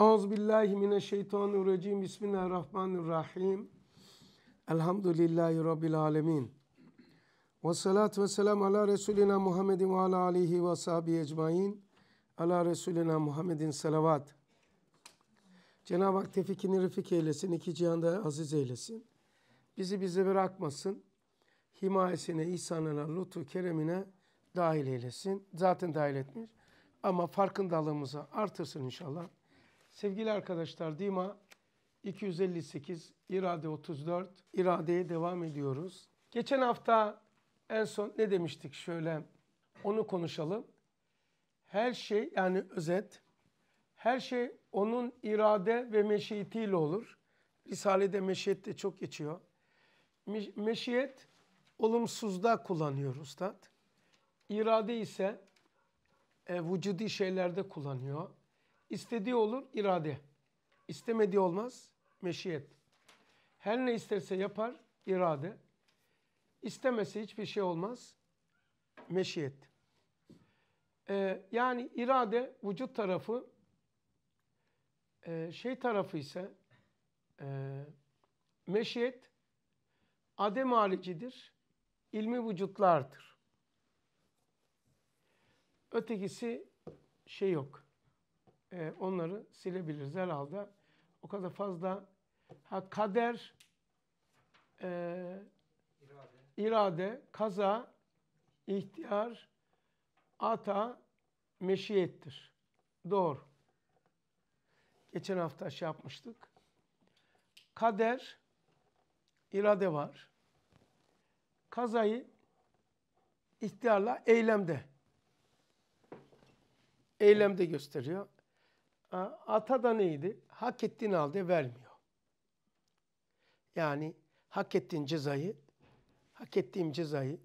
Euzubillahimineşşeytanirracim. Bismillahirrahmanirrahim. Elhamdülillahi Rabbil alemin. Ve salatu ve selam ala Resulina Muhammedin ve ala alihi ve sahibi ecmain. Ala Resulina Muhammedin salavat. Cenab-ı Hak tevfikini refik eylesin, iki cihanda aziz eylesin. Bizi bize bırakmasın. Himayesine, ihsanına, lütfu, keremine dahil eylesin. Zaten dahil etmiş. Ama farkındalığımızı artırsın inşallah. Sevgili arkadaşlar DiMa 258, irade 34, iradeye devam ediyoruz. Geçen hafta en son ne demiştik şöyle onu konuşalım. Her şey yani özet, her şey onun irade ve meşiyetiyle olur. Risale'de meşiyet de çok geçiyor. Meşiyet olumsuzda kullanıyor ustad. İrade ise e, vücudi şeylerde kullanıyor. İstediği olur irade. İstemediği olmaz meşiyet. Her ne isterse yapar irade. İstemese hiçbir şey olmaz meşiyet. Ee, yani irade vücut tarafı e, şey tarafı ise e, meşiyet adem halicidir. İlmi vücutlardır. Ötekisi şey yok e, onları silebiliriz herhalde. O kadar fazla ha kader, e, irade. irade, kaza, ihtiyar, ata, meşiyettir. Doğru. Geçen hafta şey yapmıştık. Kader, irade var. Kazayı ihtiyarla eylemde. Eylemde gösteriyor ata da neydi? Hak ettiğin aldı, vermiyor. Yani hak ettiğin cezayı, hak ettiğim cezayı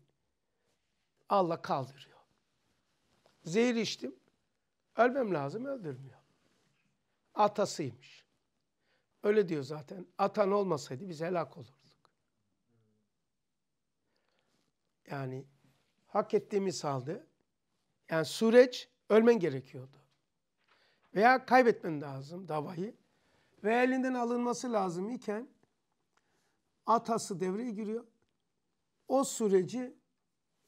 Allah kaldırıyor. Zehir içtim, ölmem lazım öldürmüyor. Atasıymış. Öyle diyor zaten. Atan olmasaydı biz helak olurduk. Yani hak ettiğimi halde yani süreç ölmen gerekiyordu veya kaybetmen lazım davayı ve elinden alınması lazım iken atası devreye giriyor. O süreci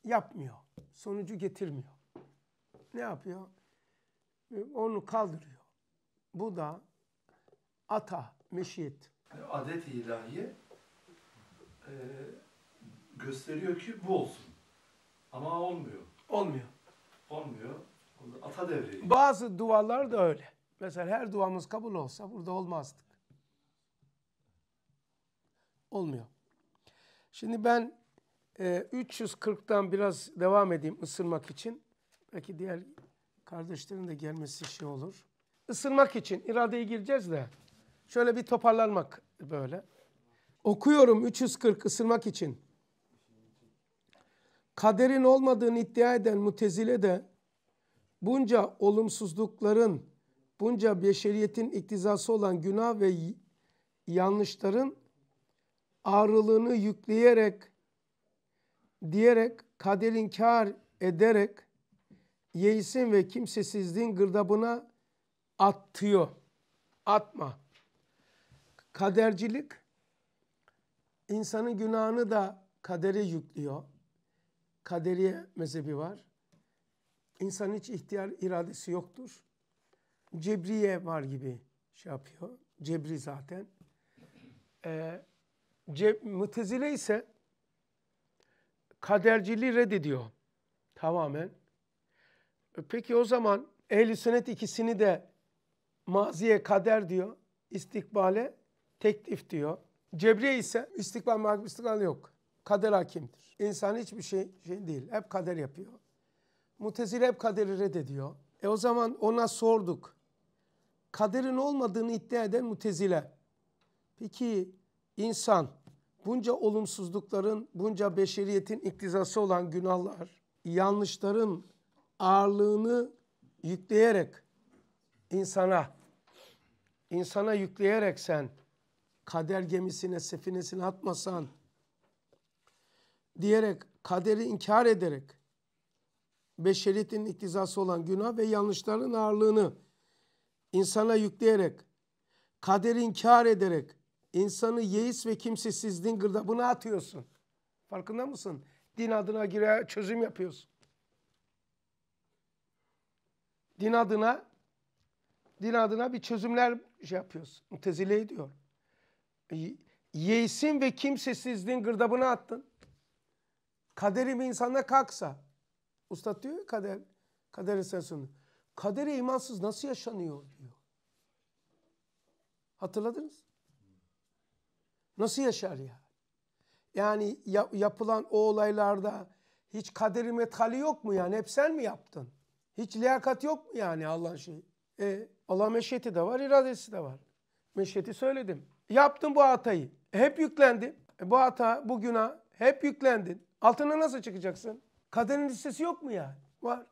yapmıyor. Sonucu getirmiyor. Ne yapıyor? Onu kaldırıyor. Bu da ata, meşiyet. adet ilahi e, gösteriyor ki bu olsun. Ama olmuyor. Olmuyor. Olmuyor. Ata devri. Bazı dualar da öyle. Mesela her duamız kabul olsa burada olmazdık. Olmuyor. Şimdi ben e, 340'tan biraz devam edeyim ısırmak için. Belki diğer kardeşlerin de gelmesi şey olur. Isırmak için iradeye gireceğiz de şöyle bir toparlanmak böyle. Okuyorum 340 ısırmak için. Kaderin olmadığını iddia eden mutezile de bunca olumsuzlukların, bunca beşeriyetin iktizası olan günah ve yanlışların ağırlığını yükleyerek, diyerek, kaderinkar ederek yeisin ve kimsesizliğin gırdabına atıyor, Atma. Kadercilik insanın günahını da kadere yüklüyor. Kaderiye mezhebi var. İnsanın hiç ihtiyar iradesi yoktur. Cebriye var gibi şey yapıyor. Cebri zaten. Ee, ce, mıtezile ise kaderciliği reddediyor tamamen. E, peki o zaman ehli sünnet ikisini de maziye kader diyor, istikbale teklif diyor. Cebriye ise istikbal, istikbal yok. Kader hakimdir. İnsan hiçbir şey, şey değil. Hep kader yapıyor. Mutezile hep kaderi reddediyor. E o zaman ona sorduk. Kaderin olmadığını iddia eden mutezile. Peki insan bunca olumsuzlukların, bunca beşeriyetin iktizası olan günahlar, yanlışların ağırlığını yükleyerek insana, insana yükleyerek sen kader gemisine, sefinesine atmasan diyerek, kaderi inkar ederek, beşeriyetin iktizası olan günah ve yanlışların ağırlığını insana yükleyerek, kaderi inkar ederek, insanı yeis ve kimsesizliğin gırdabına atıyorsun. Farkında mısın? Din adına gire çözüm yapıyorsun. Din adına din adına bir çözümler şey yapıyorsun. Mutezile ediyor. Yeisin ve kimsesizliğin gırdabına attın. Kaderim insana kalksa, Usta diyor kader, kader esasen. Kadere imansız nasıl yaşanıyor diyor. Hatırladınız? Nasıl yaşar ya? Yani yapılan o olaylarda hiç kaderi metali yok mu yani? Hep sen mi yaptın? Hiç liyakat yok mu yani Allah'ın şeyi? E, Allah meşeti de var, iradesi de var. meşeti söyledim. Yaptın bu hatayı. Hep yüklendin. E, bu hata, bu günah hep yüklendin. Altına nasıl çıkacaksın? Kadının listesi yok mu yani? Var.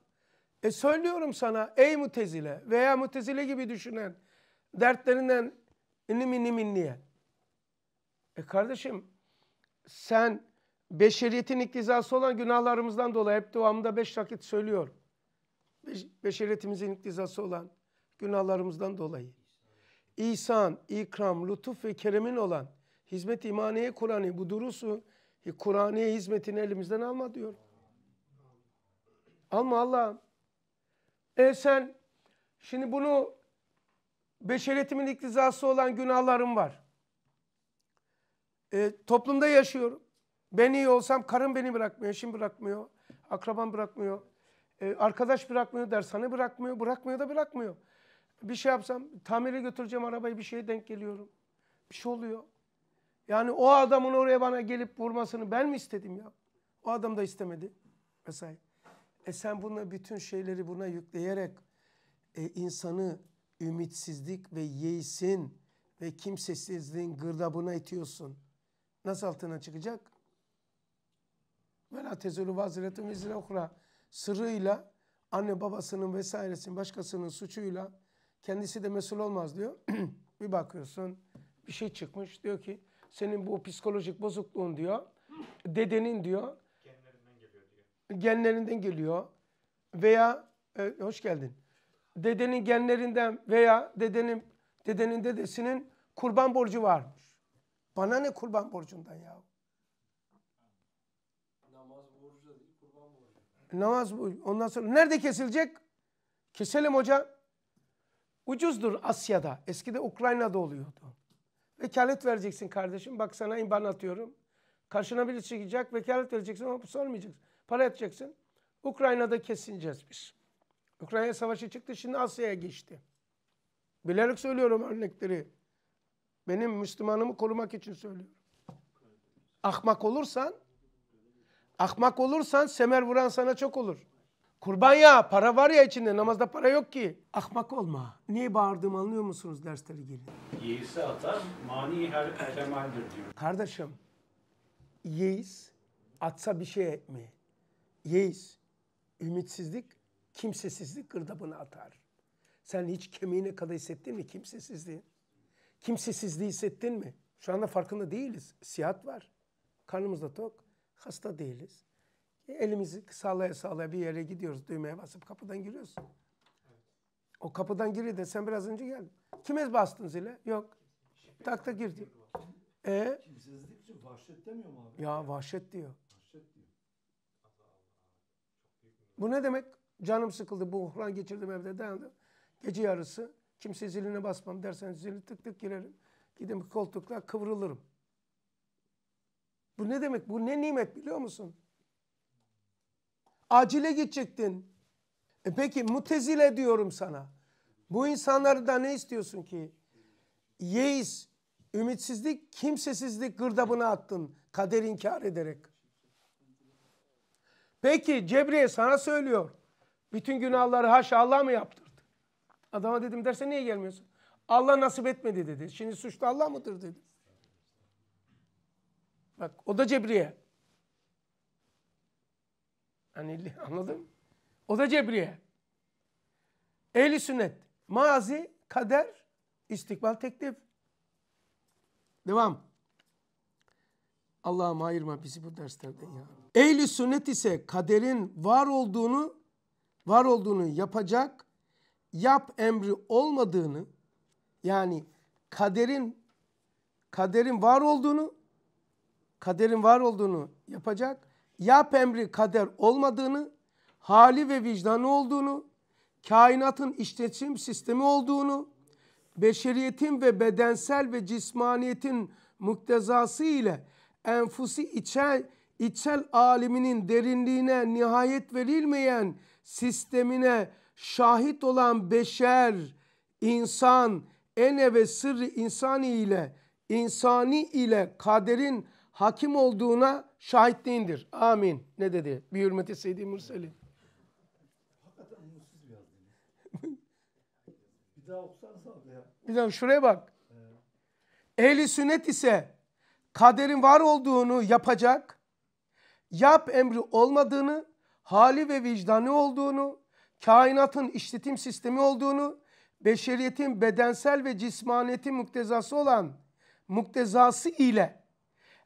E söylüyorum sana ey mutezile veya mutezile gibi düşünen dertlerinden inim inim E kardeşim sen beşeriyetin iktizası olan günahlarımızdan dolayı hep duamda beş vakit söylüyor. Beş, beşeriyetimizin iktizası olan günahlarımızdan dolayı. İhsan, ikram, lütuf ve keremin olan hizmet imaniye Kur'an'ı bu durusu Kur'an'ı hizmetini elimizden alma diyorum. Ama Allah'ım. E sen şimdi bunu beşeretimin iktizası olan günahlarım var. E, toplumda yaşıyorum. Ben iyi olsam karım beni bırakmıyor, eşim bırakmıyor, akraban bırakmıyor. E, arkadaş bırakmıyor, dershane bırakmıyor, bırakmıyor da bırakmıyor. Bir şey yapsam, tamire götüreceğim arabayı bir şeye denk geliyorum. Bir şey oluyor. Yani o adamın oraya bana gelip vurmasını ben mi istedim ya? O adam da istemedi. Vesaire. E sen buna bütün şeyleri buna yükleyerek e, insanı ümitsizlik ve yeysin ve kimsesizliğin gırdabına itiyorsun. Nasıl altına çıkacak? Ve la tezulu vaziretun okra. Sırrıyla anne babasının vesairesinin başkasının suçuyla kendisi de mesul olmaz diyor. bir bakıyorsun bir şey çıkmış diyor ki senin bu psikolojik bozukluğun diyor. Dedenin diyor genlerinden geliyor veya e, hoş geldin. Dedenin genlerinden veya dedenin dedenin dedesinin kurban borcu varmış. Bana ne kurban borcundan ya? Namaz borcu değil, kurban borcu. Namaz borcu. Ondan sonra nerede kesilecek? Keselim hoca. Ucuzdur Asya'da. Eskide Ukrayna'da oluyordu. Vekalet vereceksin kardeşim. Bak sana imban atıyorum. Karşına biri çıkacak. Vekalet vereceksin ama sormayacaksın. Para edeceksin. Ukrayna'da kesineceğiz biz. Ukrayna savaşı çıktı şimdi Asya'ya geçti. Bilerek söylüyorum örnekleri. Benim Müslümanımı korumak için söylüyorum. Ahmak olursan, ahmak olursan semer vuran sana çok olur. Kurban ya, para var ya içinde, namazda para yok ki. Ahmak olma. Niye bağırdığımı anlıyor musunuz dersleri gelin? Yeisi atar, mani her kemaldir diyor. Kardeşim, yeis atsa bir şey etmeye yeis, ümitsizlik, kimsesizlik gırdabını atar. Sen hiç kemiğine kadar hissettin mi kimsesizliği? Kimsesizliği hissettin mi? Şu anda farkında değiliz. Sihat var. Karnımızda tok. Hasta değiliz. Elimizi sağlaya sağlaya bir yere gidiyoruz. Düğmeye basıp kapıdan giriyoruz. O kapıdan girir de sen biraz önce geldin. Kime bastın zile? Yok. Tak tak girdi. E? Kimsesizlik için vahşet demiyor mu abi? Ya vahşet diyor. Bu ne demek? Canım sıkıldı, buhran geçirdim evde dayandım. Gece yarısı kimse ziline basmam dersen zili tık tık girerim. Gidim koltukla kıvrılırım. Bu ne demek? Bu ne nimet biliyor musun? Acile gidecektin. E peki mutezile diyorum sana. Bu insanlardan ne istiyorsun ki? Yeis, ümitsizlik, kimsesizlik gırdabına attın kader inkar ederek. Peki Cebriye sana söylüyor. Bütün günahları haşa Allah mı yaptırdı? Adama dedim derse niye gelmiyorsun? Allah nasip etmedi dedi. Şimdi suçlu Allah mıdır dedi. Bak o da Cebriye. Hani anladın mı? O da Cebriye. Ehli sünnet. Mazi, kader, istikbal, teklif. Devam. Allah'ım ayırma bizi bu derslerden ya. Ehli sünnet ise kaderin var olduğunu var olduğunu yapacak yap emri olmadığını yani kaderin kaderin var olduğunu kaderin var olduğunu yapacak yap emri kader olmadığını hali ve vicdanı olduğunu kainatın işletim sistemi olduğunu beşeriyetin ve bedensel ve cismaniyetin muktezası ile enfusi içel, içel aliminin derinliğine nihayet verilmeyen sistemine şahit olan beşer, insan, ene ve sırrı insani ile insani ile kaderin hakim olduğuna şahitliğindir. Amin. Ne dedi? Bir hürmeti Seyyid-i Bir daha okusana ya. Bir daha şuraya bak. Evet. Ehli sünnet ise kaderin var olduğunu yapacak, yap emri olmadığını, hali ve vicdanı olduğunu, kainatın işletim sistemi olduğunu, beşeriyetin bedensel ve cismaniyeti muktezası olan muktezası ile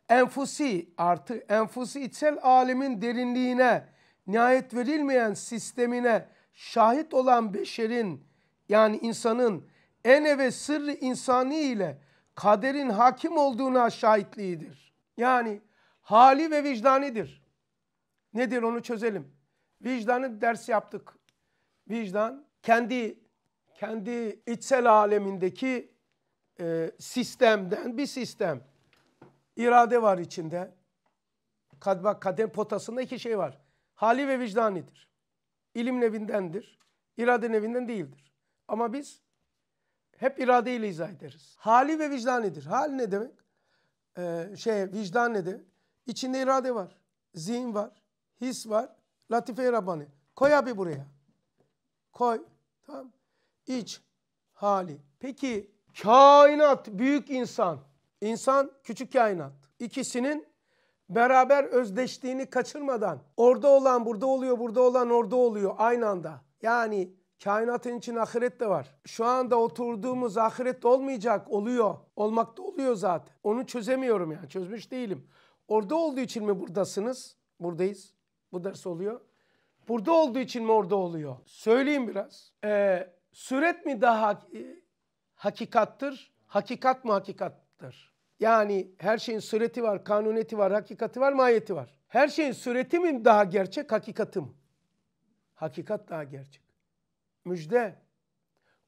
enfusi artı enfusi içsel alemin derinliğine nihayet verilmeyen sistemine şahit olan beşerin yani insanın en ve sırrı insani ile kaderin hakim olduğuna şahitliğidir. Yani hali ve vicdanidir. Nedir onu çözelim. Vicdanı ders yaptık. Vicdan kendi kendi içsel alemindeki e, sistemden bir sistem. İrade var içinde. Kadbak kadem potasında iki şey var. Hali ve vicdanidir. İlim nevindendir. İrade nevinden değildir. Ama biz hep iradeyle izah ederiz. Hali ve vicdanidir. Hali ne demek? Ee, şey, vicdan ne demek? İçinde irade var. Zihin var. His var. Latife-i Rabbani. Koy abi buraya. Koy. Tamam. İç. Hali. Peki kainat büyük insan. İnsan küçük kainat. İkisinin beraber özdeşliğini kaçırmadan orada olan burada oluyor, burada olan orada oluyor aynı anda. Yani Kainatın için ahiret de var. Şu anda oturduğumuz ahiret olmayacak oluyor. Olmakta oluyor zaten. Onu çözemiyorum yani çözmüş değilim. Orada olduğu için mi buradasınız? Buradayız. Bu ders oluyor. Burada olduğu için mi orada oluyor? Söyleyeyim biraz. Ee, suret mi daha e, hakikattır? Hakikat mı hakikattır? Yani her şeyin süreti var, kanuneti var, hakikati var, mahiyeti var. Her şeyin süreti mi daha gerçek, hakikati mi? Hakikat daha gerçek. Müjde.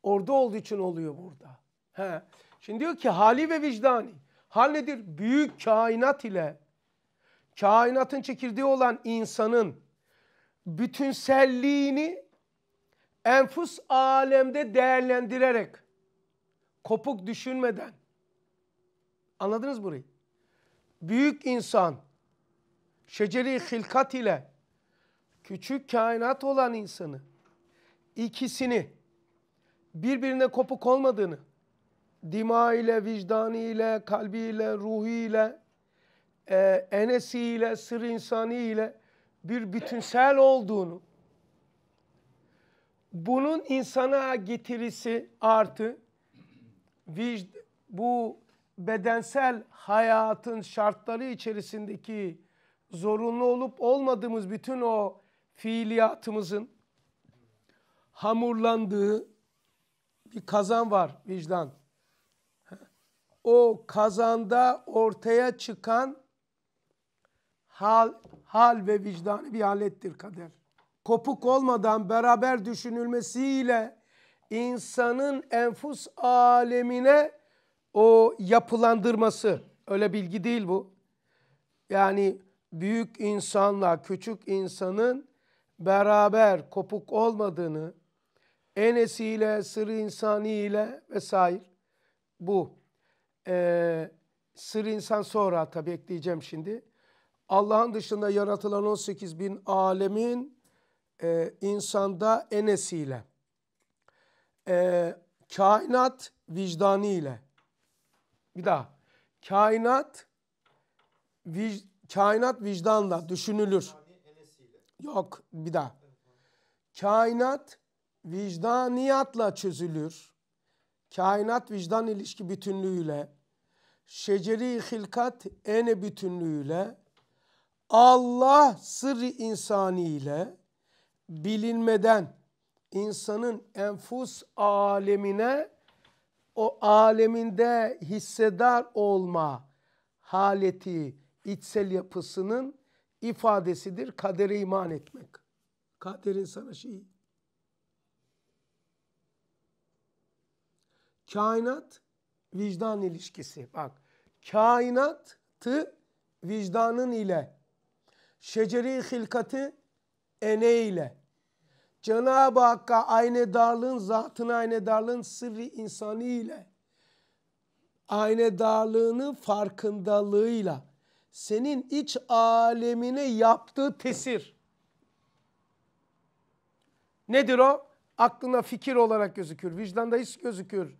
Orada olduğu için oluyor burada. He. Şimdi diyor ki hali ve vicdani. Hal nedir? Büyük kainat ile kainatın çekirdeği olan insanın bütünselliğini enfus alemde değerlendirerek kopuk düşünmeden anladınız burayı? Büyük insan şeceri hilkat ile küçük kainat olan insanı ikisini birbirine kopuk olmadığını, dima ile, vicdanı ile, kalbi ile kalbiyle, ile e, ile sır insanı ile bir bütünsel olduğunu, bunun insana getirisi artı, vicd bu bedensel hayatın şartları içerisindeki zorunlu olup olmadığımız bütün o fiiliyatımızın hamurlandığı bir kazan var vicdan. O kazanda ortaya çıkan hal, hal ve vicdanı bir alettir kader. Kopuk olmadan beraber düşünülmesiyle insanın enfus alemine o yapılandırması. Öyle bilgi değil bu. Yani büyük insanla küçük insanın beraber kopuk olmadığını, enesiyle, sırrı ile vesaire bu. Ee, sır insan sonra tabi ekleyeceğim şimdi. Allah'ın dışında yaratılan 18 bin alemin e, insanda enesiyle, e, kainat ile. Bir daha, kainat vic, kainat vicdanla düşünülür. Yok bir daha. Kainat vicdaniyatla çözülür. Kainat vicdan ilişki bütünlüğüyle, şeceri hilkat ene bütünlüğüyle, Allah sırrı insaniyle bilinmeden insanın enfus alemine o aleminde hissedar olma haleti, içsel yapısının ifadesidir kadere iman etmek. Kaderin sana şeyi Kainat vicdan ilişkisi. Bak kainatı vicdanın ile şeceri hilkatı ene ile Cenab-ı Hakk'a darlığın zatına darlığın sırrı insanı ile darlığının farkındalığıyla senin iç alemine yaptığı tesir. Nedir o? Aklına fikir olarak gözükür, vicdanda his gözükür,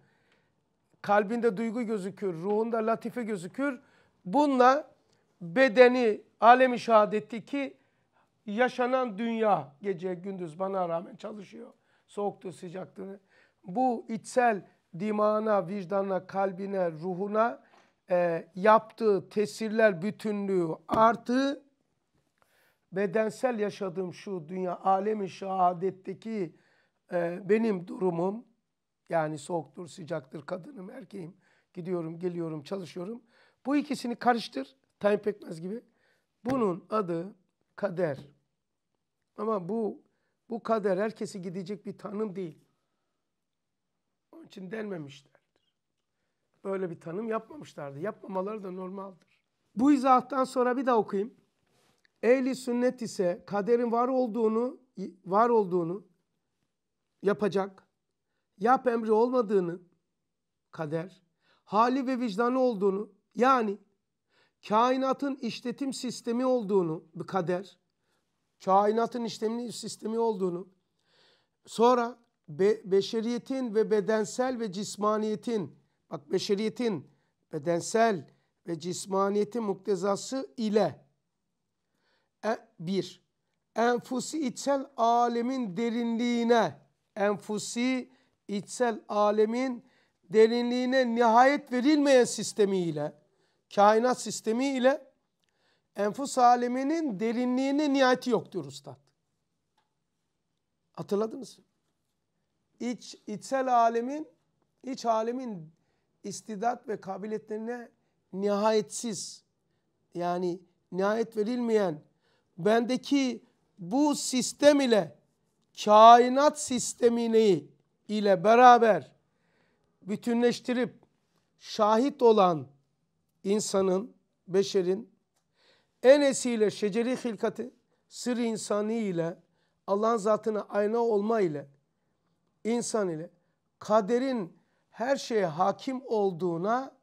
kalbinde duygu gözükür, ruhunda latife gözükür. Bununla bedeni alemi ki yaşanan dünya gece gündüz bana rağmen çalışıyor. Soğuktu, sıcaktı. Bu içsel dimağına, vicdanına, kalbine, ruhuna e, yaptığı tesirler bütünlüğü artı bedensel yaşadığım şu dünya alemi şehadetteki e, benim durumum yani soğuktur, sıcaktır, kadınım, erkeğim. Gidiyorum, geliyorum, çalışıyorum. Bu ikisini karıştır. Tayyip Pekmez gibi. Bunun adı kader. Ama bu bu kader herkesi gidecek bir tanım değil. Onun için denmemişlerdir. Böyle bir tanım yapmamışlardı. Yapmamaları da normaldir. Bu izahtan sonra bir daha okuyayım. Ehli sünnet ise kaderin var olduğunu var olduğunu yapacak yap emri olmadığını, kader, hali ve vicdanı olduğunu, yani kainatın işletim sistemi olduğunu, bir kader, kainatın işletim sistemi olduğunu, sonra be, beşeriyetin ve bedensel ve cismaniyetin, bak beşeriyetin bedensel ve cismaniyetin muktezası ile, e, bir, enfusi içsel alemin derinliğine, enfusi içsel alemin derinliğine nihayet verilmeyen sistemiyle, kainat sistemiyle, enfus aleminin derinliğine nihayeti yok diyor Üstad. Hatırladınız mı? İç, içsel alemin, iç alemin istidat ve kabiliyetlerine nihayetsiz yani nihayet verilmeyen bendeki bu sistem ile kainat sistemini ile beraber bütünleştirip şahit olan insanın, beşerin enesiyle şeceri hilkati, sır insani ile Allah'ın zatına ayna olma ile insan ile kaderin her şeye hakim olduğuna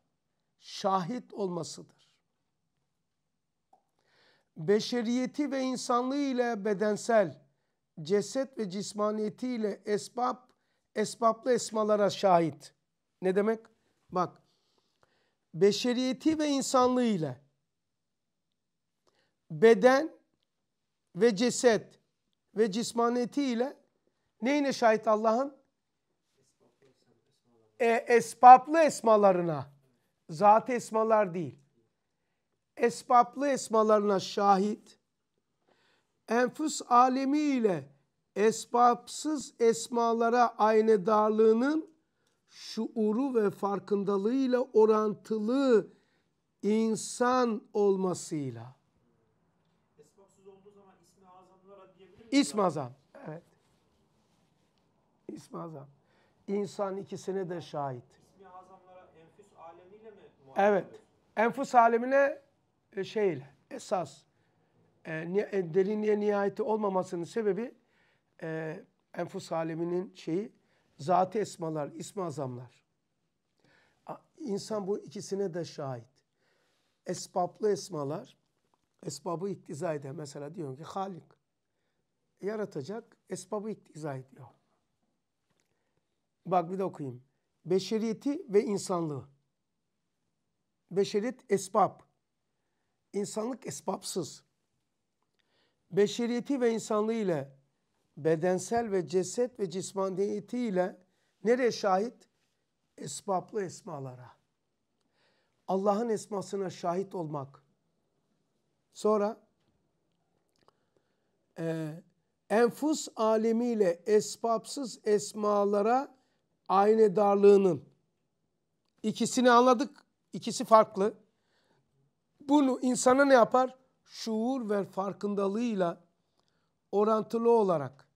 şahit olmasıdır. Beşeriyeti ve insanlığı ile bedensel, ceset ve cismaniyeti ile esbab esbaplı esmalara şahit. Ne demek? Bak, beşeriyeti ve insanlığı ile beden ve ceset ve cismaniyeti ile neyine şahit Allah'ın? E, esbaplı esmalarına, zat esmalar değil, esbaplı esmalarına şahit, enfus alemi ile esbapsız esmalara aynı darlığının şuuru ve farkındalığıyla orantılı insan olmasıyla. Esbapsız olduğu zaman ismi azamlara diyebilir miyiz? İsmi azam. Evet. İsmi azam. İnsan ikisine de şahit. İsmi azamlara enfüs alemiyle mi muhatap Evet. Ediyoruz? Enfüs alemine e, şeyle esas e, e derinliğe nihayeti olmamasının sebebi e, enfus aleminin şeyi zatı esmalar, ismi azamlar. İnsan bu ikisine de şahit. Esbaplı esmalar, esbabı iktiza eder. Mesela diyorum ki Halik yaratacak, esbabı iktiza ediyor. Bak bir de okuyayım. Beşeriyeti ve insanlığı. Beşeriyet esbab. İnsanlık esbapsız. Beşeriyeti ve insanlığı ile bedensel ve ceset ve cismaniyetiyle nereye şahit? Esbaplı esmalara. Allah'ın esmasına şahit olmak. Sonra e, enfus alemiyle esbapsız esmalara aynı darlığının ikisini anladık. İkisi farklı. Bunu insana ne yapar? Şuur ve farkındalığıyla orantılı olarak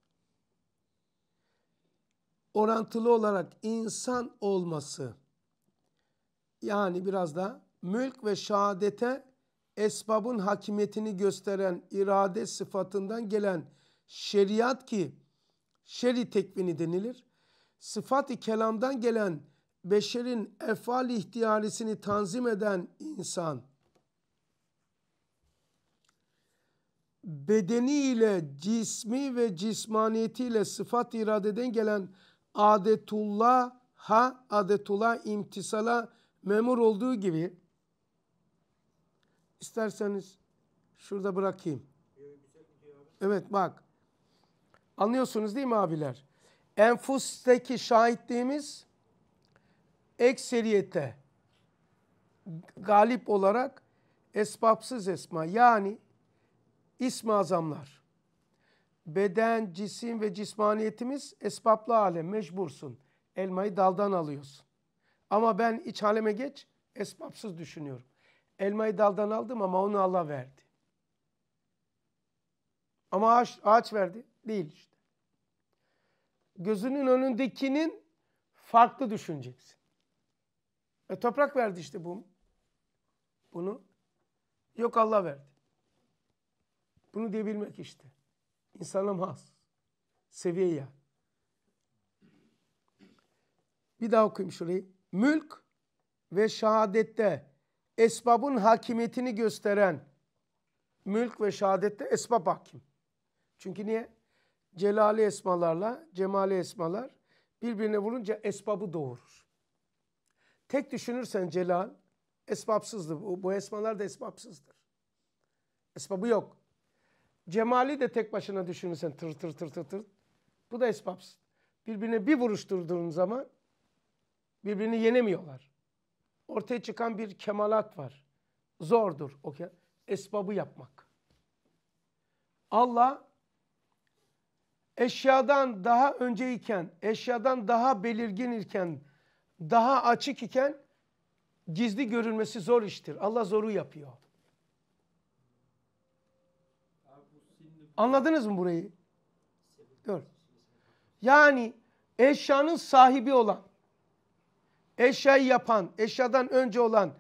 orantılı olarak insan olması yani biraz da mülk ve şahadete esbabın hakimiyetini gösteren irade sıfatından gelen şeriat ki şeri tekvini denilir. Sıfat-ı kelamdan gelen beşerin efal ihtiyarisini tanzim eden insan bedeniyle cismi ve cismaniyetiyle sıfat iradeden gelen adetullah ha adetullah imtisala memur olduğu gibi isterseniz şurada bırakayım. Evet bak. Anlıyorsunuz değil mi abiler? Enfus'taki şahitliğimiz ekseriyete galip olarak esbapsız esma yani ismi azamlar beden, cisim ve cismaniyetimiz esbaplı alem mecbursun. Elmayı daldan alıyorsun. Ama ben iç aleme geç esbapsız düşünüyorum. Elmayı daldan aldım ama onu Allah verdi. Ama ağaç, ağaç verdi. Değil işte. Gözünün önündekinin farklı düşüneceksin. E toprak verdi işte bu. Bunu. Yok Allah verdi. Bunu diyebilmek işte insana has. Seviye Bir daha okuyayım şurayı. Mülk ve şehadette esbabın hakimiyetini gösteren mülk ve şehadette esbab hakim. Çünkü niye? Celali esmalarla cemali esmalar birbirine vurunca esbabı doğurur. Tek düşünürsen celal esbapsızdır Bu, bu esmalar da esbapsızdır Esbabı yok. Cemali de tek başına düşünürsen tır tır tır tır tır. Bu da esbabsız. Birbirine bir vuruşturduğun zaman birbirini yenemiyorlar. Ortaya çıkan bir kemalat var. Zordur o okay. esbabı yapmak. Allah eşyadan daha önceyken, eşyadan daha belirgin iken, daha açık iken gizli görülmesi zor iştir. Allah zoru yapıyor. Anladınız mı burayı? Dur. Yani eşyanın sahibi olan, eşyayı yapan, eşyadan önce olan,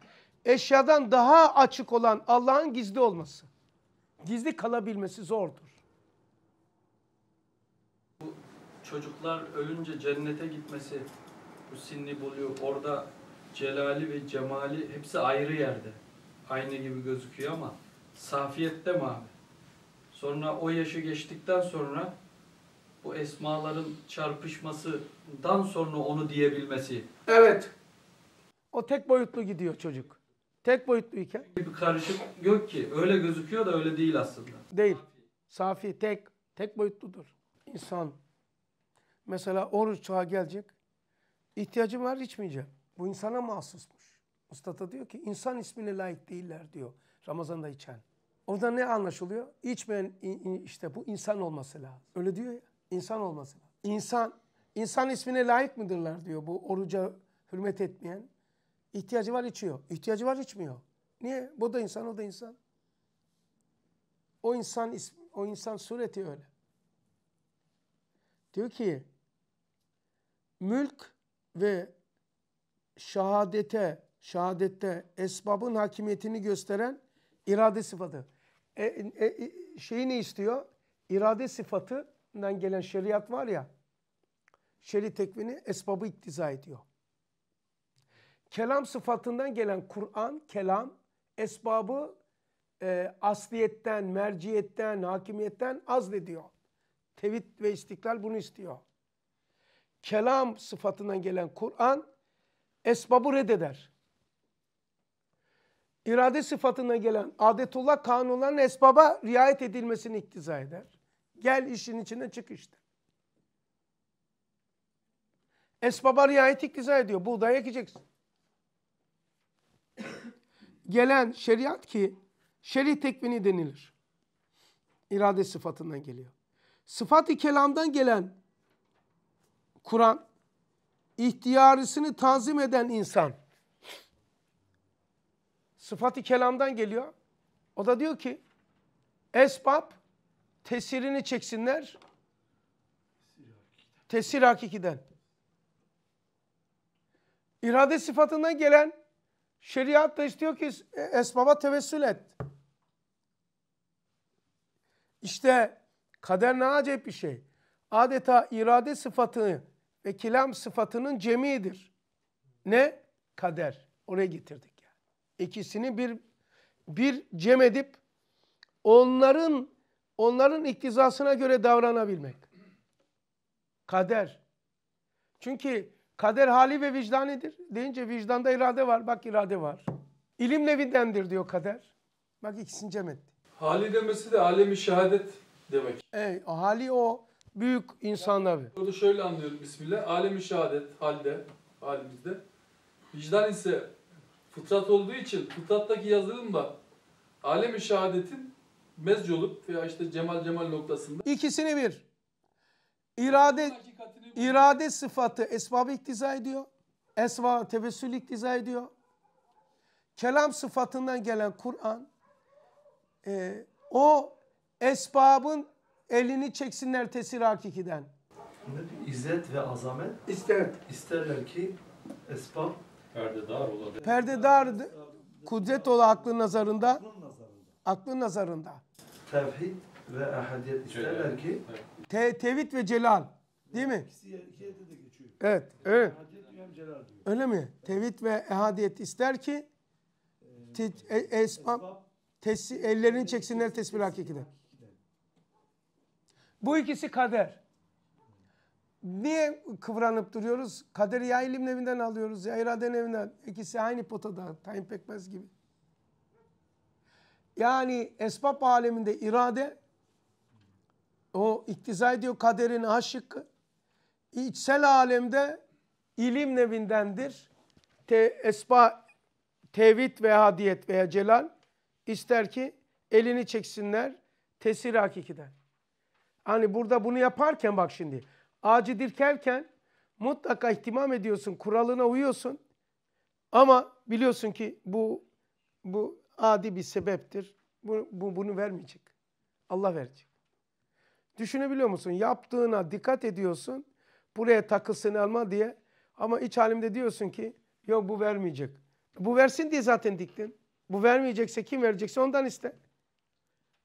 eşyadan daha açık olan Allah'ın gizli olması. Gizli kalabilmesi zordur. Bu çocuklar ölünce cennete gitmesi, bu sinni buluyor. Orada celali ve cemali hepsi ayrı yerde. Aynı gibi gözüküyor ama safiyette mi abi? Sonra o yaşı geçtikten sonra bu esmaların çarpışmasından sonra onu diyebilmesi. Evet. O tek boyutlu gidiyor çocuk. Tek boyutluyken. Bir karışık yok ki. Öyle gözüküyor da öyle değil aslında. Değil. Safi, tek, tek boyutludur. İnsan mesela oruç çağı gelecek. İhtiyacım var içmeyeceğim. Bu insana mahsusmuş. Mustafa diyor ki insan ismine layık değiller diyor. Ramazan'da içen. Oradan ne anlaşılıyor? İçmeyen işte bu insan olması lazım. Öyle diyor ya. İnsan olması lazım. İnsan, insan ismine layık mıdırlar diyor bu oruca hürmet etmeyen. İhtiyacı var içiyor. İhtiyacı var içmiyor. Niye? Bu da insan, o da insan. O insan ismi, o insan sureti öyle. Diyor ki mülk ve şahadete, şahadette esbabın hakimiyetini gösteren irade sıfatı. E, e, e, şeyi ne istiyor? İrade sıfatından gelen şeriat var ya. Şeri tekvini esbabı iktiza ediyor. Kelam sıfatından gelen Kur'an, kelam, esbabı e, asliyetten, merciyetten, hakimiyetten az diyor. Tevhid ve istiklal bunu istiyor. Kelam sıfatından gelen Kur'an esbabı reddeder irade sıfatına gelen adetullah kanunların esbaba riayet edilmesini iktiza eder. Gel işin içine çık işte. Esbaba riayet iktiza ediyor. Buğday ekeceksin. gelen şeriat ki şerih tekvini denilir. İrade sıfatından geliyor. Sıfat-ı kelamdan gelen Kur'an ihtiyarısını tanzim eden insan sıfatı kelamdan geliyor. O da diyor ki esbab tesirini çeksinler tesir hakikiden. İrade sıfatından gelen şeriat da istiyor ki esbaba tevessül et. İşte kader ne acayip bir şey. Adeta irade sıfatını ve kelam sıfatının cemidir. Ne? Kader. Oraya getirdik ikisini bir bir cem edip onların onların iktizasına göre davranabilmek. Kader. Çünkü kader hali ve vicdanidir. Deyince vicdanda irade var. Bak irade var. İlim nevindendir diyor kader. Bak ikisini cem etti. Hali demesi de alemi şehadet demek. Evet, hali o büyük insanlar abi. Burada şöyle anlıyorum Bismillah. Alemi şehadet halde, halimizde. Vicdan ise fıtrat olduğu için fıtrattaki yazılımla alem-i şehadetin mezc olup veya işte cemal cemal noktasında. İkisini bir. İrade, irade sıfatı esbabı iktiza ediyor. Esva tevessül iktiza ediyor. Kelam sıfatından gelen Kur'an e, o esbabın elini çeksinler tesir hakikiden. İzzet ve azamet ister, isterler ki esbab Perdedar ola. Perdedar kudret ola aklın nazarında. Aklın nazarında. Tevhid ve ahadiyet isterler ki. Te, tevhid ve celal. Değil mi? Evet. Öyle. Öyle mi? Tevhid ve ehadiyet ister ki ee, te, e, esma, tes, ellerini çeksinler tesbih hakikiden. Bu ikisi kader. Niye kıvranıp duruyoruz? Kaderi ya ilim evinden alıyoruz ya iraden evinden. İkisi aynı potada. Tayyip Pekmez gibi. Yani esbab aleminde irade o iktiza ediyor kaderin A şıkkı. İçsel alemde ilim nevindendir. Te, esba, tevhid veya hadiyet veya celal ister ki elini çeksinler tesir hakikiden. Hani burada bunu yaparken bak şimdi ağacı dirkerken mutlaka ihtimam ediyorsun, kuralına uyuyorsun. Ama biliyorsun ki bu bu adi bir sebeptir. Bu, bu bunu vermeyecek. Allah verecek. Düşünebiliyor musun? Yaptığına dikkat ediyorsun. Buraya takılsın alma diye. Ama iç halimde diyorsun ki yok bu vermeyecek. Bu versin diye zaten diktin. Bu vermeyecekse kim verecekse ondan iste.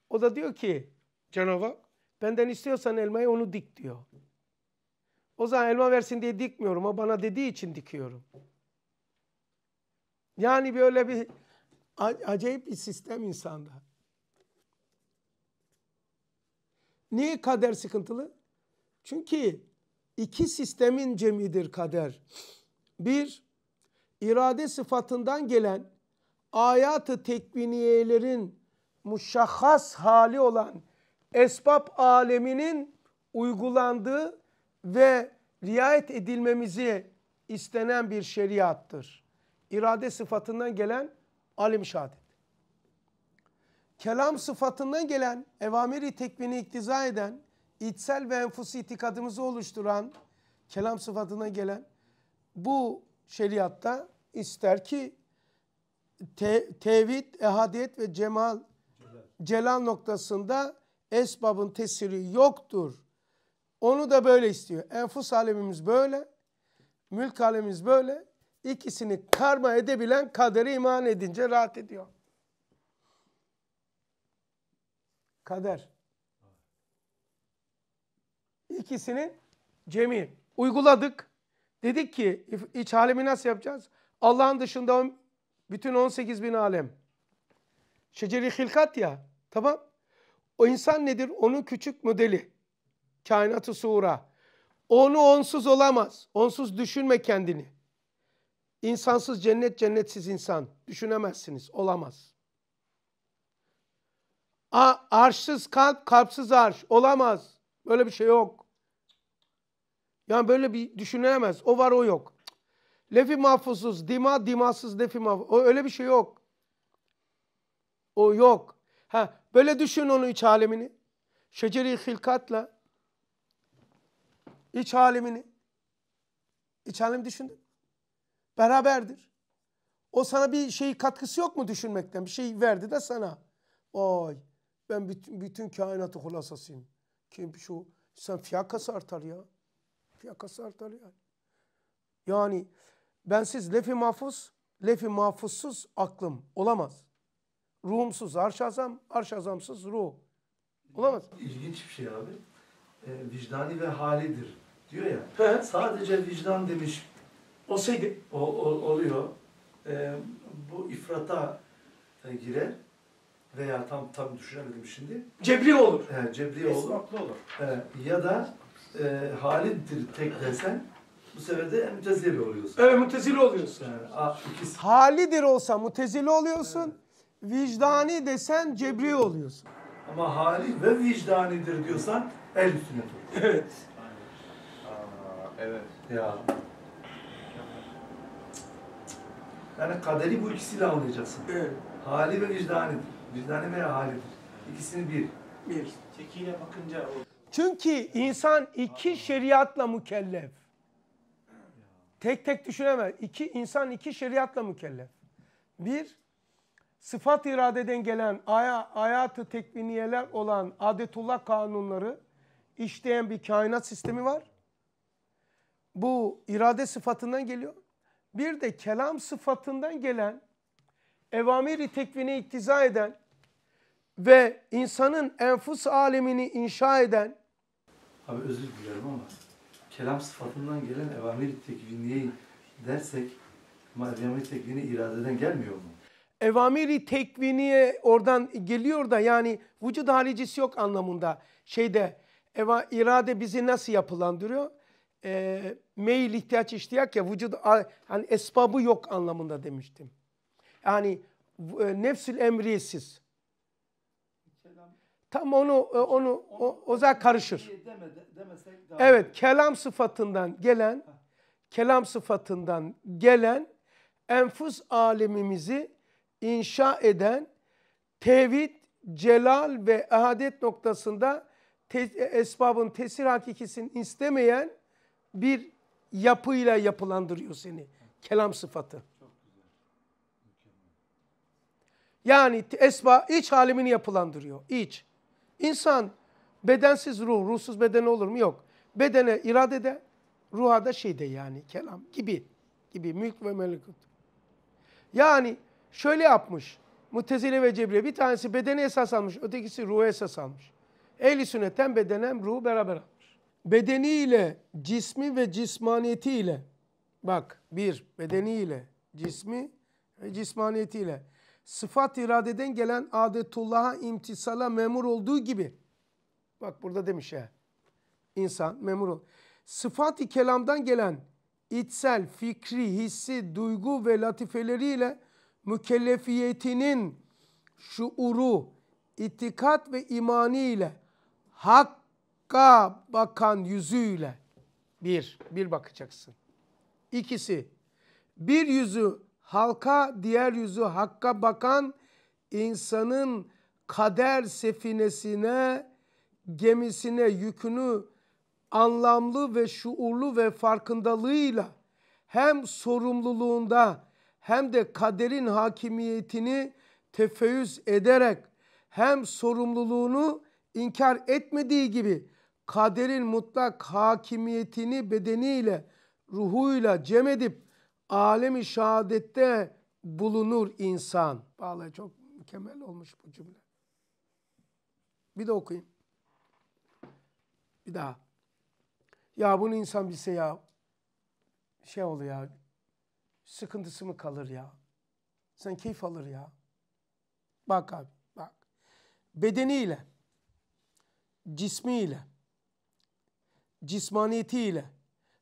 O da diyor ki Cenab-ı Hak benden istiyorsan elmayı onu dik diyor. O zaman elma versin diye dikmiyorum. O bana dediği için dikiyorum. Yani böyle bir acayip bir sistem insanda. Niye kader sıkıntılı? Çünkü iki sistemin cemidir kader. Bir, irade sıfatından gelen ayatı tekviniyelerin muşahhas hali olan esbab aleminin uygulandığı ve riayet edilmemizi istenen bir şeriattır. İrade sıfatından gelen alim şahadet. Kelam sıfatından gelen evamiri tekvini iktiza eden, içsel ve enfusi itikadımızı oluşturan, kelam sıfatına gelen bu şeriatta ister ki te, tevhid, ehadiyet ve cemal celal noktasında esbabın tesiri yoktur onu da böyle istiyor. Enfus alemimiz böyle. Mülk alemimiz böyle. İkisini karma edebilen kaderi iman edince rahat ediyor. Kader. İkisini cemi uyguladık. Dedik ki iç alemi nasıl yapacağız? Allah'ın dışında on, bütün 18 bin alem. Şeceri hilkat ya. Tamam. O insan nedir? Onun küçük modeli. Kainatı suğura. Onu onsuz olamaz. Onsuz düşünme kendini. İnsansız cennet, cennetsiz insan. Düşünemezsiniz. Olamaz. A arşsız kalp, kalpsiz arş. Olamaz. Böyle bir şey yok. Yani böyle bir düşünülemez. O var o yok. Lefi mahfuzsuz, dima dimasız lefi mahfuz. O öyle bir şey yok. O yok. Ha, böyle düşün onu iç alemini. Şeceri hilkatla İç halimini. İç halimi düşündün. Beraberdir. O sana bir şey katkısı yok mu düşünmekten? Bir şey verdi de sana. Vay ben bütün, bütün kainatı hulasasıyım. Kim şu sen fiyakası artar ya. Fiyakası artar yani. Yani bensiz lefi mahfuz, lefi mahfuzsuz aklım olamaz. Ruhumsuz arşazam, arşazamsız ruh. Olamaz. İlginç bir şey abi e, vicdani ve halidir diyor ya. He. Sadece vicdan demiş olsaydı o, o, oluyor. E, bu ifrata e, girer veya tam tam düşünemedim şimdi. Cebri olur. E, cebri olur. Esnaklı olur. E, ya da e, halittir tek desen bu sefer de mütezili oluyorsun. Evet mütezili oluyorsun. Yani, e, Halidir olsa mutezili oluyorsun. Evet. Vicdani desen cebri oluyorsun. Ama hali ve vicdanidir diyorsan El üstüne dur. Evet. evet. Ya. Yani kaderi bu ikisiyle anlayacaksın. Evet. Hali ve vicdanidir. Vicdani veya halidir. İkisini bir. Bir. Tekiyle bakınca o. Çünkü insan iki şeriatla mükellef. Tek tek düşünemez. İki, insan iki şeriatla mükellef. Bir, sıfat iradeden gelen aya, hayatı tekviniyeler olan adetullah kanunları işleyen bir kainat sistemi var. Bu irade sıfatından geliyor. Bir de kelam sıfatından gelen evamiri tekvini iktiza eden ve insanın enfus alemini inşa eden Abi özür dilerim ama kelam sıfatından gelen evamiri tekviniye dersek evamiri tekvini iradeden gelmiyor mu? Evamiri tekviniye oradan geliyor da yani vücut halicisi yok anlamında. Şeyde ama irade bizi nasıl yapılandırıyor? E, ee, meyil, ihtiyaç, iştiyak ya vücut, hani esbabı yok anlamında demiştim. Yani e, nefsül emriyesiz. Tam onu e, onu o, o zaman karışır. Evet, kelam sıfatından gelen kelam sıfatından gelen enfus alemimizi inşa eden tevhid, celal ve ahadet noktasında te, e, esbabın tesir hakikisini istemeyen bir yapıyla yapılandırıyor seni. Kelam sıfatı. Yani esba iç halimini yapılandırıyor. İç. İnsan bedensiz ruh, ruhsuz beden olur mu? Yok. Bedene irade de, ruha da şeyde yani kelam gibi. Gibi mülk ve melekut. Yani şöyle yapmış. Mutezile ve Cebriye bir tanesi bedeni esas almış, ötekisi ruhu esas almış. Ehli sünnetten bedenen ruhu beraber almış. Bedeniyle cismi ve cismaniyetiyle bak bir bedeniyle cismi ve cismaniyetiyle sıfat iradeden gelen adetullah'a imtisala memur olduğu gibi bak burada demiş ya insan memur ol. Sıfat-ı kelamdan gelen içsel, fikri, hissi, duygu ve latifeleriyle mükellefiyetinin şuuru, itikat ve imaniyle Hakka bakan yüzüyle bir, bir bakacaksın. İkisi, bir yüzü halka, diğer yüzü hakka bakan insanın kader sefinesine, gemisine yükünü anlamlı ve şuurlu ve farkındalığıyla hem sorumluluğunda hem de kaderin hakimiyetini tefeyyüz ederek hem sorumluluğunu inkar etmediği gibi kaderin mutlak hakimiyetini bedeniyle, ruhuyla cem edip alemi şehadette bulunur insan. Vallahi çok mükemmel olmuş bu cümle. Bir de okuyayım. Bir daha. Ya bunu insan bilse ya şey oluyor ya sıkıntısı mı kalır ya? Sen keyif alır ya. Bak abi bak. Bedeniyle, cismiyle, cismaniyetiyle,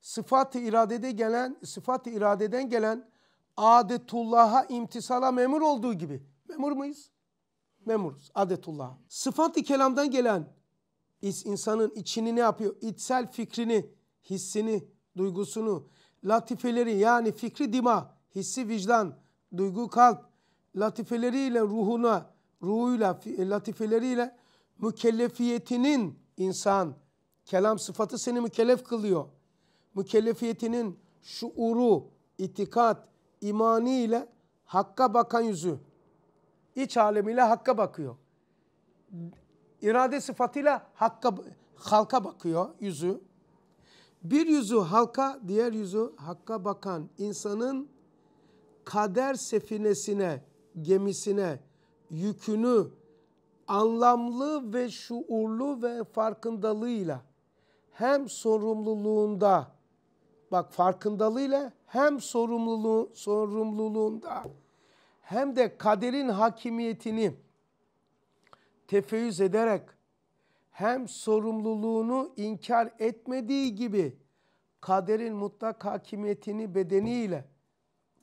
sıfat iradede gelen, sıfat iradeden gelen adetullah'a imtisala memur olduğu gibi. Memur muyuz? Memuruz. Adetullah. Sıfat-ı kelamdan gelen insanın içini ne yapıyor? İçsel fikrini, hissini, duygusunu, latifeleri yani fikri dima, hissi vicdan, duygu kalp, latifeleriyle ruhuna, ruhuyla, latifeleriyle mükellefiyetinin insan kelam sıfatı seni mükellef kılıyor. Mükellefiyetinin şuuru, itikat, imani ile hakka bakan yüzü. İç alemiyle hakka bakıyor. İrade sıfatıyla hakka, halka bakıyor yüzü. Bir yüzü halka, diğer yüzü hakka bakan insanın kader sefinesine, gemisine, yükünü, anlamlı ve şuurlu ve farkındalığıyla hem sorumluluğunda bak farkındalığıyla hem sorumluluğu sorumluluğunda hem de kaderin hakimiyetini tefeyyüz ederek hem sorumluluğunu inkar etmediği gibi kaderin mutlak hakimiyetini bedeniyle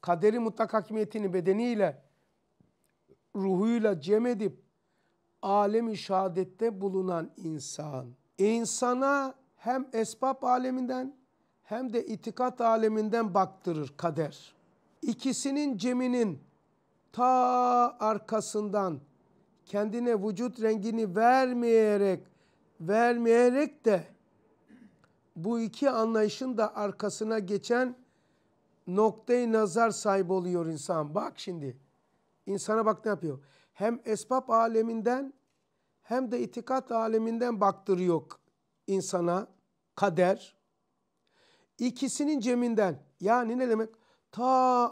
kaderin mutlak hakimiyetini bedeniyle ruhuyla cem edip alemi şehadette bulunan insan e, insana hem esbab aleminden hem de itikat aleminden baktırır kader. İkisinin ceminin ta arkasından kendine vücut rengini vermeyerek vermeyerek de bu iki anlayışın da arkasına geçen noktayı nazar sahibi oluyor insan. Bak şimdi insana bak ne yapıyor hem esbab aleminden hem de itikat aleminden baktır yok insana kader. İkisinin ceminden yani ne demek? Ta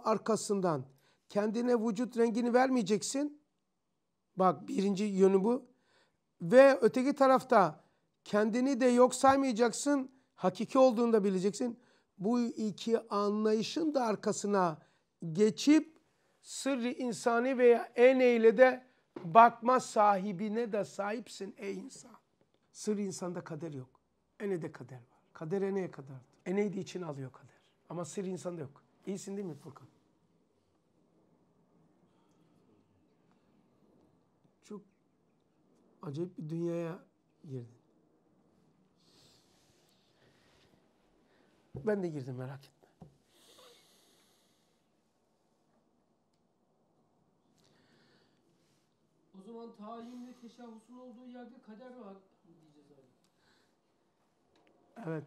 arkasından kendine vücut rengini vermeyeceksin. Bak birinci yönü bu. Ve öteki tarafta kendini de yok saymayacaksın. Hakiki olduğunu da bileceksin. Bu iki anlayışın da arkasına geçip sırrı insani veya en eyle de bakma sahibine de sahipsin ey insan. Sır insanda kader yok. Ene de kader var. Kader eneye kadar. Eneydi için alıyor kader. Ama sır insanda yok. İyisin değil mi Furkan? Çok acayip bir dünyaya girdin. Ben de girdim merak etme. zaman tayin teşahhusun olduğu yerde kader var diyeceğiz abi. Evet.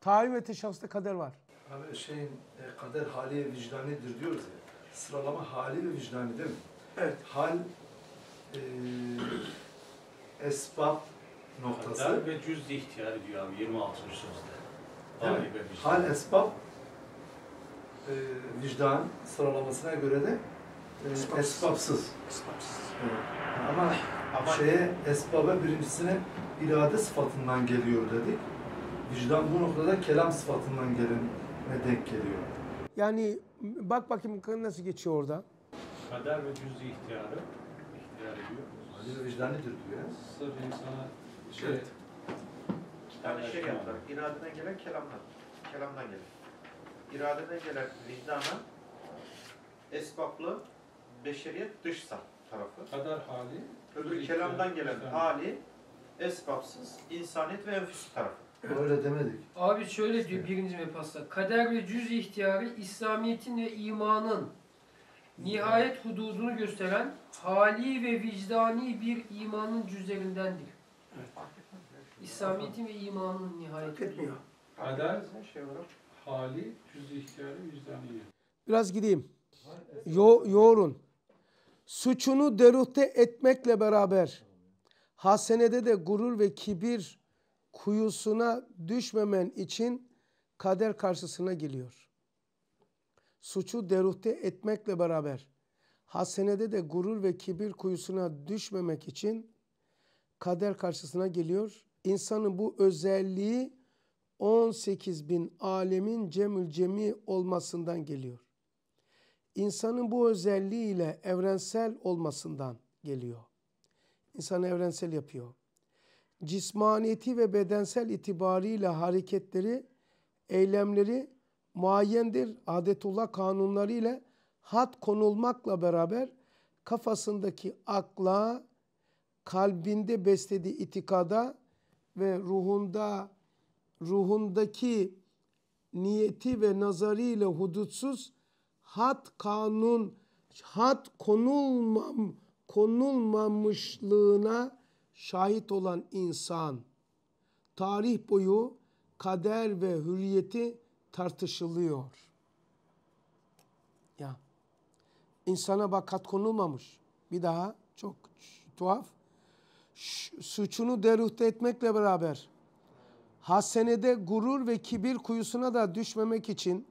Tayin ve teşahhusta kader var. Abi şeyin e, kader hali ve vicdanidir diyoruz ya. Sıralama hali ve vicdani değil mi? Evet. Hal e, esbab noktası. Kader ve cüz ihtiyar diyor abi 26. sözde. Hal esbab e, vicdan sıralamasına göre de ee, esbabsız. Evet. Ama, şeye esbaba birincisine irade sıfatından geliyor dedik. Vicdan bu noktada kelam sıfatından gelene denk geliyor. Yani bak bakayım nasıl geçiyor orada. Kader ve cüz'i ihtiyarı ihtiyar ediyor. Acil vicdanidir diyor. Sırf insana şey... Evet. İki şey yaptılar. iradeden gelen kelamdan. Kelamdan gelen. İradeden gelen vicdana esbaplı beşeriyet dışsal tarafı. Kadar hali. Öbür kelamdan gelen insan. hali esbapsız, insaniyet ve enfüsü tarafı. Öyle demedik. Abi şöyle diyor birinci mepasta. Kader ve cüz ihtiyarı İslamiyet'in ve imanın nihayet hududunu gösteren hali ve vicdani bir imanın cüzlerindendir. Evet. İslamiyet'in ve imanın nihayet hududu. Kader, şey hali, cüz ihtiyarı, vicdaniye. Biraz gideyim. Yo yoğurun suçunu deruhte etmekle beraber hasenede de gurur ve kibir kuyusuna düşmemen için kader karşısına geliyor. Suçu deruhte etmekle beraber hasenede de gurur ve kibir kuyusuna düşmemek için kader karşısına geliyor. İnsanın bu özelliği 18 bin alemin cemül cemi olmasından geliyor insanın bu özelliğiyle evrensel olmasından geliyor. İnsanı evrensel yapıyor. Cismaniyeti ve bedensel itibariyle hareketleri, eylemleri muayyendir. Adetullah kanunları ile hat konulmakla beraber kafasındaki akla, kalbinde beslediği itikada ve ruhunda ruhundaki niyeti ve nazarıyla hudutsuz hat kanun hat konulmam konulmamışlığına şahit olan insan tarih boyu kader ve hürriyeti tartışılıyor. Ya insana bak hat konulmamış. Bir daha çok tuhaf. suçunu deruhte etmekle beraber hasenede gurur ve kibir kuyusuna da düşmemek için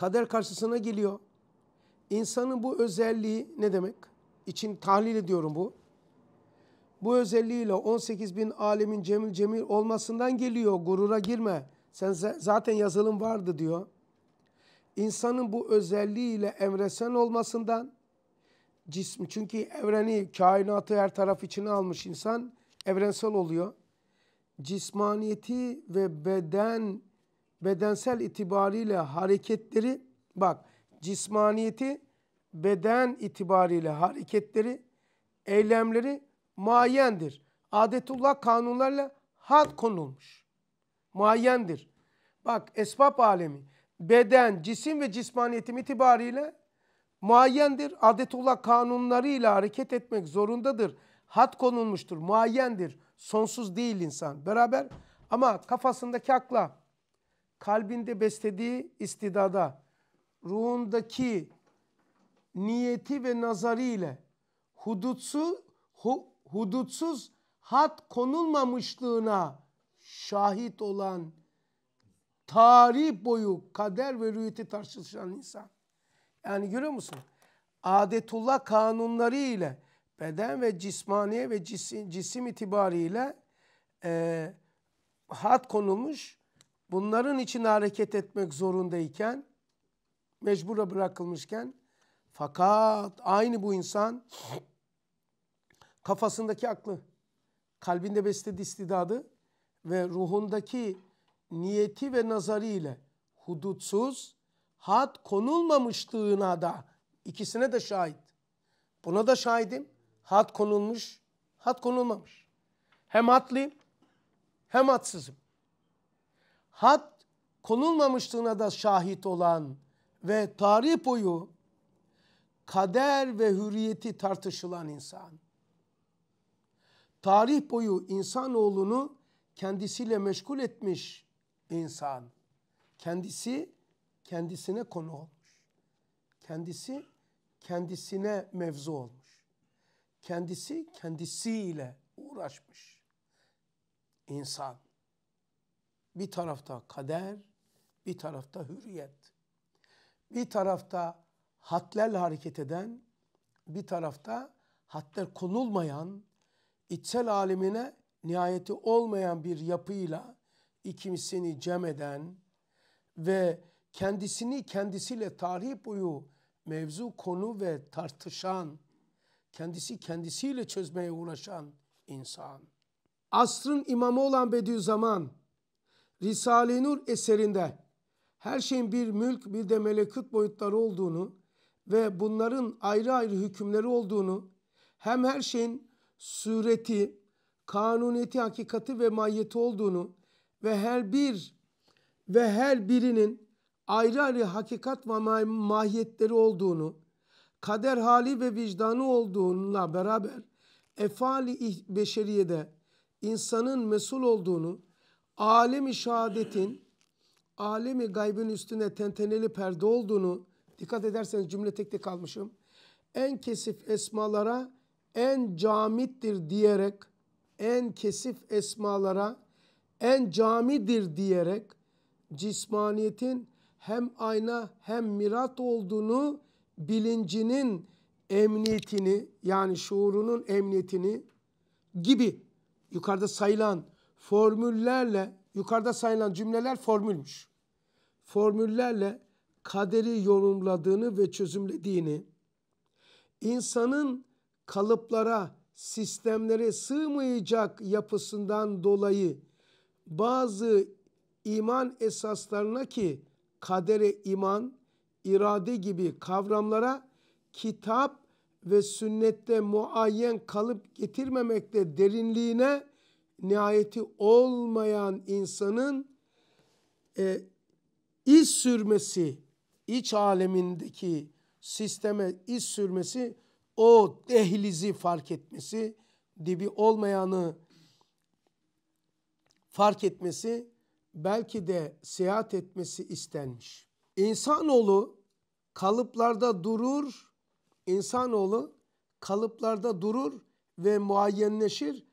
kader karşısına geliyor. İnsanın bu özelliği ne demek? İçin tahlil ediyorum bu. Bu özelliğiyle 18 bin alemin cemil cemil olmasından geliyor. Gurura girme. Sen zaten yazılım vardı diyor. İnsanın bu özelliğiyle evresen olmasından cismi çünkü evreni, kainatı her taraf içine almış insan evrensel oluyor. Cismaniyeti ve beden bedensel itibariyle hareketleri bak cismaniyeti beden itibariyle hareketleri eylemleri muayyendir. Adetullah kanunlarla had konulmuş. Muayyendir. Bak esbab alemi beden, cisim ve cismaniyetim itibariyle muayyendir. Adetullah kanunlarıyla hareket etmek zorundadır. Hat konulmuştur, muayyendir. Sonsuz değil insan. Beraber ama kafasındaki akla kalbinde beslediği istidada, ruhundaki niyeti ve nazarıyla hudutsuz, hu, hudutsuz hat konulmamışlığına şahit olan tarih boyu kader ve rüyeti tartışılan insan. Yani görüyor musun? Adetullah kanunları ile beden ve cismaniye ve cisim, cisim itibariyle e, hat konulmuş bunların için hareket etmek zorundayken, mecbura bırakılmışken fakat aynı bu insan kafasındaki aklı, kalbinde beslediği istidadı ve ruhundaki niyeti ve nazarı ile hudutsuz, hat konulmamışlığına da ikisine de şahit. Buna da şahidim. Hat konulmuş, hat konulmamış. Hem hatlıyım, hem hatsızım hat konulmamışlığına da şahit olan ve tarih boyu kader ve hürriyeti tartışılan insan. Tarih boyu insanoğlunu kendisiyle meşgul etmiş insan. Kendisi kendisine konu olmuş. Kendisi kendisine mevzu olmuş. Kendisi kendisiyle uğraşmış insan. Bir tarafta kader, bir tarafta hürriyet. Bir tarafta hatlerle hareket eden, bir tarafta hatler konulmayan, içsel alemine nihayeti olmayan bir yapıyla ikimisini cem eden ve kendisini kendisiyle tarih boyu mevzu konu ve tartışan, kendisi kendisiyle çözmeye uğraşan insan. Asrın imamı olan Bediüzzaman Risale-i Nur eserinde her şeyin bir mülk bir de melekut boyutları olduğunu ve bunların ayrı ayrı hükümleri olduğunu hem her şeyin sureti, kanuniyeti, hakikati ve mahiyeti olduğunu ve her bir ve her birinin ayrı ayrı hakikat ve mahiyetleri olduğunu, kader hali ve vicdanı olduğuna beraber efali beşeriyede insanın mesul olduğunu, alemi şehadetin alemi gaybın üstüne tenteneli perde olduğunu dikkat ederseniz cümle tek tek kalmışım En kesif esmalara en camittir diyerek en kesif esmalara en camidir diyerek cismaniyetin hem ayna hem mirat olduğunu bilincinin emniyetini yani şuurunun emniyetini gibi yukarıda sayılan formüllerle yukarıda sayılan cümleler formülmüş. Formüllerle kaderi yorumladığını ve çözümlediğini, insanın kalıplara, sistemlere sığmayacak yapısından dolayı bazı iman esaslarına ki kadere iman, irade gibi kavramlara kitap ve sünnette muayyen kalıp getirmemekte derinliğine nihayeti olmayan insanın e, iz sürmesi, iç alemindeki sisteme iz sürmesi, o dehlizi fark etmesi, dibi olmayanı fark etmesi, belki de seyahat etmesi istenmiş. İnsanoğlu kalıplarda durur, insanoğlu kalıplarda durur ve muayyenleşir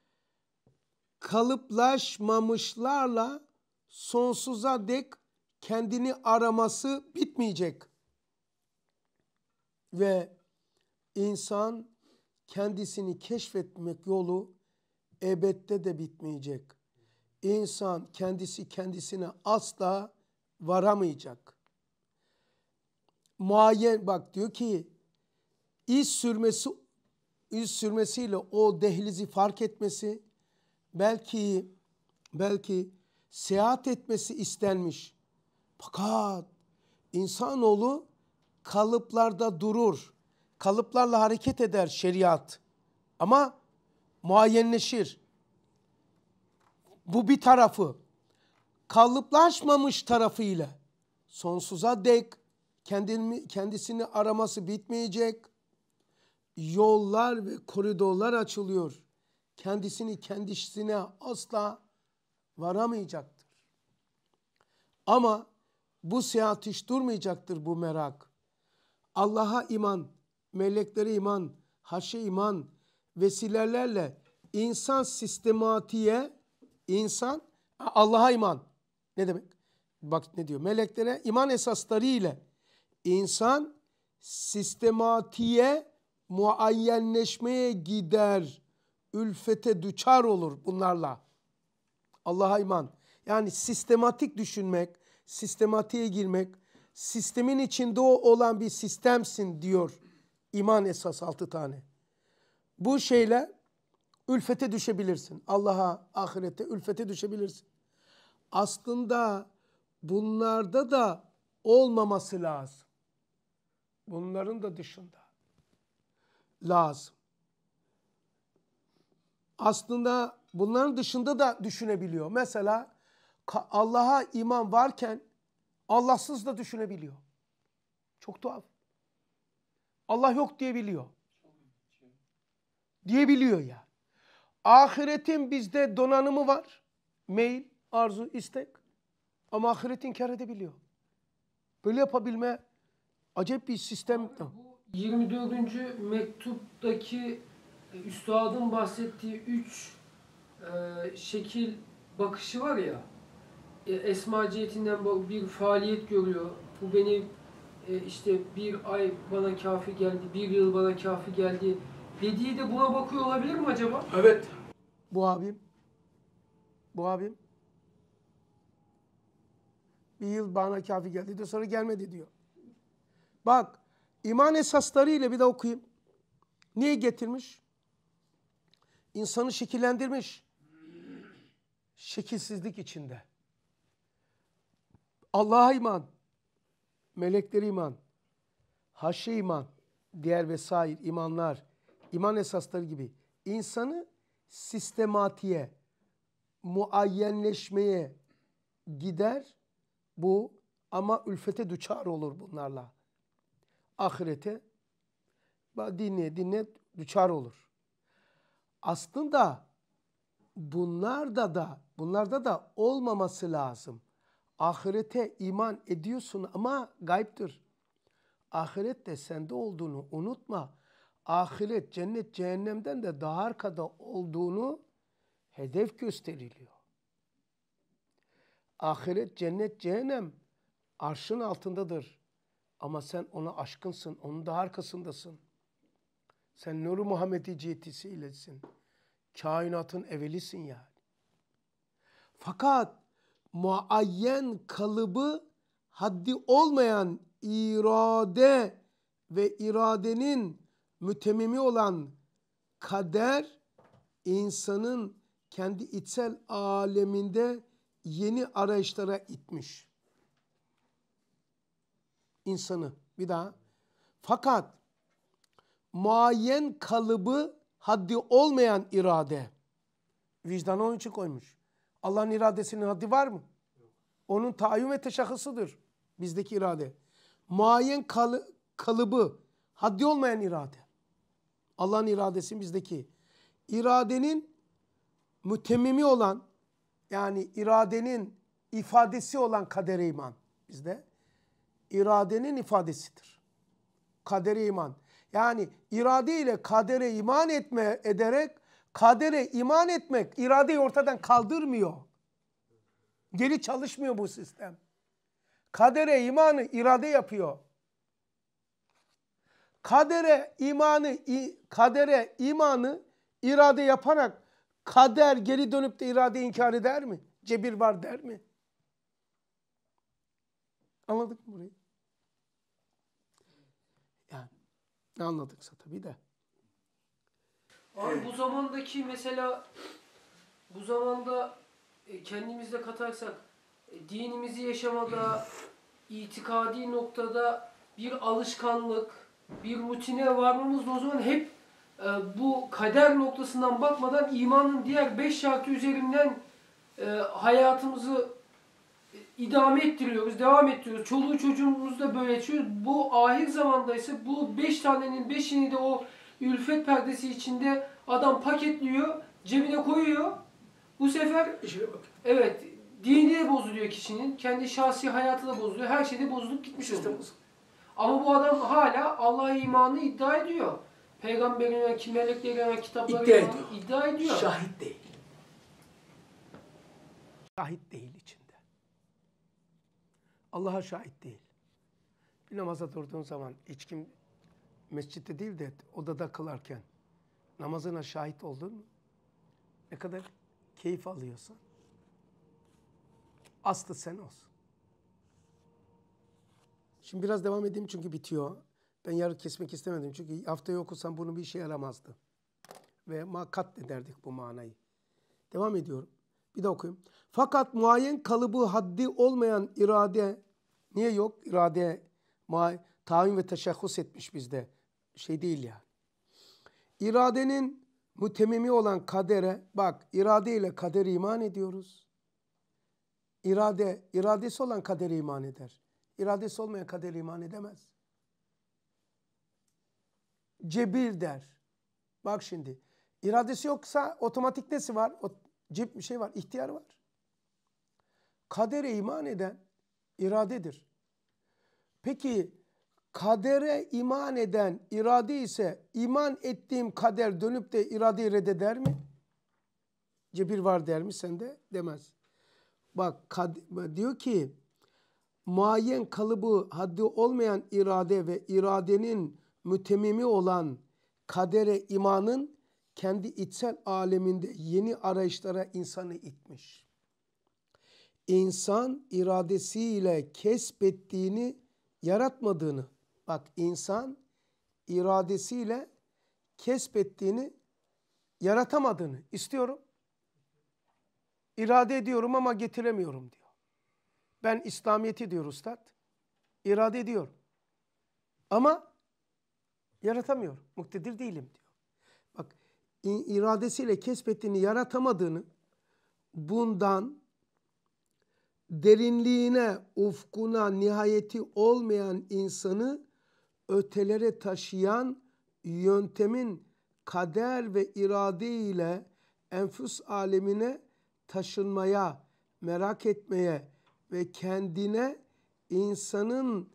kalıplaşmamışlarla sonsuza dek kendini araması bitmeyecek. Ve insan kendisini keşfetmek yolu ebette de bitmeyecek. İnsan kendisi kendisine asla varamayacak. Muayyen bak diyor ki iz sürmesi iz sürmesiyle o dehlizi fark etmesi belki belki seyahat etmesi istenmiş. Fakat insanoğlu kalıplarda durur. Kalıplarla hareket eder şeriat. Ama muayyenleşir. Bu bir tarafı. Kalıplaşmamış tarafıyla sonsuza dek kendini, kendisini araması bitmeyecek. Yollar ve koridorlar açılıyor kendisini kendisine asla varamayacaktır. Ama bu seyahat hiç durmayacaktır bu merak. Allah'a iman, meleklere iman, haşe iman, vesilelerle insan sistematiğe, insan Allah'a iman. Ne demek? Bak ne diyor? Meleklere iman esasları ile insan sistematiğe muayyenleşmeye gider ülfete düçar olur bunlarla. Allah'a iman. Yani sistematik düşünmek, sistematiğe girmek, sistemin içinde o olan bir sistemsin diyor iman esas altı tane. Bu şeyle ülfete düşebilirsin. Allah'a, ahirette ülfete düşebilirsin. Aslında bunlarda da olmaması lazım. Bunların da dışında lazım aslında bunların dışında da düşünebiliyor. Mesela Allah'a iman varken Allahsız da düşünebiliyor. Çok tuhaf. Allah yok diyebiliyor. Diyebiliyor ya. Ahiretin bizde donanımı var. Meyil, arzu, istek. Ama ahireti inkar edebiliyor. Böyle yapabilme acayip bir sistem. Bu 24. mektuptaki Üstadın bahsettiği üç e, şekil bakışı var ya, e, esma cihetinden bir faaliyet görüyor. Bu beni e, işte bir ay bana kafi geldi, bir yıl bana kafi geldi dediği de buna bakıyor olabilir mi acaba? Evet. Bu abim, bu abim bir yıl bana kafi geldi de sonra gelmedi diyor. Bak iman esasları ile bir de okuyayım. Niye getirmiş? insanı şekillendirmiş. Şekilsizlik içinde. Allah'a iman, melekleri iman, haşe iman, diğer vesair imanlar, iman esasları gibi insanı sistematiğe, muayyenleşmeye gider bu ama ülfete düçar olur bunlarla. Ahirete dinle dinle düçar olur aslında bunlarda da bunlarda da olmaması lazım. Ahirete iman ediyorsun ama gayiptir. Ahiret de sende olduğunu unutma. Ahiret cennet cehennemden de daha arkada olduğunu hedef gösteriliyor. Ahiret cennet cehennem arşın altındadır. Ama sen ona aşkınsın, onun daha arkasındasın. Sen nuru Muhammediciyetisi iletsin. Kainatın evelisin yani. Fakat muayyen kalıbı haddi olmayan irade ve iradenin mütemimi olan kader insanın kendi içsel aleminde yeni arayışlara itmiş. İnsanı bir daha. Fakat muayyen kalıbı haddi olmayan irade. Vicdanı onun için koymuş. Allah'ın iradesinin haddi var mı? Onun tayin ve teşahısıdır bizdeki irade. Muayyen kalı, kalıbı haddi olmayan irade. Allah'ın iradesi bizdeki. İradenin mütemmimi olan yani iradenin ifadesi olan kadere iman bizde. İradenin ifadesidir. Kadere iman. Yani irade ile kadere iman etme ederek kadere iman etmek iradeyi ortadan kaldırmıyor. Geri çalışmıyor bu sistem. Kadere imanı irade yapıyor. Kadere imanı kadere imanı irade yaparak kader geri dönüp de irade inkar eder mi? Cebir var der mi? Anladık mı burayı? Ne anladıksa tabii de. Abi evet. bu zamandaki mesela bu zamanda e, kendimizle katarsak e, dinimizi yaşamada itikadi noktada bir alışkanlık, bir rutine varmamız o zaman hep e, bu kader noktasından bakmadan imanın diğer beş şartı üzerinden e, hayatımızı idame ettiriyoruz, devam ettiriyoruz. Çoluğu çocuğumuz da böyle yetişiyoruz. Bu ahir zamanda ise bu beş tanenin beşini de o ülfet perdesi içinde adam paketliyor, cebine koyuyor. Bu sefer evet dini de bozuluyor kişinin, kendi şahsi hayatı da bozuluyor, her şeyde bozulup gitmiş oluyor. Ama bu adam hala Allah'a imanı iddia ediyor. Peygamberine, meleklerine, gelen kitaplarına iddia ediyor. iddia ediyor. Şahit değil. Şahit değil. Allah'a şahit değil. Bir namaza durduğun zaman hiç kim mescitte değil de odada kılarken namazına şahit oldun mu? Ne kadar keyif alıyorsan. Aslı sen olsun. Şimdi biraz devam edeyim çünkü bitiyor. Ben yarı kesmek istemedim çünkü haftayı okusam bunu bir işe yaramazdı. Ve makat ederdik bu manayı. Devam ediyorum. Bir de okuyayım. Fakat muayen kalıbı haddi olmayan irade Niye yok? İrade, tayin ve teşahhus etmiş bizde. Şey değil ya. İradenin mütemimi olan kadere, bak irade ile kadere iman ediyoruz. İrade, iradesi olan kadere iman eder. İradesi olmayan kadere iman edemez. Cebir der. Bak şimdi, iradesi yoksa otomatik nesi var? O, cep bir şey var, ihtiyar var. Kadere iman eden iradedir. Peki kadere iman eden iradi ise iman ettiğim kader dönüp de iradi reddeder mi? Cebir var der mi sende? Demez. Bak kad, diyor ki muayyen kalıbı haddi olmayan irade ve iradenin mütemimi olan kadere imanın kendi içsel aleminde yeni arayışlara insanı itmiş. İnsan iradesiyle kesbettiğini yaratmadığını, bak insan iradesiyle kesbettiğini, yaratamadığını istiyorum. İrade ediyorum ama getiremiyorum diyor. Ben İslamiyet'i diyor ustad. İrade ediyorum. Ama yaratamıyorum. Muktedir değilim diyor. Bak iradesiyle kesbettiğini yaratamadığını bundan derinliğine, ufkuna, nihayeti olmayan insanı ötelere taşıyan yöntemin kader ve irade ile enfüs alemine taşınmaya, merak etmeye ve kendine insanın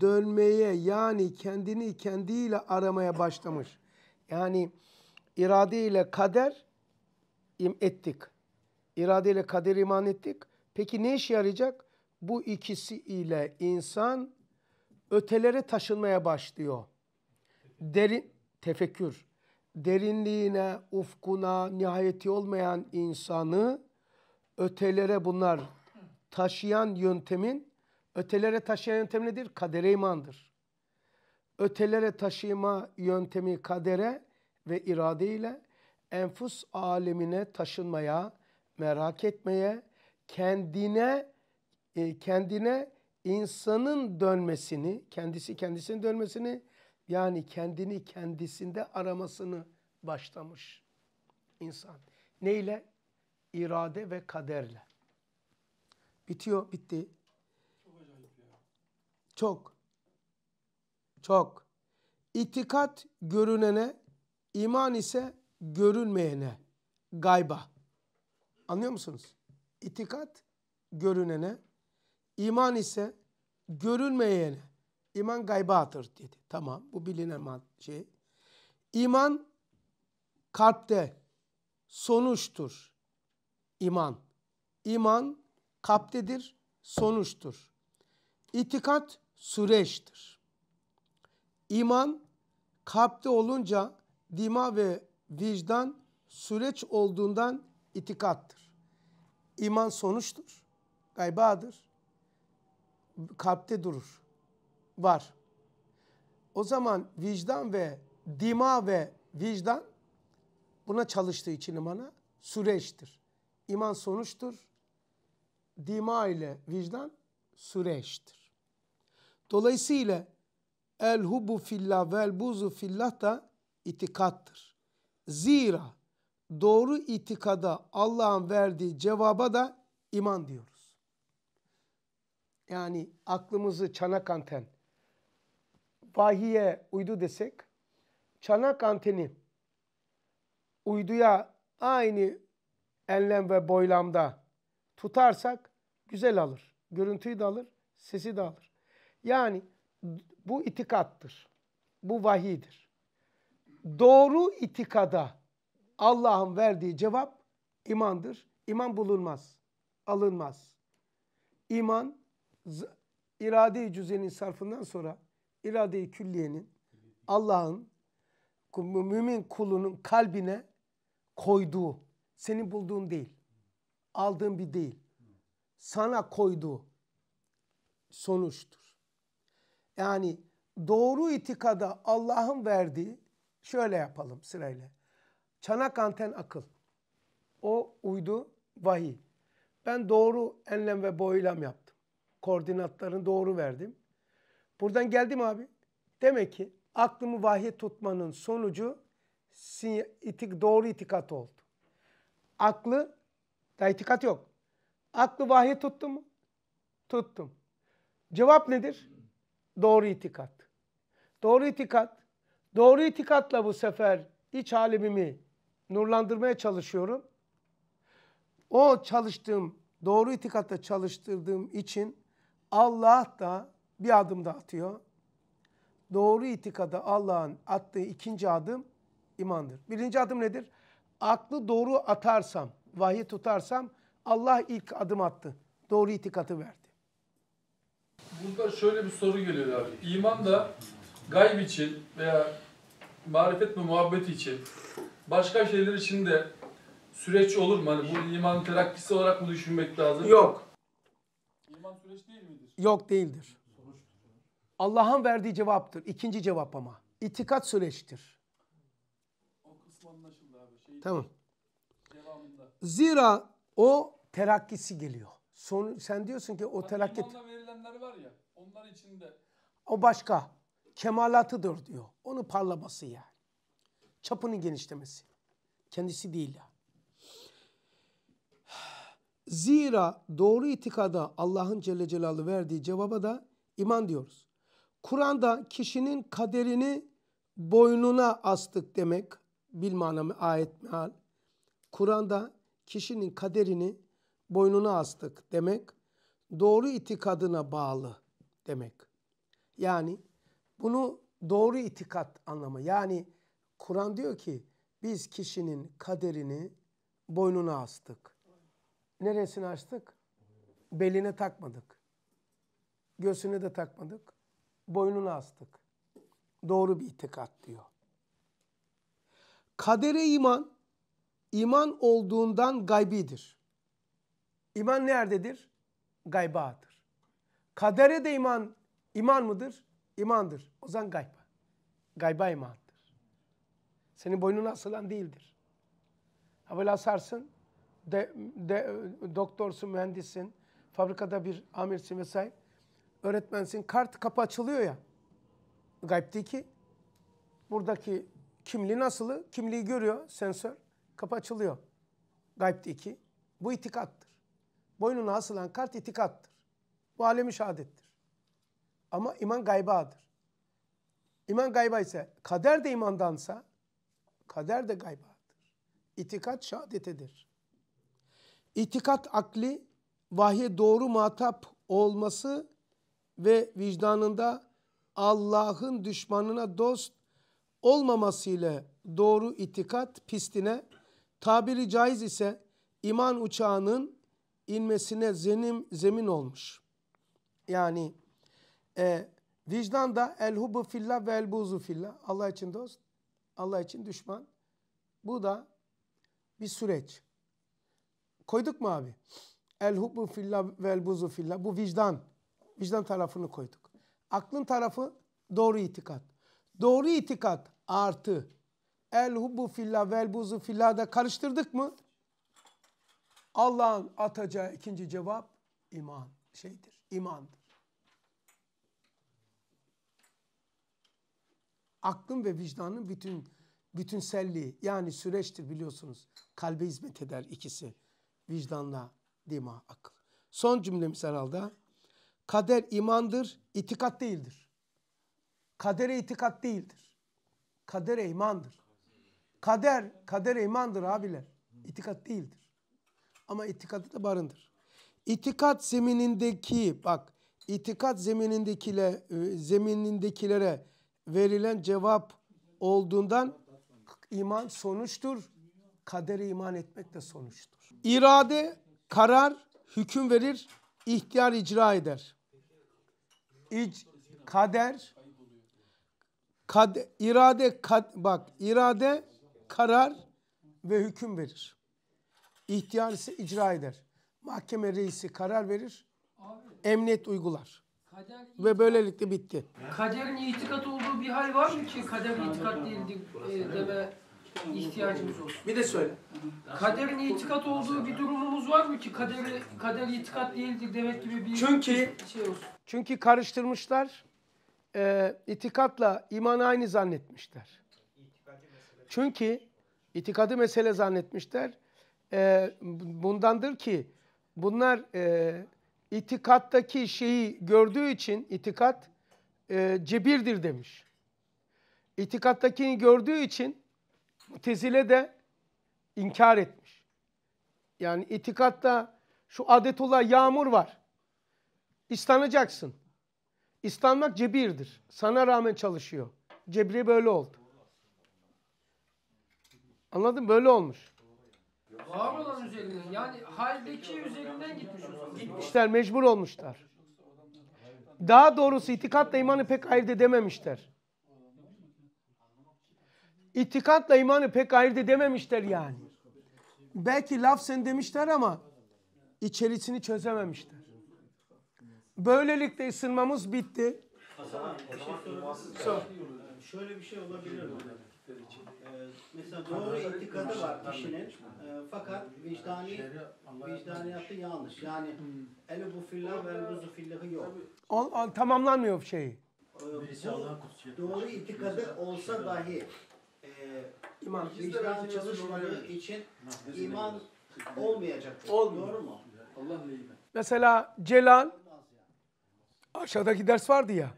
dönmeye yani kendini kendiyle aramaya başlamış. Yani irade ile kader im ettik. İrade ile kader iman ettik. Peki ne işe yarayacak? Bu ikisi ile insan ötelere taşınmaya başlıyor. Derin tefekkür, derinliğine, ufkuna, nihayeti olmayan insanı ötelere bunlar taşıyan yöntemin, ötelere taşıyan yöntem nedir? Kadere imandır. Ötelere taşıma yöntemi kadere ve irade ile enfus alemine taşınmaya, merak etmeye, kendine e, kendine insanın dönmesini, kendisi kendisinin dönmesini yani kendini kendisinde aramasını başlamış insan. Neyle? İrade ve kaderle. Bitiyor, bitti. Çok Çok. Çok. İtikat görünene, iman ise görünmeyene. Gayba. Anlıyor musunuz? İtikat görünene, iman ise görünmeyene. İman gaybadır dedi. Tamam bu bilinen şey. İman kalpte sonuçtur. İman. İman kalptedir, sonuçtur. İtikat süreçtir. İman kalpte olunca dima ve vicdan süreç olduğundan itikattır. İman sonuçtur. Gaybadır. Kalpte durur. Var. O zaman vicdan ve dima ve vicdan buna çalıştığı için imana süreçtir. İman sonuçtur. Dima ile vicdan süreçtir. Dolayısıyla el hubu fillah vel buzu fillah da itikattır. Zira doğru itikada Allah'ın verdiği cevaba da iman diyoruz. Yani aklımızı çanak anten, vahiye uydu desek, çanak anteni uyduya aynı enlem ve boylamda tutarsak güzel alır. Görüntüyü de alır, sesi de alır. Yani bu itikattır. Bu vahidir. Doğru itikada Allah'ın verdiği cevap imandır. İman bulunmaz, alınmaz. İman irade-i cüzenin sarfından sonra irade-i külliyenin Allah'ın mümin kulunun kalbine koyduğu, senin bulduğun değil, aldığın bir değil, sana koyduğu sonuçtur. Yani doğru itikada Allah'ın verdiği şöyle yapalım sırayla. Çanak anten akıl. O uydu vahiy. Ben doğru enlem ve boylam yaptım. Koordinatlarını doğru verdim. Buradan geldim abi. Demek ki aklımı vahiy tutmanın sonucu itik, doğru itikat oldu. Aklı da itikat yok. Aklı vahiy tuttum mu? Tuttum. Cevap nedir? Doğru itikat. Doğru itikat. Doğru itikatla bu sefer iç alemimi nurlandırmaya çalışıyorum. O çalıştığım, doğru itikatta çalıştırdığım için Allah da bir adım da atıyor. Doğru itikada Allah'ın attığı ikinci adım imandır. Birinci adım nedir? Aklı doğru atarsam, vahyi tutarsam Allah ilk adım attı. Doğru itikatı verdi. Burada şöyle bir soru geliyor abi. İman da gayb için veya marifet ve muhabbet için başka şeyler için de süreç olur mu? Hani bu iman terakkisi olarak mı düşünmek lazım? Yok. İman süreç değil midir? Yok değildir. Allah'ın verdiği cevaptır. İkinci cevap ama. İtikat süreçtir. O kısmı anlaşıldı abi. Şey, tamam. Devamında. Zira o terakkisi geliyor. Son, sen diyorsun ki o hani terakki... İmanda verilenler var ya onlar içinde. O başka. Kemalatıdır diyor. Onu parlaması yani. Çapını genişlemesi. Kendisi değil ya. Zira doğru itikada Allah'ın Celle Celalı verdiği cevaba da iman diyoruz. Kur'an'da kişinin kaderini boynuna astık demek bil manamı ayet meal. Kur'an'da kişinin kaderini boynuna astık demek doğru itikadına bağlı demek. Yani bunu doğru itikat anlamı yani Kur'an diyor ki biz kişinin kaderini boynuna astık. Neresini astık? Beline takmadık. Göğsüne de takmadık. Boynuna astık. Doğru bir itikat diyor. Kadere iman, iman olduğundan gaybidir. İman nerededir? Gaybadır. Kadere de iman, iman mıdır? İmandır. O zaman gayba. Gayba imandır. Senin boynuna asılan değildir. Ha böyle asarsın, de, de, doktorsun, mühendissin, fabrikada bir amirsin vesaire, öğretmensin, kart kapı açılıyor ya. Gaypti ki. Buradaki kimliğin nasılı kimliği görüyor sensör, kapı açılıyor. Gaypti ki. Bu itikattır. Boynuna asılan kart itikattır. Bu alemi şehadettir. Ama iman gaybadır. İman gayba ise, kader de imandansa, Kader de gaybattır. İtikat şehadetedir. İtikat akli vahye doğru muhatap olması ve vicdanında Allah'ın düşmanına dost olmamasıyla doğru itikat pistine tabiri caiz ise iman uçağının inmesine zemin zemin olmuş. Yani e, vicdan da el fillah ve elbuzu buzu fillah. Allah için dost. Allah için düşman. Bu da bir süreç. Koyduk mu abi? El hubbu fillah vel buzu fillah. Bu vicdan. Vicdan tarafını koyduk. Aklın tarafı doğru itikat. Doğru itikat artı el hubbu fillah vel buzu fillah da karıştırdık mı? Allah'ın atacağı ikinci cevap iman şeydir. İmandır. aklın ve vicdanın bütün bütünselliği yani süreçtir biliyorsunuz. Kalbe hizmet eder ikisi. Vicdanla dima akıl. Son cümlemiz herhalde. Kader imandır, itikat değildir. Kadere itikat değildir. Kadere imandır. Kader, kadere imandır abiler. İtikat değildir. Ama itikadı da barındır. İtikat zeminindeki bak itikat zeminindekiler e, zeminindekilere verilen cevap olduğundan iman sonuçtur. Kadere iman etmek de sonuçtur. İrade karar, hüküm verir, ihtiyar icra eder. İc, kader, kad, irade, kad, bak irade karar ve hüküm verir. İhtiyar ise icra eder. Mahkeme reisi karar verir, emniyet uygular. Kader Ve böylelikle bitti. Kaderin itikat olduğu bir hal var mı ki kader itikat değildir e, deme ihtiyacımız olsun? Bir de söyle. Kaderin itikat olduğu bir durumumuz var mı ki kaderi, kader itikat değildir demek gibi bir Çünkü şey olsun? Çünkü karıştırmışlar. E, itikatla imanı aynı zannetmişler. Çünkü itikadı mesele zannetmişler. E, bundandır ki bunlar e, itikattaki şeyi gördüğü için itikat e, cebirdir demiş. İtikattakini gördüğü için mutezile de inkar etmiş. Yani itikatta şu adetullah yağmur var. İslanacaksın. İslanmak cebirdir. Sana rağmen çalışıyor. Cebri böyle oldu. Anladın mı? Böyle olmuş. Var olan üzerinden yani haldeki üzerinden gitmiş o zaman. Gitmişler mecbur olmuşlar. Daha doğrusu itikatla imanı pek ayırt edememişler. İtikatla imanı pek ayırt edememişler yani. Belki laf sen demişler ama içerisini çözememişler. Böylelikle ısınmamız bitti. Hasan, o zaman Şöyle bir şey olabilir mi? Ee, mesela doğru itikadı var kişinin fakat vicdani vicdaniyatı yanlış. Yani ele bu fillah ve el buzu fillahı yok. Ol, ol, tamamlanmıyor şey. Ee, bu doğru itikadı olsa dahi e, iman vicdan çalışmadığı için iman olmayacak. Olmuyor. Doğru mu? Allah Mesela Celal aşağıdaki ders vardı ya.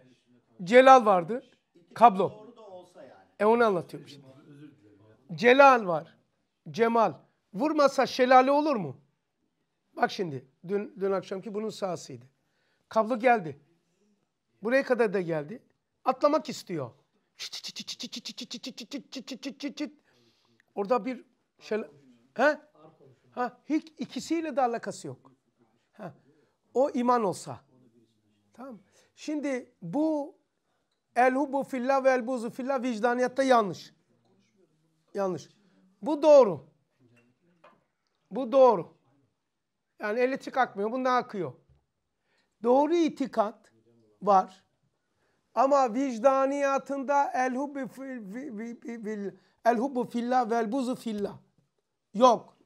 Celal vardı. Kablo. E onu anlatıyorum şimdi. Celal var. Cemal. Vurmasa şelale olur mu? Bak şimdi dün, dün akşamki bunun sahasıydı. Kablo geldi. Buraya kadar da geldi. Atlamak istiyor. Orada bir şel... He? Ha, hiç ikisiyle de alakası yok. Ha. O iman olsa. Tamam. Şimdi bu El hubu fillah ve el buzu fillah vicdaniyatta yanlış. Yanlış. Bu doğru. Bu doğru. Yani eli çık akmıyor. Bundan akıyor. Doğru itikat var. Ama vicdaniyatında el hubu fil, el hubu fillah ve el buzu fillah. Yok.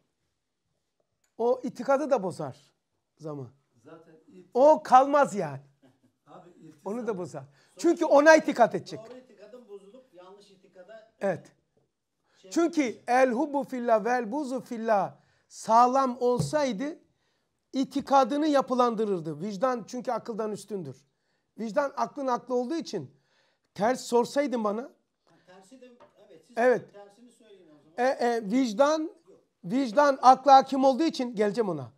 O itikadı da bozar zaman. Zaten o kalmaz yani. Abi, Onu da bozar. Çünkü ona itikat edecek. Doğru itikadın bozulup yanlış itikada... Evet. Şey çünkü yapacak. el hubu fillah vel buzu fillah sağlam olsaydı itikadını yapılandırırdı. Vicdan çünkü akıldan üstündür. Vicdan aklın aklı olduğu için ters sorsaydın bana. tersi de evet. evet. Tersini söyleyin o zaman. E, e, vicdan vicdan akla hakim olduğu için geleceğim ona.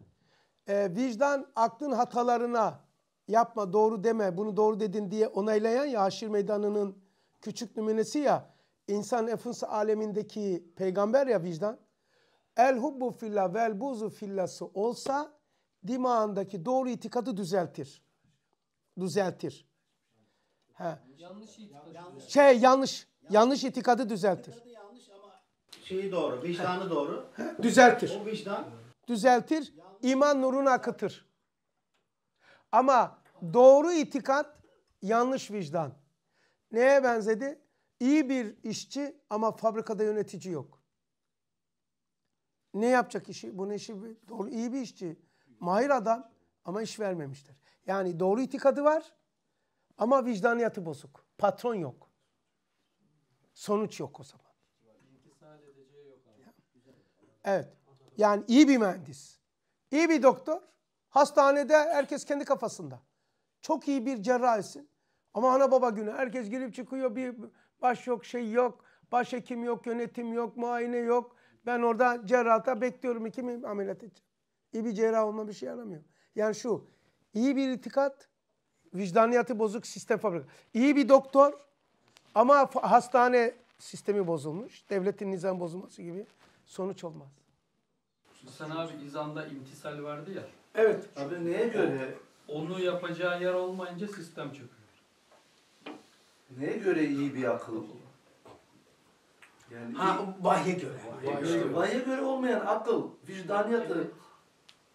E, vicdan aklın hatalarına yapma doğru deme bunu doğru dedin diye onaylayan ya Haşir Meydanı'nın küçük numunesi ya insan efınsı alemindeki peygamber ya vicdan. El hubbu filla vel buzu fillası olsa dimağındaki doğru itikadı düzeltir. Düzeltir. He. Yanlış itikadı. Şey yanlış. Yanlış, yanlış itikadı düzeltir. yanlış ama şeyi doğru, vicdanı doğru. Düzeltir. O vicdan. Düzeltir. iman İman nurunu akıtır. Ama doğru itikat yanlış vicdan. Neye benzedi? İyi bir işçi ama fabrikada yönetici yok. Ne yapacak işi? Bu ne işi doğru iyi bir işçi. Mahir adam ama iş vermemiştir. Yani doğru itikadı var ama vicdaniyatı bozuk. Patron yok. Sonuç yok o zaman. Evet. Yani iyi bir mühendis, İyi bir doktor Hastanede herkes kendi kafasında. Çok iyi bir cerrahisin. Ama ana baba günü herkes girip çıkıyor bir baş yok şey yok. Başhekim yok, yönetim yok, muayene yok. Ben orada cerrahta bekliyorum kimi ameliyat edeceğim. İyi bir cerrah olma bir şey yaramıyor. Yani şu iyi bir itikat, vicdaniyatı bozuk sistem fabrika. İyi bir doktor ama hastane sistemi bozulmuş. Devletin nizam bozulması gibi sonuç olmaz. Sen abi izanda imtisal vardı ya. Evet. Abi neye göre? Onu yapacağı yer olmayınca sistem çöküyor. Neye göre iyi bir akıl bu? Yani ha, vahye göre. Vahye göre. göre. Vahye göre olmayan akıl, vicdaniyatı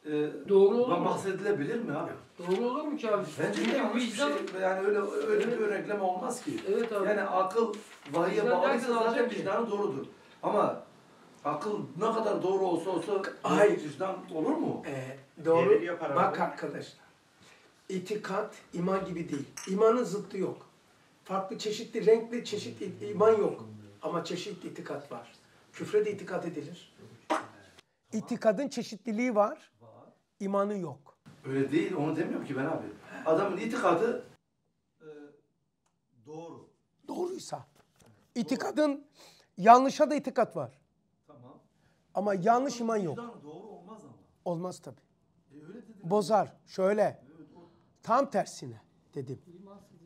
e, doğru olur mu? bahsedilebilir mi abi? Doğru olur mu ki abi? Bence de yanlış vicdan... bir şey. Yani öyle, öyle evet. bir örnekleme olmaz ki. Evet abi. Yani akıl vahiye bağlıysa zaten vicdanı doğrudur. Ama akıl ne kadar doğru olsa olsa Hayır. vicdan olur mu? Ee, Doğru. Bak arkadaşlar. İtikat iman gibi değil. İmanın zıttı yok. Farklı çeşitli renkli çeşit iman yok. Ama çeşitli itikat var. Küfre de itikat edilir. İtikadın çeşitliliği var. İmanı yok. Öyle değil. Onu demiyorum ki ben abi. Adamın itikadı ee, doğru. Doğruysa. İtikadın yanlışa da itikat var. Tamam. Ama yanlış iman yok. Doğru olmaz ama. Olmaz tabii bozar. Şöyle. Tam tersine dedim.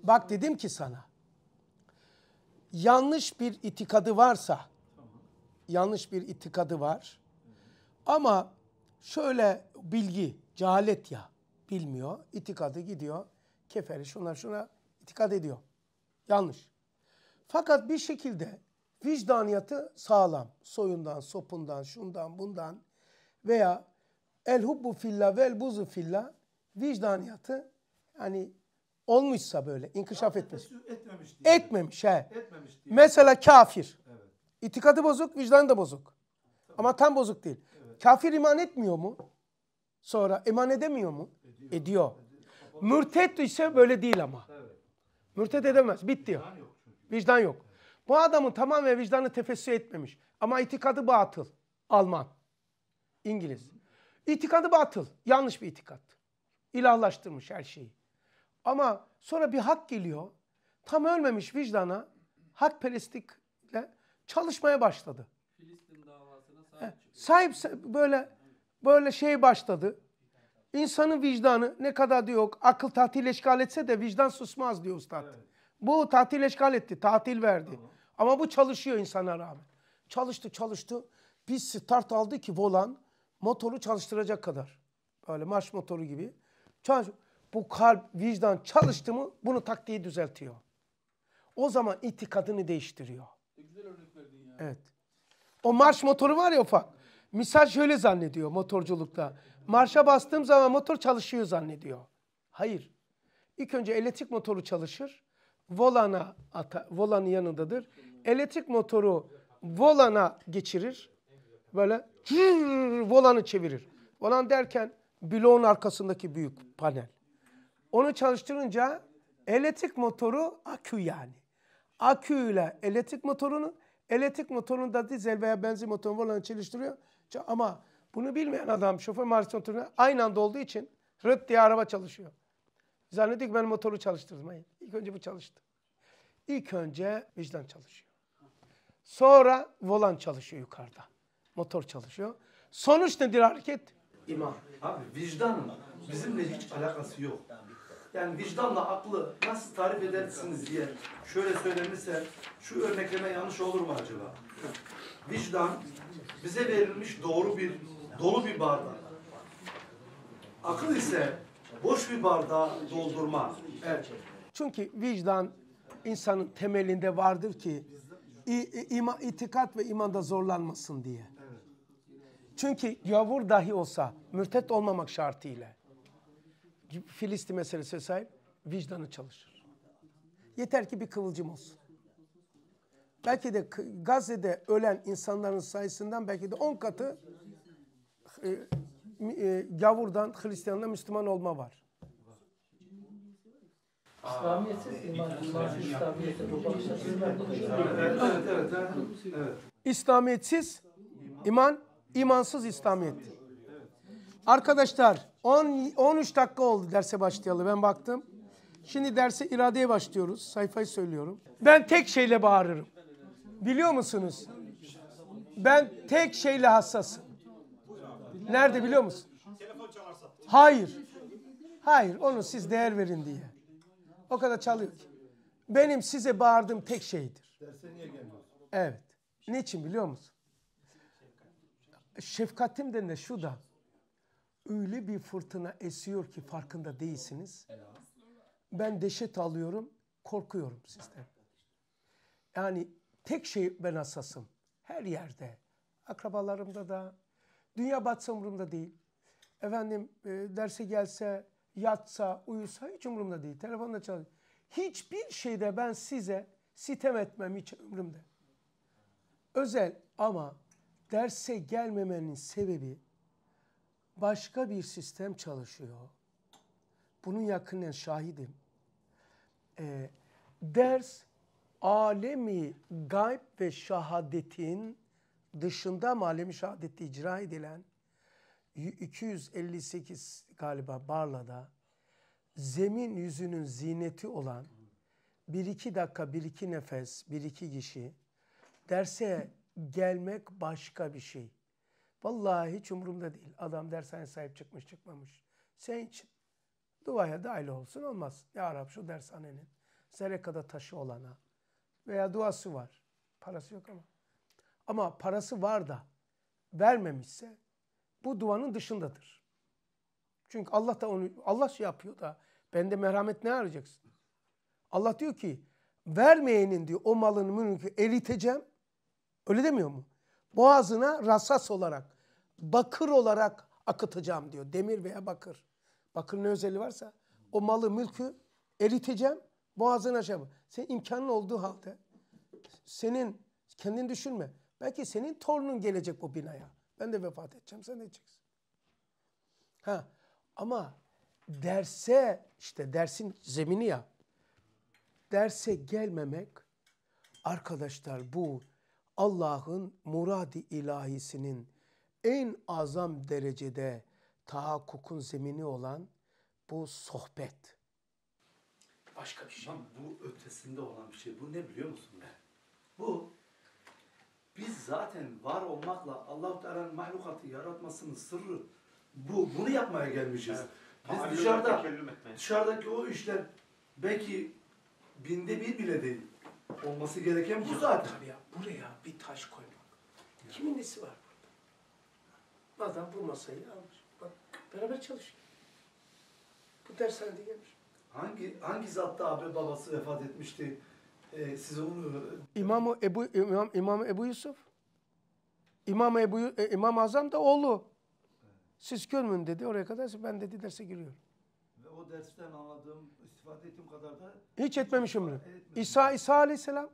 Bak dedim ki sana. Yanlış bir itikadı varsa, yanlış bir itikadı var. Ama şöyle bilgi, cehalet ya bilmiyor. itikadı gidiyor. Keferi şuna şuna itikad ediyor. Yanlış. Fakat bir şekilde vicdaniyatı sağlam. Soyundan, sopundan, şundan, bundan veya El hubbu filla vel buzu filla vicdaniyatı yani olmuşsa böyle inkişaf etmiş. Etmemiş diye. Etmemiş he. Etmemiş diye. Mesela kafir. Evet. İtikadı bozuk, vicdanı da bozuk. Tamam. Ama tam bozuk değil. Evet. Kafir iman etmiyor mu? Sonra iman edemiyor mu? Ediyor. Ediyor. Ediyor. Mürtet ise böyle değil ama. Evet. Mürtet edemez. Bitti. Vicdan yok. Vicdan yok. Evet. Bu adamın tamamen vicdanı tefessü etmemiş. Ama itikadi batıl. Alman. İngiliz. İtikadı batıl. Yanlış bir itikat. İlahlaştırmış her şeyi. Ama sonra bir hak geliyor. Tam ölmemiş vicdana hakperestlikle çalışmaya başladı. Filistin davasına sahip, böyle böyle şey başladı. İnsanın vicdanı ne kadar diyor akıl tatil eşgal etse de vicdan susmaz diyor ustad. Evet. Bu tatil eşgal etti, tatil verdi. Tamam. Ama bu çalışıyor insana rağmen. Çalıştı çalıştı. Bir start aldı ki volan motoru çalıştıracak kadar. Böyle marş motoru gibi. Çalış, bu kalp, vicdan çalıştı mı bunu taktiği düzeltiyor. O zaman itikadını değiştiriyor. güzel örnek verdin ya. Evet. O marş motoru var ya ufak. Misal şöyle zannediyor motorculukta. Marşa bastığım zaman motor çalışıyor zannediyor. Hayır. İlk önce elektrik motoru çalışır. Volana ata, volanın yanındadır. Elektrik motoru volana geçirir böyle cırr, volanı çevirir. Volan derken bloğun arkasındaki büyük panel. Onu çalıştırınca elektrik motoru akü yani. Akü ile elektrik motorunu, elektrik motorunu da dizel veya benzin motorunu volanı çalıştırıyor. Ama bunu bilmeyen adam şoför marşı motoruna aynı anda olduğu için rıt diye araba çalışıyor. Zannediyor ki ben motoru çalıştırdım. Hayır. İlk önce bu çalıştı. İlk önce vicdan çalışıyor. Sonra volan çalışıyor yukarıda motor çalışıyor. Sonuç nedir hareket? İman. Abi vicdan bizimle hiç alakası yok. Yani vicdanla aklı nasıl tarif edersiniz diye şöyle söylenirse şu örnekleme yanlış olur mu acaba? Vicdan bize verilmiş doğru bir dolu bir bardak. Akıl ise boş bir bardağı doldurma. Evet. Çünkü vicdan insanın temelinde vardır ki itikat ve imanda zorlanmasın diye. Çünkü yavur dahi olsa mürtet olmamak şartıyla Filistin meselesi sahip vicdanı çalışır. Yeter ki bir kıvılcım olsun. Belki de Gazze'de ölen insanların sayısından belki de on katı e, e, gavurdan Hristiyanla Müslüman olma var. E, İslamiyetsiz iman, imansız İslamiyet'e bu bakış İslamiyetsiz iman, İmansız İslamiyet. Arkadaşlar 10, 13 dakika oldu derse başlayalı ben baktım. Şimdi derse iradeye başlıyoruz. Sayfayı söylüyorum. Ben tek şeyle bağırırım. Biliyor musunuz? Ben tek şeyle hassasım. Nerede biliyor musun? Hayır. Hayır onu siz değer verin diye. O kadar çalıyor ki. Benim size bağırdığım tek şeydir. Evet. Niçin biliyor musun? Şefkatim de şu da öyle bir fırtına esiyor ki farkında değilsiniz. Ben deşet alıyorum, korkuyorum sizden. Yani tek şey ben hassasım. Her yerde. Akrabalarımda da. Dünya batsa umurumda değil. Efendim e, derse gelse, yatsa, uyusa hiç umurumda değil. Telefonla çalıyor. Hiçbir şeyde ben size sitem etmem hiç ömrümde. Özel ama derse gelmemenin sebebi başka bir sistem çalışıyor. Bunun yakından şahidim. Ee, ders alemi gayb ve şahadetin dışında alemi şahadeti icra edilen 258 galiba Barla'da zemin yüzünün zineti olan bir iki dakika, bir iki nefes, bir iki kişi derse gelmek başka bir şey. Vallahi hiç umurumda değil. Adam dershaneye sahip çıkmış çıkmamış. Senin için duaya dahil olsun olmaz. Ya Rab şu dershanenin Zereka'da taşı olana veya duası var. Parası yok ama. Ama parası var da vermemişse bu duanın dışındadır. Çünkü Allah da onu Allah şey yapıyor da bende merhamet ne arayacaksın? Allah diyor ki vermeyenin diyor o malını mülkü eriteceğim. Öyle demiyor mu? Boğazına rasas olarak, bakır olarak akıtacağım diyor. Demir veya bakır. Bakır ne özelliği varsa o malı, mülkü eriteceğim. Boğazına şey yapayım. Senin imkanın olduğu halde senin kendini düşünme. Belki senin torunun gelecek bu binaya. Ben de vefat edeceğim, sen de edeceksin. Ha, ama derse işte dersin zemini ya. Derse gelmemek arkadaşlar bu Allah'ın muradi ilahisinin en azam derecede tahakkukun zemini olan bu sohbet. Başka bir şey. bu ötesinde olan bir şey. Bu ne biliyor musun? Be? Bu biz zaten var olmakla Allah Teala'nın mahlukatı yaratmasının sırrı bu. Bunu yapmaya gelmişiz. Biz dışarıda dışarıdaki o işler belki binde bir bile değil. Olması gereken bu zaten. Tabii ya buraya bir taş koymak. Ya. Kimin nesi var burada? Adam bu masayı almış. Bak beraber çalışıyor. Bu dershanede gelmiş. Hangi hangi zatta abi babası vefat etmişti? Ee, siz onu İmam Ebu İmam İmam Ebu Yusuf. İmam Ebu e, İmam Azam da oğlu. Siz Köln'ün dedi oraya kadar ben dedi derse giriyorum. Ve o dersten anladığım, istifade ettiğim kadar da... Hiç etmemiş ömrü. İsa, İsa Aleyhisselam,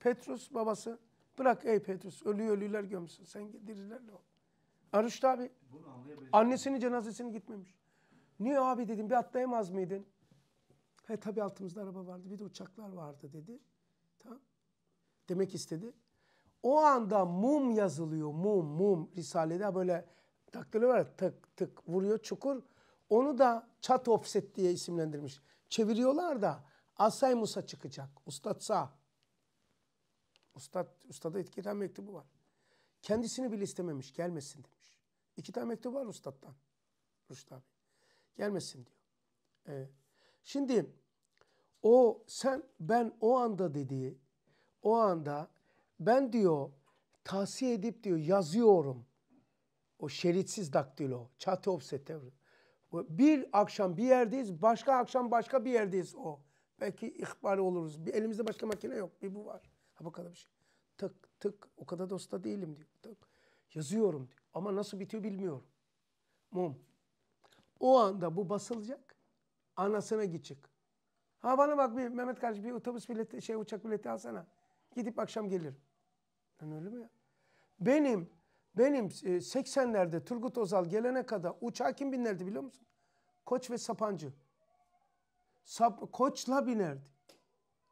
Petrus babası, Bırak ey Petrus ölü ölüler gömsün. Sen dirilerle ol. Aruşt abi. Annesinin cenazesini gitmemiş. Niye abi dedim bir atlayamaz mıydın? He tabii altımızda araba vardı bir de uçaklar vardı dedi. Tamam. Demek istedi. O anda mum yazılıyor mum mum. Risale'de böyle takdili var tık tık vuruyor çukur. Onu da çat offset diye isimlendirmiş. Çeviriyorlar da Asay Musa çıkacak. Ustatsa Ustad, ustada iki tane mektubu var. Kendisini bile istememiş gelmesin demiş. İki tane mektubu var ustadtan. Rüştü abi. Gelmesin diyor. Ee, şimdi o sen ben o anda dediği o anda ben diyor tavsiye edip diyor yazıyorum. O şeritsiz daktilo. Çatı offset Bir akşam bir yerdeyiz. Başka akşam başka bir yerdeyiz o. Belki ihbar oluruz. Bir, elimizde başka makine yok. Bir bu var. Ha bak şey. Tık tık o kadar dosta değilim diyor. Tık. Yazıyorum diyor. Ama nasıl bitiyor bilmiyorum. Mum. O anda bu basılacak. Anasına gidecek. Ha bana bak bir Mehmet kardeş bir otobüs bileti şey uçak bileti alsana. Gidip akşam gelirim. ben öyle mi ya? Benim benim 80'lerde e, Turgut Ozal gelene kadar uçağa kim binerdi biliyor musun? Koç ve Sapancı. Sap, koçla binerdi.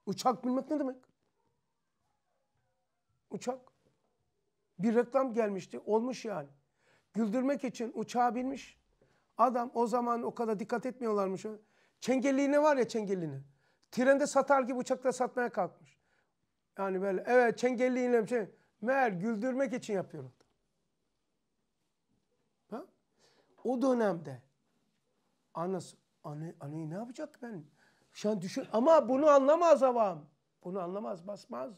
Uçak binmek ne demek? uçak. Bir reklam gelmişti. Olmuş yani. Güldürmek için uçağa binmiş. Adam o zaman o kadar dikkat etmiyorlarmış. Çengelliğine var ya çengelliğine. Trende satar gibi uçakta satmaya kalkmış. Yani böyle evet çengelliğine bir şey. Meğer güldürmek için yapıyor. Ha? O dönemde anası, anı anıyı ne yapacak ben? Şu an düşün ama bunu anlamaz avam. Bunu anlamaz basmaz.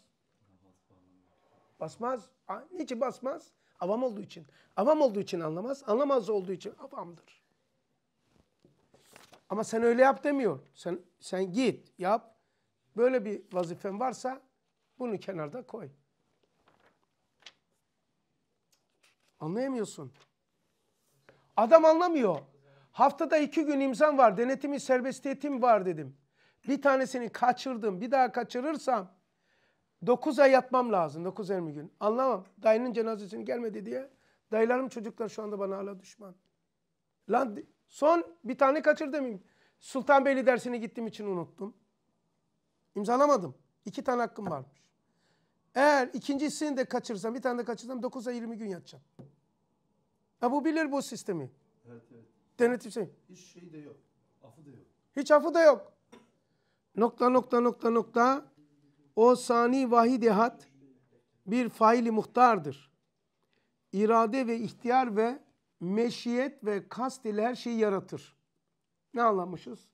Basmaz. Niçin basmaz? Avam olduğu için. Avam olduğu için anlamaz. Anlamaz olduğu için avamdır. Ama sen öyle yap demiyor. Sen, sen git, yap. Böyle bir vazifen varsa bunu kenarda koy. Anlayamıyorsun. Adam anlamıyor. Haftada iki gün imzan var. Denetimi serbestiyetim var dedim. Bir tanesini kaçırdım. Bir daha kaçırırsam 9 ay yatmam lazım. 9-20 gün. Anlamam. Dayının cenazesini gelmedi diye. Dayılarım çocuklar şu anda bana hala düşman. Lan son bir tane kaçırdım. Sultan Sultanbeyli dersine gittiğim için unuttum. İmzalamadım. İki tane hakkım varmış. Eğer ikincisini de kaçırsam, bir tane de kaçırsam 9 ay 20 gün yatacağım. Ya bu bilir bu sistemi. Evet, evet. Denetim şey. Hiç şey de yok. Afı da yok. Hiç afı da yok. Nokta nokta nokta nokta. O sani vahidehat bir faili muhtardır. İrade ve ihtiyar ve meşiyet ve kast ile her şeyi yaratır. Ne anlamışız?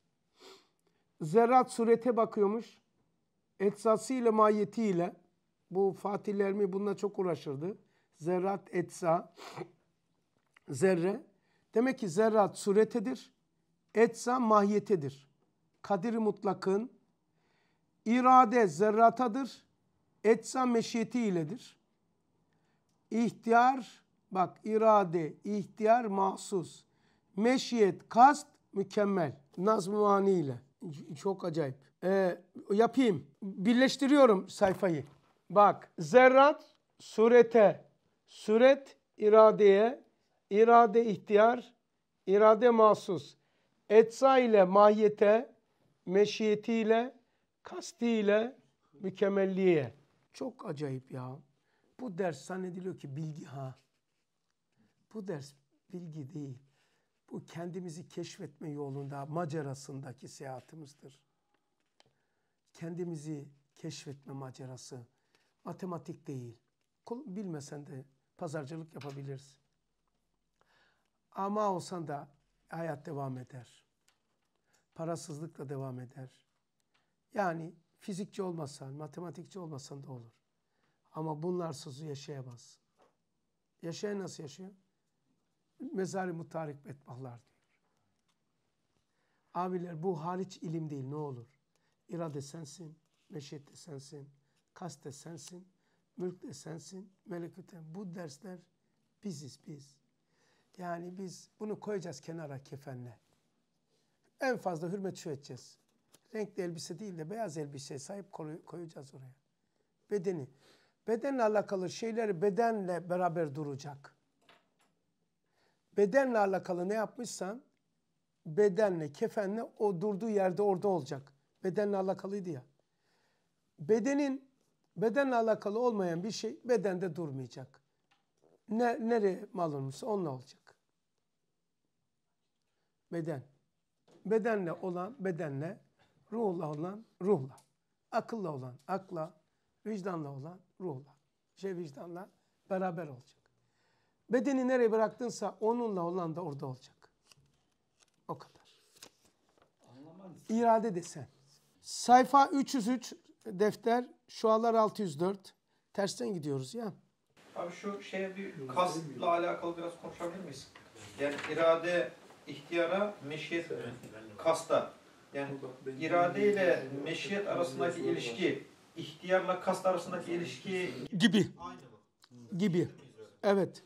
Zerrat surete bakıyormuş. Etsasıyla mahiyetiyle. Bu Fatih Lermi bununla çok uğraşırdı. Zerrat etsa. Zerre. Demek ki zerrat suretedir. Etsa mahiyetedir. Kadir-i Mutlak'ın İrade zerratadır. Etsa meşiyeti iledir. İhtiyar, bak irade, ihtiyar mahsus. Meşiyet, kast, mükemmel. Nazm-ı ile. Çok acayip. Ee, yapayım. Birleştiriyorum sayfayı. Bak, zerrat surete, suret iradeye, irade ihtiyar, irade mahsus. Etsa ile mahiyete, meşiyetiyle kastiyle mükemmelliğe. Çok acayip ya. Bu ders zannediliyor ki bilgi ha. Bu ders bilgi değil. Bu kendimizi keşfetme yolunda macerasındaki seyahatimizdir. Kendimizi keşfetme macerası. Matematik değil. Bilmesen de pazarcılık yapabiliriz. Ama olsan da hayat devam eder. Parasızlıkla devam eder. Yani fizikçi olmasan, matematikçi olmasan da olur. Ama bunlarsız yaşayamaz. Yaşayan nasıl yaşıyor? Mezari mutarik betbahlar diyor. Abiler bu hariç ilim değil ne olur. İrade sensin, meşiyet de sensin, kast de sensin, mülk de sensin, meleküten. Bu dersler biziz biz. Yani biz bunu koyacağız kenara kefenle. En fazla hürmet şu edeceğiz renkli elbise değil de beyaz elbise sahip koyacağız oraya. Bedeni. Bedenle alakalı şeyleri bedenle beraber duracak. Bedenle alakalı ne yapmışsan bedenle, kefenle o durduğu yerde orada olacak. Bedenle alakalıydı ya. Bedenin bedenle alakalı olmayan bir şey bedende durmayacak. Ne, nereye mal olmuşsa onunla olacak. Beden. Bedenle olan bedenle Ruhla olan ruhla. Akılla olan akla. Vicdanla olan ruhla. Şey vicdanla beraber olacak. Bedeni nereye bıraktınsa onunla olan da orada olacak. O kadar. Anlamayız. İrade desen. Sayfa 303 defter şualar 604. Tersten gidiyoruz ya. Abi şu şeye bir kasla alakalı biraz konuşabilir miyiz? Yani irade ihtiyara, meşiyet kasta. Yani irade ile meşiyet arasındaki ilişki, ihtiyarla kast arasındaki ilişki gibi. Aynı Gibi. Evet.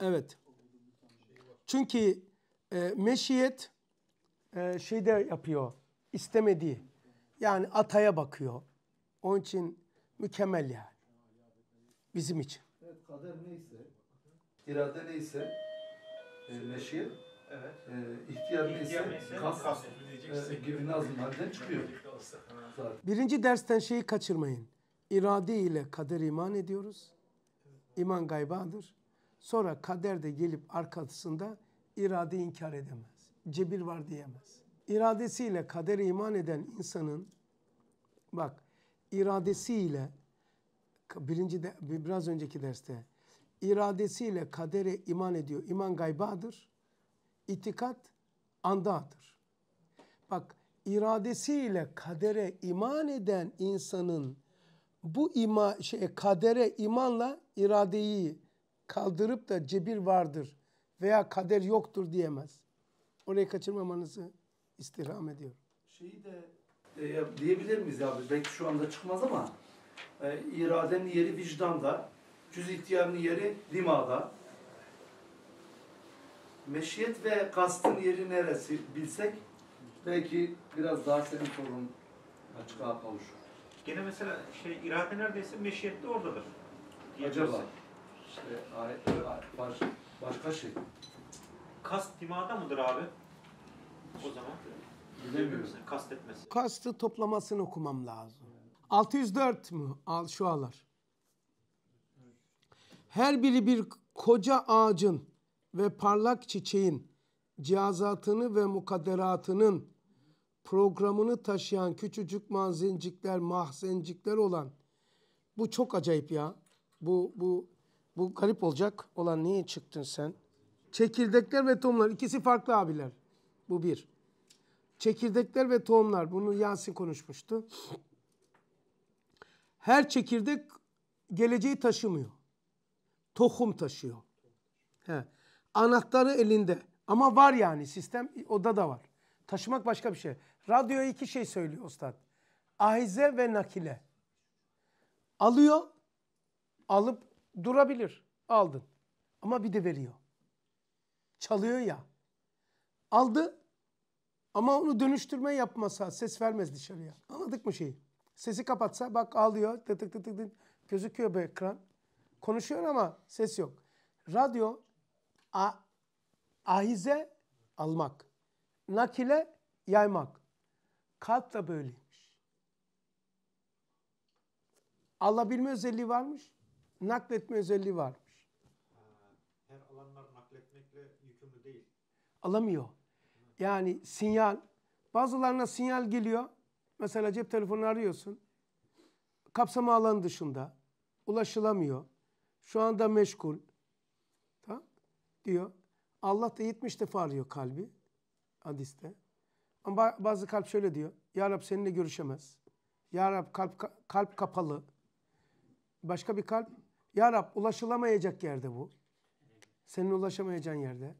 Evet. Şey Çünkü e, meşiyet e, şeyde yapıyor. istemediği. Yani ataya bakıyor. Onun için mükemmel yani. Bizim için. Evet, kader neyse, irade neyse, e, meşiyet Evet. E, neyse kas, kas e, gibi nazımlardan çıkıyor. Birinci dersten şeyi kaçırmayın. İrade ile kader iman ediyoruz. İman gaybadır. Sonra kader de gelip arkasında irade inkar edemez. Cebir var diyemez. İradesiyle kadere iman eden insanın bak iradesiyle birinci de, biraz önceki derste iradesiyle kadere iman ediyor. İman gaybadır itikat andadır. Bak iradesiyle kadere iman eden insanın bu ima, şey, kadere imanla iradeyi kaldırıp da cebir vardır veya kader yoktur diyemez. Orayı kaçırmamanızı istirham ediyorum. Şeyi de e, diyebilir miyiz abi? Belki şu anda çıkmaz ama e, iradenin yeri vicdanda, cüz ihtiyarının yeri limada, meşiyet ve kastın yeri neresi bilsek belki biraz daha senin sorun açığa kavuşur. Gene mesela şey irade neredeyse meşiyette oradadır. Acaba işte ayet, baş, başka şey. Kast dimada mıdır abi? O zaman. Bilemiyorum. Kastetmesi. Kastı toplamasını okumam lazım. 604 mü? Al şu alar. Her biri bir koca ağacın ve parlak çiçeğin cihazatını ve mukadderatının programını taşıyan küçücük manzincikler, mahzencikler olan bu çok acayip ya. Bu bu bu garip olacak. Olan niye çıktın sen? Çekirdekler ve tohumlar ikisi farklı abiler. Bu bir. Çekirdekler ve tohumlar bunu Yasin konuşmuştu. Her çekirdek geleceği taşımıyor. Tohum taşıyor. He. Anahtarı elinde. Ama var yani sistem oda da var. Taşımak başka bir şey. Radyo iki şey söylüyor ustad. Ahize ve nakile. Alıyor, alıp durabilir. Aldın. Ama bir de veriyor. Çalıyor ya. Aldı ama onu dönüştürme yapmasa ses vermez dışarıya. Anladık mı şeyi? Sesi kapatsa bak alıyor, tık tık tık tık gözüküyor bu ekran. Konuşuyor ama ses yok. Radyo A, ahize almak. Nakile yaymak. Kalp da böyleymiş. Alabilme özelliği varmış. Nakletme özelliği varmış. Her alanlar nakletmekle yükümlü değil. Alamıyor. Yani sinyal. Bazılarına sinyal geliyor. Mesela cep telefonu arıyorsun. Kapsama alanı dışında. Ulaşılamıyor. Şu anda meşgul diyor. Allah da 70 defa arıyor kalbi hadiste. Ama bazı kalp şöyle diyor. Ya Rab seninle görüşemez. Ya Rab kalp, kalp kapalı. Başka bir kalp. Ya Rab ulaşılamayacak yerde bu. Senin ulaşamayacağın yerde.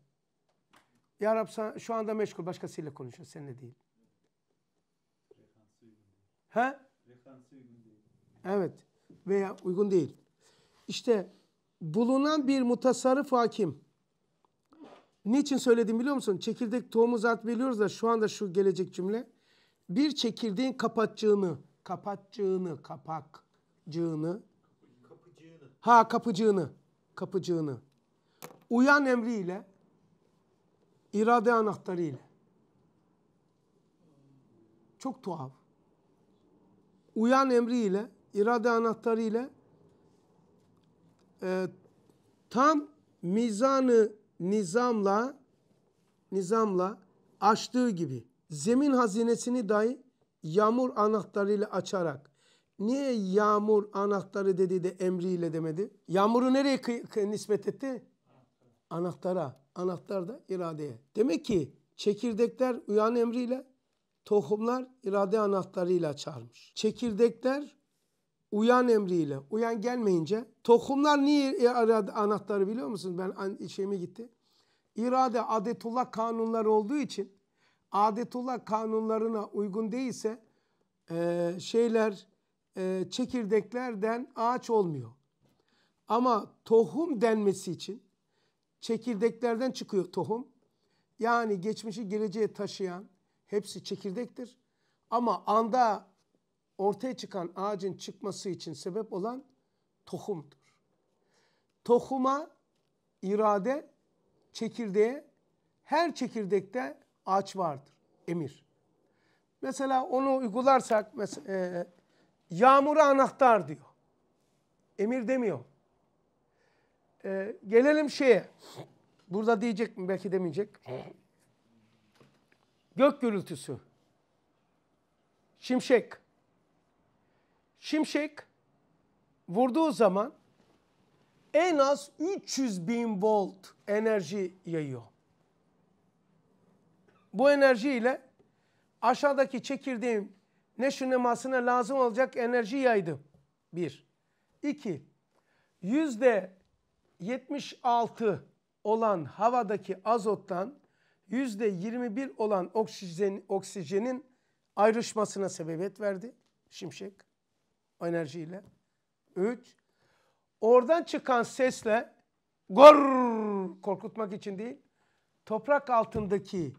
Ya Rab şu anda meşgul başkasıyla konuşuyor. Seninle değil. He? Evet. Veya uygun değil. İşte bulunan bir mutasarrıf hakim Niçin söyledim biliyor musun? Çekirdek tohumu zaten biliyoruz da şu anda şu gelecek cümle. Bir çekirdeğin kapatçığını, kapatçığını, kapakcığını. Kapıcığını. Ha kapıcığını, kapıcığını. Uyan emriyle, irade anahtarıyla. Çok tuhaf. Uyan emriyle, irade anahtarıyla e, tam mizanı nizamla nizamla açtığı gibi zemin hazinesini dahi yağmur anahtarıyla açarak niye yağmur anahtarı dedi de emriyle demedi? Yağmuru nereye nispet etti? Anahtara. Anahtar da iradeye. Demek ki çekirdekler uyan emriyle, tohumlar irade anahtarıyla açarmış. Çekirdekler uyan emriyle. Uyan gelmeyince tohumlar niye e, arada anahtarı biliyor musun? Ben şeyime gitti. İrade adetullah kanunları olduğu için adetullah kanunlarına uygun değilse e, şeyler e, çekirdeklerden ağaç olmuyor. Ama tohum denmesi için çekirdeklerden çıkıyor tohum. Yani geçmişi geleceğe taşıyan hepsi çekirdektir. Ama anda ortaya çıkan ağacın çıkması için sebep olan tohumdur. Tohuma, irade, çekirdeğe, her çekirdekte ağaç vardır, emir. Mesela onu uygularsak, mesela, yağmura anahtar diyor. Emir demiyor. E, gelelim şeye, burada diyecek mi belki demeyecek. Gök gürültüsü, şimşek, Şimşek vurduğu zaman en az 300 bin volt enerji yayıyor. Bu enerjiyle aşağıdaki çekirdeğin neşin emasına lazım olacak enerji yaydı. Bir. İki. Yüzde 76 olan havadaki azottan yüzde 21 olan oksijen, oksijenin ayrışmasına sebebiyet verdi şimşek o enerjiyle. Üç, oradan çıkan sesle gor korkutmak için değil, toprak altındaki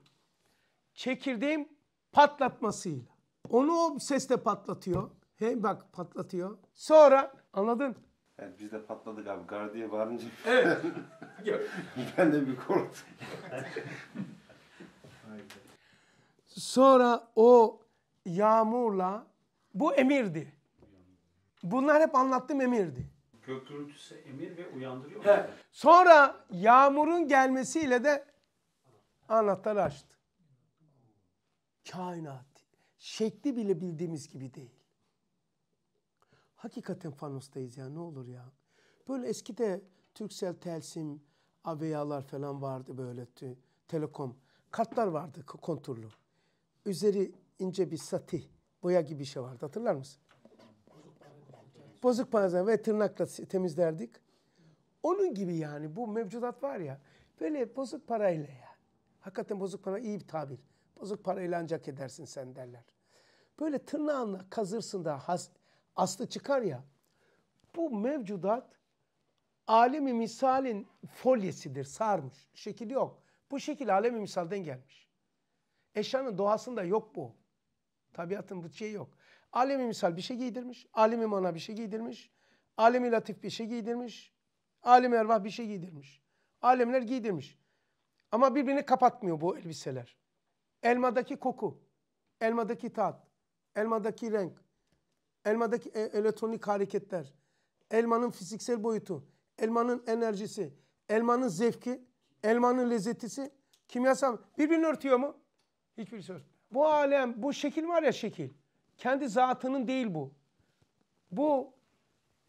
çekirdeğin patlatmasıyla. Onu o sesle patlatıyor. hey bak patlatıyor. Sonra anladın? Evet biz de patladık abi. Gar diye bağırınca. Evet. ben de bir korktum. Sonra o yağmurla bu emirdi. Bunlar hep anlattığım emirdi. Gök gürültüsü emir ve uyandırıyor. He. Sonra yağmurun gelmesiyle de anahtarı açtı. Kainat. Şekli bile bildiğimiz gibi değil. Hakikaten fanustayız ya ne olur ya. Böyle eskide Türksel, Telsim, AVEA'lar falan vardı böyle. Telekom. Kartlar vardı konturlu. Üzeri ince bir satih, boya gibi bir şey vardı hatırlar mısın? Bozuk panzar ve tırnakla temizlerdik. Onun gibi yani bu mevcudat var ya. Böyle bozuk parayla ya. Hakikaten bozuk para iyi bir tabir. Bozuk parayla ancak edersin sen derler. Böyle tırnağınla kazırsın da has, aslı çıkar ya. Bu mevcudat alemi misalin folyesidir, sarmış. Şekil yok. Bu şekil alemi misalden gelmiş. Eşyanın doğasında yok bu. Tabiatın bu şeyi yok. Alemi misal bir şey giydirmiş. Alemi mana bir şey giydirmiş. Alemi latif bir şey giydirmiş. Alemi ervah bir şey giydirmiş. Alemler giydirmiş. Ama birbirini kapatmıyor bu elbiseler. Elmadaki koku, elmadaki tat, elmadaki renk, elmadaki e, elektronik hareketler, elmanın fiziksel boyutu, elmanın enerjisi, elmanın zevki, elmanın lezzetisi, kimyasal birbirini örtüyor mu? Hiçbir şey örtmüyor. Bu alem, bu şekil var ya şekil. Kendi zatının değil bu. Bu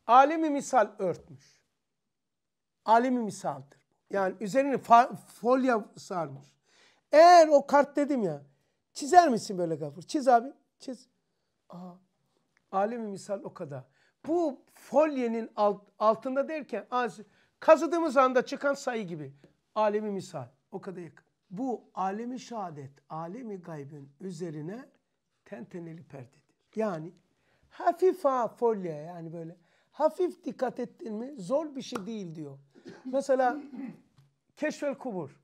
alemi misal örtmüş. Alemi misaldır. Yani üzerine folya sarmış. Eğer o kart dedim ya. Çizer misin böyle gafur? Çiz abi. Çiz. Aha. Alemi misal o kadar. Bu folyenin alt, altında derken az, kazıdığımız anda çıkan sayı gibi. Alemi misal. O kadar yakın. Bu alemi şehadet, alemi gaybın üzerine tenteneli perde. Yani hafif ha folye yani böyle. Hafif dikkat ettin mi zor bir şey değil diyor. Mesela keşfel kubur.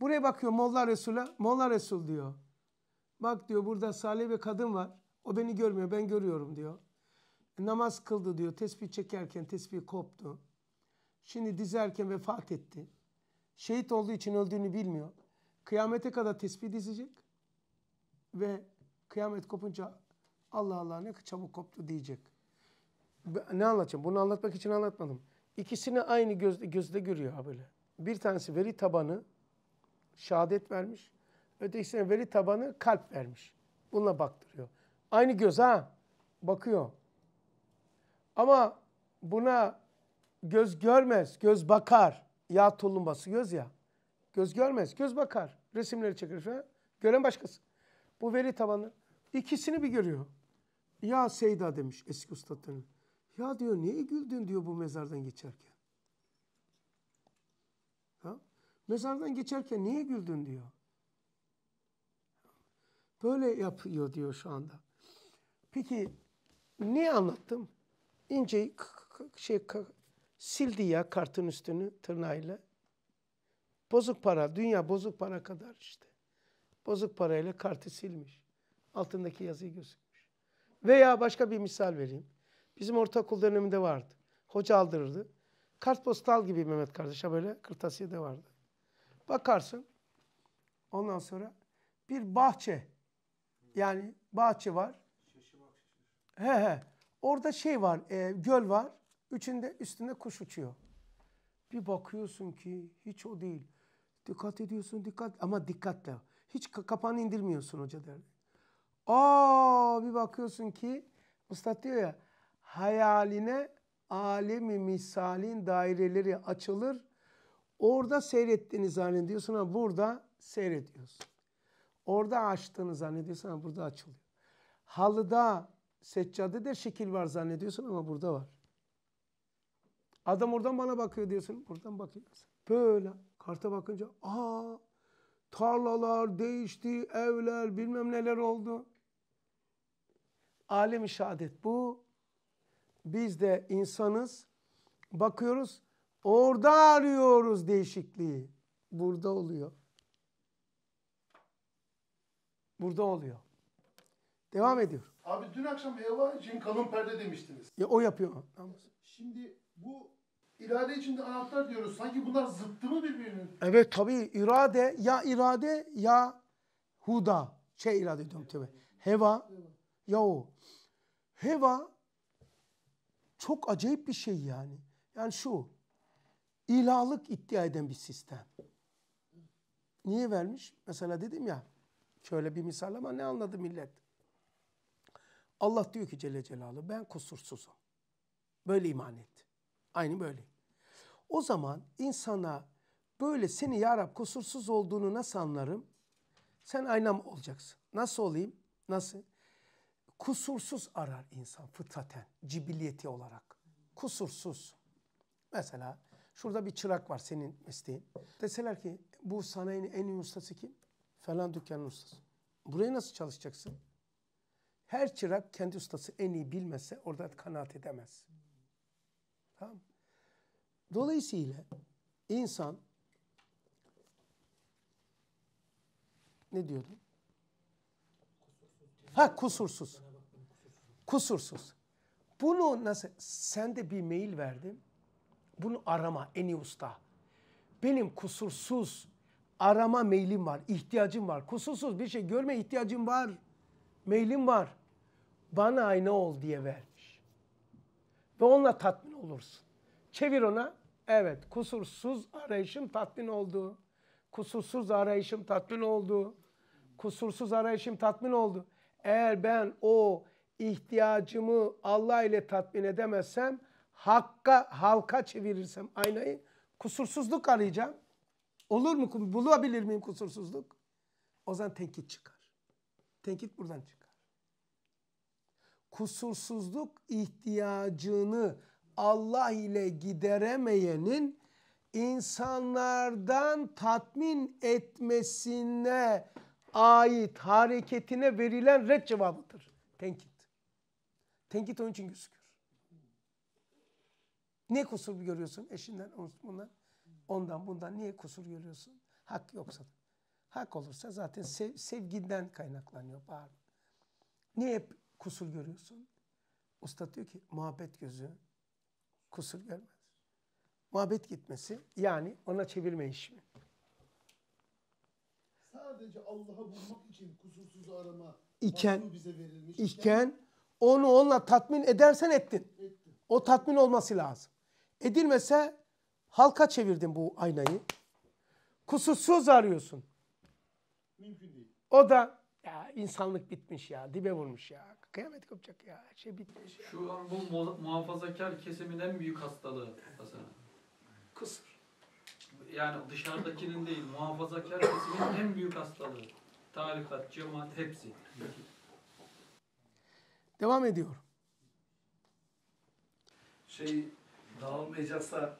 Buraya bakıyor Molla Resul'a Molla Resul diyor. Bak diyor burada salih bir kadın var. O beni görmüyor ben görüyorum diyor. E, namaz kıldı diyor. Tesbih çekerken tesbih koptu. Şimdi dizerken vefat etti. Şehit olduğu için öldüğünü bilmiyor. Kıyamete kadar tesbih dizecek. Ve kıyamet kopunca Allah Allah ne çabuk koptu diyecek. Ne anlatacağım? Bunu anlatmak için anlatmadım. İkisini aynı gözde, gözde görüyor ha böyle. Bir tanesi veri tabanı şehadet vermiş. Ötekisine veri tabanı kalp vermiş. Bununla baktırıyor. Aynı göz ha. Bakıyor. Ama buna göz görmez, göz bakar. Yağ tulumbası göz ya. Göz görmez, göz bakar. Resimleri çeker falan. Gören başkası. Bu veri tabanı. İkisini bir görüyor. Ya Seyda demiş eski ustadlarım. Ya diyor niye güldün diyor bu mezardan geçerken. Ha? Mezardan geçerken niye güldün diyor. Böyle yapıyor diyor şu anda. Peki niye anlattım? İnce şey sildi ya kartın üstünü tırnağıyla. Bozuk para, dünya bozuk para kadar işte. Bozuk parayla kartı silmiş. Altındaki yazıyı gözük. Veya başka bir misal vereyim. Bizim ortaokul döneminde vardı. Hoca aldırırdı. Kartpostal gibi Mehmet kardeşe böyle kırtasiye de vardı. Bakarsın. Ondan sonra bir bahçe. Yani bahçe var. He he. Orada şey var, e, göl var. Üçünde üstünde kuş uçuyor. Bir bakıyorsun ki hiç o değil. Dikkat ediyorsun, dikkat ama dikkatle. Hiç kapanı indirmiyorsun hoca derdi. Aa bir bakıyorsun ki Üstad diyor ya hayaline alemi misalin daireleri açılır. Orada seyrettiğini zannediyorsun ama burada seyrediyorsun. Orada açtığını zannediyorsun ama burada açılıyor. Halıda seccade de şekil var zannediyorsun ama burada var. Adam oradan bana bakıyor diyorsun. Buradan bakıyorsun. Böyle karta bakınca aa tarlalar değişti, evler bilmem neler oldu. Alem-i şehadet bu. Biz de insanız. Bakıyoruz. Orada arıyoruz değişikliği. Burada oluyor. Burada oluyor. Devam ediyor. Abi dün akşam Eva için kalın perde demiştiniz. Ya o yapıyor. Şimdi bu irade içinde anahtar diyoruz. Sanki bunlar zıttı mı birbirinin? Evet tabii irade ya irade ya huda. Şey irade diyorum tabii. Heva. Yahu heva çok acayip bir şey yani. Yani şu ilahlık iddia eden bir sistem. Niye vermiş? Mesela dedim ya şöyle bir misal ama ne anladı millet? Allah diyor ki Celle Celaluhu ben kusursuzum. Böyle iman et. Aynı böyle. O zaman insana böyle seni ya Rab kusursuz olduğunu nasıl anlarım? Sen aynam olacaksın. Nasıl olayım? Nasıl? kusursuz arar insan fıtraten, cibiliyeti olarak. Kusursuz. Mesela şurada bir çırak var senin mesleğin. Deseler ki bu sanayinin en iyi ustası kim? Falan dükkanın ustası. burayı nasıl çalışacaksın? Her çırak kendi ustası en iyi bilmezse orada kanaat edemez. Tamam Dolayısıyla insan ne diyordum? Ha kusursuz. Kusursuz. Bunu nasıl? Sen de bir mail verdim. Bunu arama en iyi usta. Benim kusursuz arama mailim var, ihtiyacım var. Kusursuz bir şey görme ihtiyacım var. Mailim var. Bana ayna ol diye vermiş. Ve onunla tatmin olursun. Çevir ona. Evet, kusursuz arayışım tatmin oldu. Kusursuz arayışım tatmin oldu. Kusursuz arayışım tatmin oldu. Eğer ben o ihtiyacımı Allah ile tatmin edemezsem hakka halka çevirirsem aynayı kusursuzluk arayacağım. Olur mu? Bulabilir miyim kusursuzluk? O zaman tenkit çıkar. Tenkit buradan çıkar. Kusursuzluk ihtiyacını Allah ile gideremeyenin insanlardan tatmin etmesine ait hareketine verilen red cevabıdır. Tenkit. Tenkit onun için gözükür. Ne kusur görüyorsun? Eşinden, ondan, ondan bundan niye kusur görüyorsun? Hak yoksa. Hak olursa zaten sev, sevginden kaynaklanıyor bağırma. Niye hep kusur görüyorsun? Usta diyor ki muhabbet gözü kusur görmez. Muhabbet gitmesi yani ona çevirme işi. Sadece Allah'a bulmak için kusursuz arama iken, bize verilmiş. İken, iken onu onunla tatmin edersen ettin. O tatmin olması lazım. Edilmese halka çevirdin bu aynayı. Kusursuz arıyorsun. Mümkün değil. O da ya insanlık bitmiş ya, dibe vurmuş ya. Kıyamet kopacak ya, şey bitmiş ya. Şu an bu muhafazakar kesimin en büyük hastalığı Hasan. Kusur. Yani dışarıdakinin değil, muhafazakar kesimin en büyük hastalığı. Tarikat, cemaat hepsi. Devam ediyor. Şey dağılmayacaksa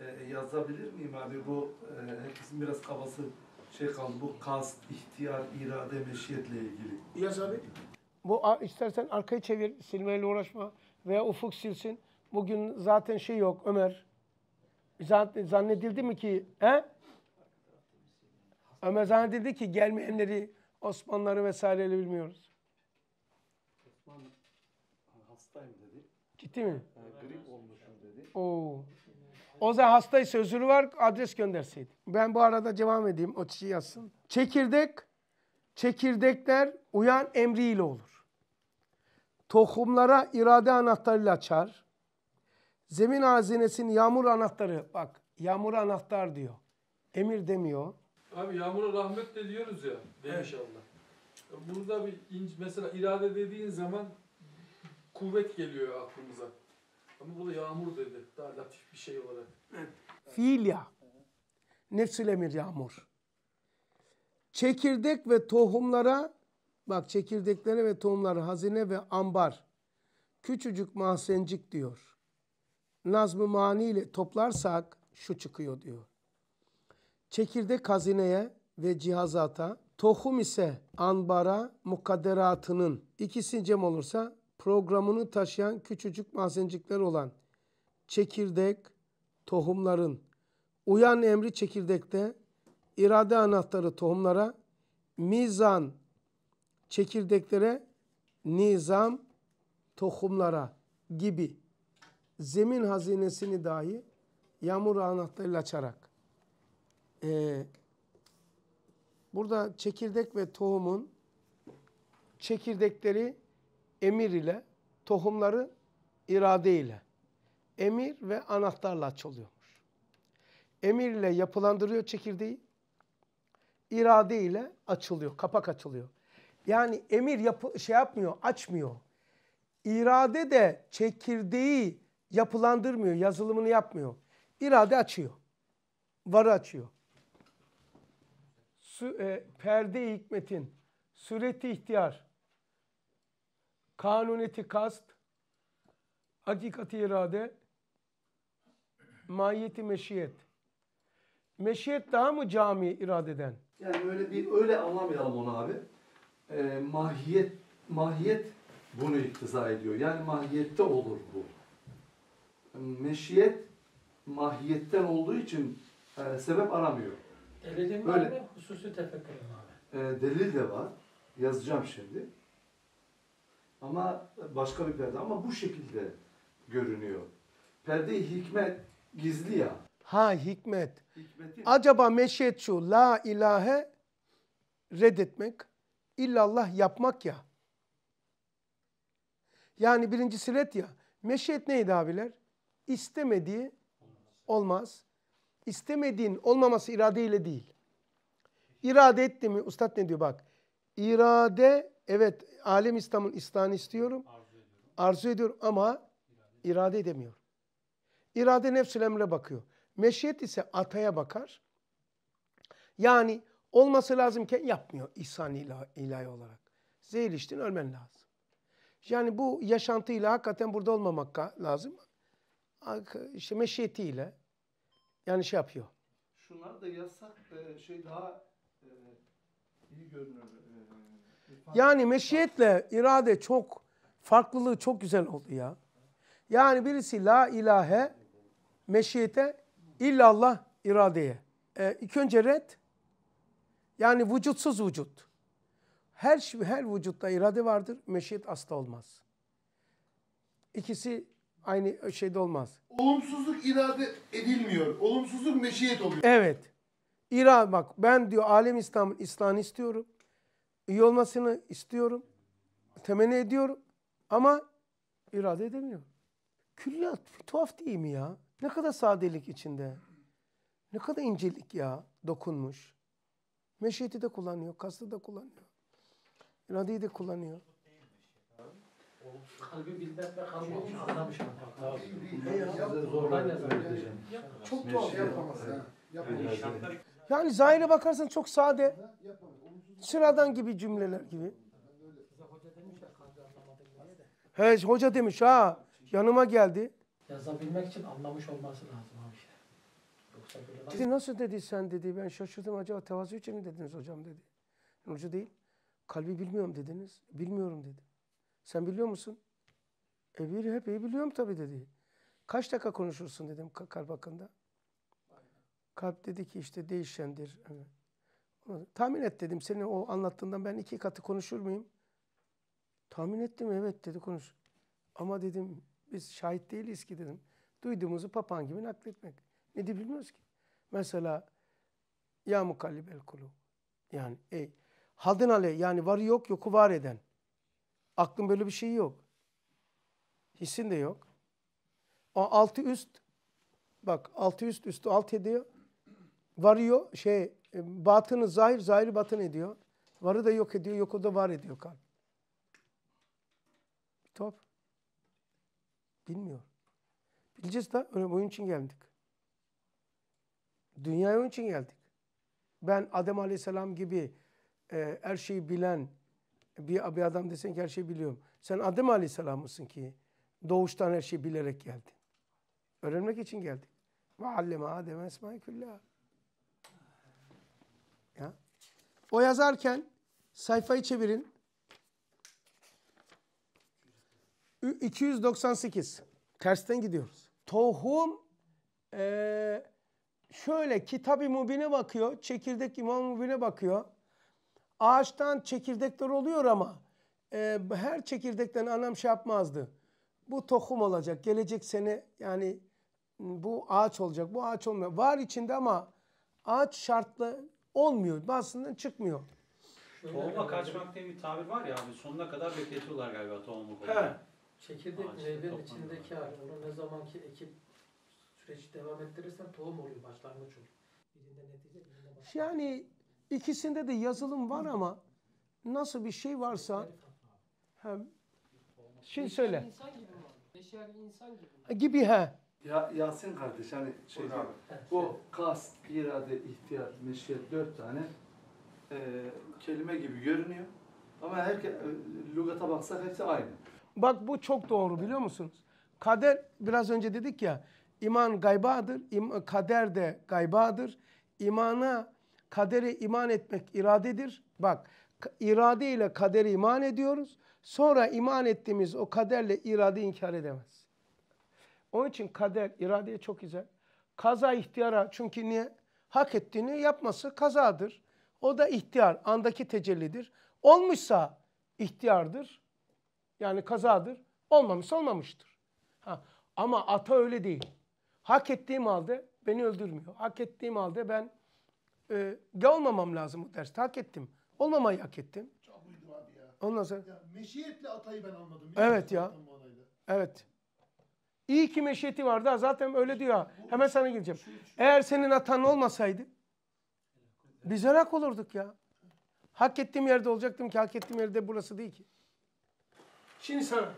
e, yazabilir miyim abi? Bu e, herkesin biraz kafası şey kaldı. Bu kast, ihtiyar, irade, meşiyetle ilgili. Yaz abi. Bu istersen arkayı çevir, silmeyle uğraşma veya ufuk silsin. Bugün zaten şey yok Ömer. Zannedildi mi ki, he? Ömer zannedildi ki gelmeyenleri, Osmanlıları vesaireyle bilmiyoruz. Gitti mi? Ee, grip olmuşum dedi. Oo. O zaman hastaysa özürü var adres gönderseydi. Ben bu arada devam edeyim o kişi yazsın. Çekirdek, çekirdekler uyan emriyle olur. Tohumlara irade anahtarıyla açar. Zemin hazinesinin yağmur anahtarı bak yağmur anahtar diyor. Emir demiyor. Abi yağmura rahmet de diyoruz ya demiş evet. Allah. Burada bir ince, mesela irade dediğin zaman kuvvet geliyor aklımıza. Ama bu da yağmur dedi. Daha latif bir şey olarak. Fiil ya. Nefsül emir yağmur. Çekirdek ve tohumlara bak çekirdeklere ve tohumlara hazine ve ambar. Küçücük mahzencik diyor. Nazm-ı mani ile toplarsak şu çıkıyor diyor. Çekirdek hazineye ve cihazata, tohum ise anbara mukadderatının ikisi cem olursa programını taşıyan küçücük mazincikler olan çekirdek tohumların uyan emri çekirdekte irade anahtarı tohumlara mizan çekirdeklere nizam tohumlara gibi zemin hazinesini dahi yağmur anahtarıyla açarak e, burada çekirdek ve tohumun çekirdekleri emir ile, tohumları irade ile, emir ve anahtarla açılıyormuş. Emir ile yapılandırıyor çekirdeği, irade ile açılıyor, kapak açılıyor. Yani emir yapı, şey yapmıyor, açmıyor. İrade de çekirdeği yapılandırmıyor, yazılımını yapmıyor. İrade açıyor. Varı açıyor. Sü, e, perde hikmetin, sureti ihtiyar, kanuneti kast, hakikati irade, mahiyeti meşiyet. Meşiyet daha mı cami iradeden? Yani öyle bir öyle anlamayalım onu abi. Ee, mahiyet mahiyet bunu iktiza ediyor. Yani mahiyette olur bu. Meşiyet mahiyetten olduğu için e, sebep aramıyor. Delilin var mı? Hususi tefekkürün var E, delil de var. Yazacağım şimdi. Ama başka bir perde ama bu şekilde görünüyor. perde hikmet gizli ya. Ha hikmet. Hikmeti... Acaba meşiyet şu la ilahe reddetmek illallah yapmak ya. Yani birinci red ya. Meşiyet neydi abiler? İstemediği olmaz. İstemediğin olmaması iradeyle değil. İrade etti mi? Ustad ne diyor bak. İrade evet alem İslam'ın İslam'ını istiyorum. Arzu ediyorum. arzu ediyorum ama irade edemiyor. İrade nefsül emre bakıyor. Meşiyet ise ataya bakar. Yani olması lazımken yapmıyor ihsan ilah ilahi olarak. Zehirleştin ölmen lazım. Yani bu yaşantıyla hakikaten burada olmamak lazım. İşte meşiyetiyle yani şey yapıyor. Şunlar da yasak e, şey daha e, iyi görünüyor yani meşiyetle irade çok farklılığı çok güzel oldu ya. Yani birisi la ilahe meşiyete illallah iradeye. E, ilk önce red yani vücutsuz vücut. Her her vücutta irade vardır. Meşiyet asla olmaz. İkisi aynı şeyde olmaz. Olumsuzluk irade edilmiyor. Olumsuzluk meşiyet oluyor. Evet. İra bak ben diyor alem İslam'ın İslam'ı istiyorum iyi olmasını istiyorum. Temenni ediyorum. Ama irade edemiyorum. Külliyat tuhaf değil mi ya? Ne kadar sadelik içinde. Ne kadar incelik ya dokunmuş. Meşeti de kullanıyor, kastı da kullanıyor. İradeyi de kullanıyor. Şey, şey, şey, çok tuhaf. Yani zahire bakarsan çok sade. Sıradan gibi cümleler gibi. He hoca demiş ha. Yanıma geldi. Yazabilmek için anlamış olması lazım abi. Yoksa böyle... Nasıl dedi sen dedi. Ben şaşırdım acaba tevazu için mi dediniz hocam dedi. Hoca değil. Kalbi bilmiyorum dediniz. Bilmiyorum dedi. Sen biliyor musun? E bir hep iyi biliyorum tabii dedi. Kaç dakika konuşursun dedim kalp hakkında. Kalp dedi ki işte değişendir. Evet. Tahmin et dedim. Senin o anlattığından ben iki katı konuşur muyum? Tahmin ettim evet dedi konuş. Ama dedim biz şahit değiliz ki dedim. Duyduğumuzu papağan gibi nakletmek. Ne Nedir bilmiyoruz ki. Mesela ya mukallibel kulu. Yani ey hadın ale yani varı yok yoku var eden. Aklın böyle bir şeyi yok. Hissin de yok. O altı üst bak altı üst üstü alt ediyor. Varıyor şey e, batını zahir, zahiri batın ediyor. Varı da yok ediyor, yoku da var ediyor kalp. top. Bilmiyor. Bileceğiz da oyun için geldik. Dünyaya oyun için geldik. Ben Adem Aleyhisselam gibi e, her şeyi bilen bir, bir adam desen ki her şeyi biliyorum. Sen Adem Aleyhisselam mısın ki doğuştan her şeyi bilerek geldin? Öğrenmek için geldik. Ve alleme Adem esmâ O yazarken sayfayı çevirin. 298. Tersten gidiyoruz. Tohum ee, şöyle kitab-ı mubine bakıyor. Çekirdek imam mubine bakıyor. Ağaçtan çekirdekler oluyor ama e, her çekirdekten anam şey yapmazdı. Bu tohum olacak. Gelecek sene yani bu ağaç olacak. Bu ağaç olmuyor. Var içinde ama ağaç şartlı olmuyor. Basından çıkmıyor. Tohuma kaçmak diye bir tabir var ya abi. Sonuna kadar bekletiyorlar galiba tohumu. He. Çekirdek meyvenin içindeki hali. Onu ne zamanki ekip süreci devam ettirirsen tohum oluyor. Başlangıç oluyor. Birinde netice, birinde Yani ikisinde de yazılım var ama nasıl bir şey varsa hem şimdi söyle. İnsan gibi mi? Beşer bir insan gibi mi? E, gibi he. Ya, Yasin kardeş hani şey Buyur o şey. kas, irade, ihtiyar, meşiyet dört tane e, kelime gibi görünüyor. Ama her e, lügata baksak hepsi aynı. Bak bu çok doğru biliyor musunuz? Kader biraz önce dedik ya iman gaybadır, im, kader de gaybadır. İmana kadere iman etmek iradedir. Bak irade ile kadere iman ediyoruz. Sonra iman ettiğimiz o kaderle irade inkar edemez. Onun için kader, iradeye çok güzel. Kaza ihtiyara çünkü niye? Hak ettiğini yapması kazadır. O da ihtiyar, andaki tecellidir. Olmuşsa ihtiyardır. Yani kazadır. Olmamış olmamıştır. Ha. Ama ata öyle değil. Hak ettiğim halde beni öldürmüyor. Hak ettiğim halde ben e, de olmamam lazım bu derste. Hak ettim. Olmamayı hak ettim. Çok uydu abi ya. Ondan sonra... Ya, meşiyetle atayı ben anladım. Bilmiyorum evet ya. Evet. İyi ki meşeti vardı. zaten öyle diyor. Hemen sana gideceğim. Eğer senin hatan olmasaydı biz helak olurduk ya. Hak ettiğim yerde olacaktım ki hak ettiğim yerde burası değil ki. Şimdi sana.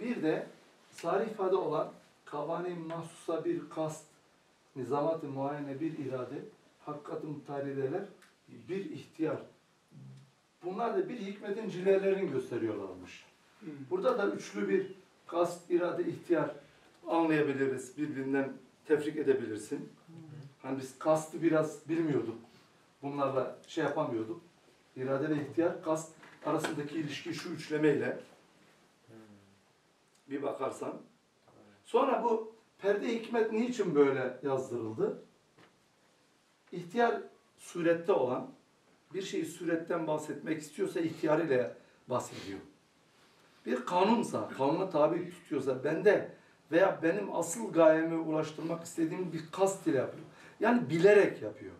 Bir de sarı olan kavani mahsusa bir kast, nizamat-ı muayene bir irade, hakkat-ı mutarideler bir ihtiyar. Bunlar da bir hikmetin cilelerini gösteriyorlarmış. Hmm. Burada da üçlü bir kast, irade, ihtiyar anlayabiliriz, birbirinden tefrik edebilirsin. Hani biz kastı biraz bilmiyorduk. Bunlarla şey yapamıyorduk. İrade ve ihtiyar, kast arasındaki ilişki şu üçlemeyle hmm. bir bakarsan. Sonra bu perde hikmet niçin böyle yazdırıldı? İhtiyar surette olan, bir şeyi suretten bahsetmek istiyorsa ihtiyar ile bahsediyor. Bir kanunsa, kanuna tabi tutuyorsa, bende veya benim asıl gayeme ulaştırmak istediğim bir kast ile yapıyor. Yani bilerek yapıyor.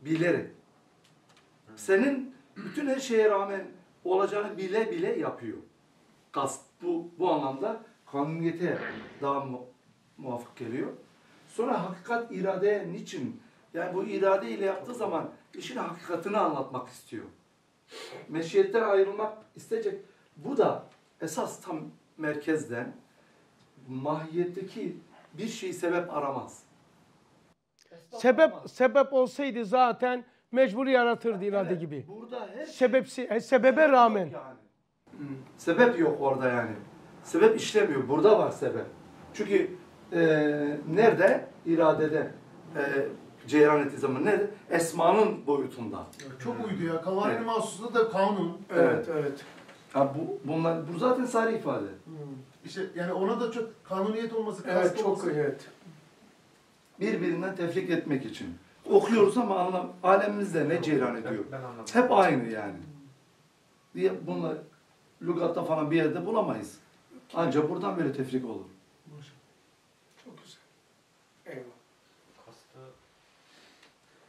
Bilerek. Senin bütün her şeye rağmen olacağını bile bile yapıyor. Kast bu, bu anlamda kanuniyete daha mu muafık geliyor. Sonra hakikat irade niçin? Yani bu irade ile yaptığı zaman işin hakikatini anlatmak istiyor. Meşiyetten ayrılmak isteyecek. Bu da esas tam merkezden mahiyetteki bir şey sebep aramaz. Sebep sebep olsaydı zaten mecbur yaratırdı irade evet, gibi. Burada şey sebepsi e, sebebe sebep rağmen. Yani. sebep yok orada yani. Sebep işlemiyor. Burada var sebep. Çünkü e, nerede? iradede E, Ceyran ettiği zaman nerede? Esmanın boyutunda. Çok uydu ya. Kavani evet. da kanun. Evet, evet. evet. Ya bu, bunlar, bu zaten sari ifade. Hmm. İşte yani ona da çok kanuniyet olması, evet, çok olması. evet. Birbirinden tefrik etmek için. Okuyoruz ama anlam, alemimizde ne ceyran ediyor. Ben anlamadım. Hep aynı yani. Diye bununla lügatta falan bir yerde bulamayız. Ancak buradan böyle tefrik olur.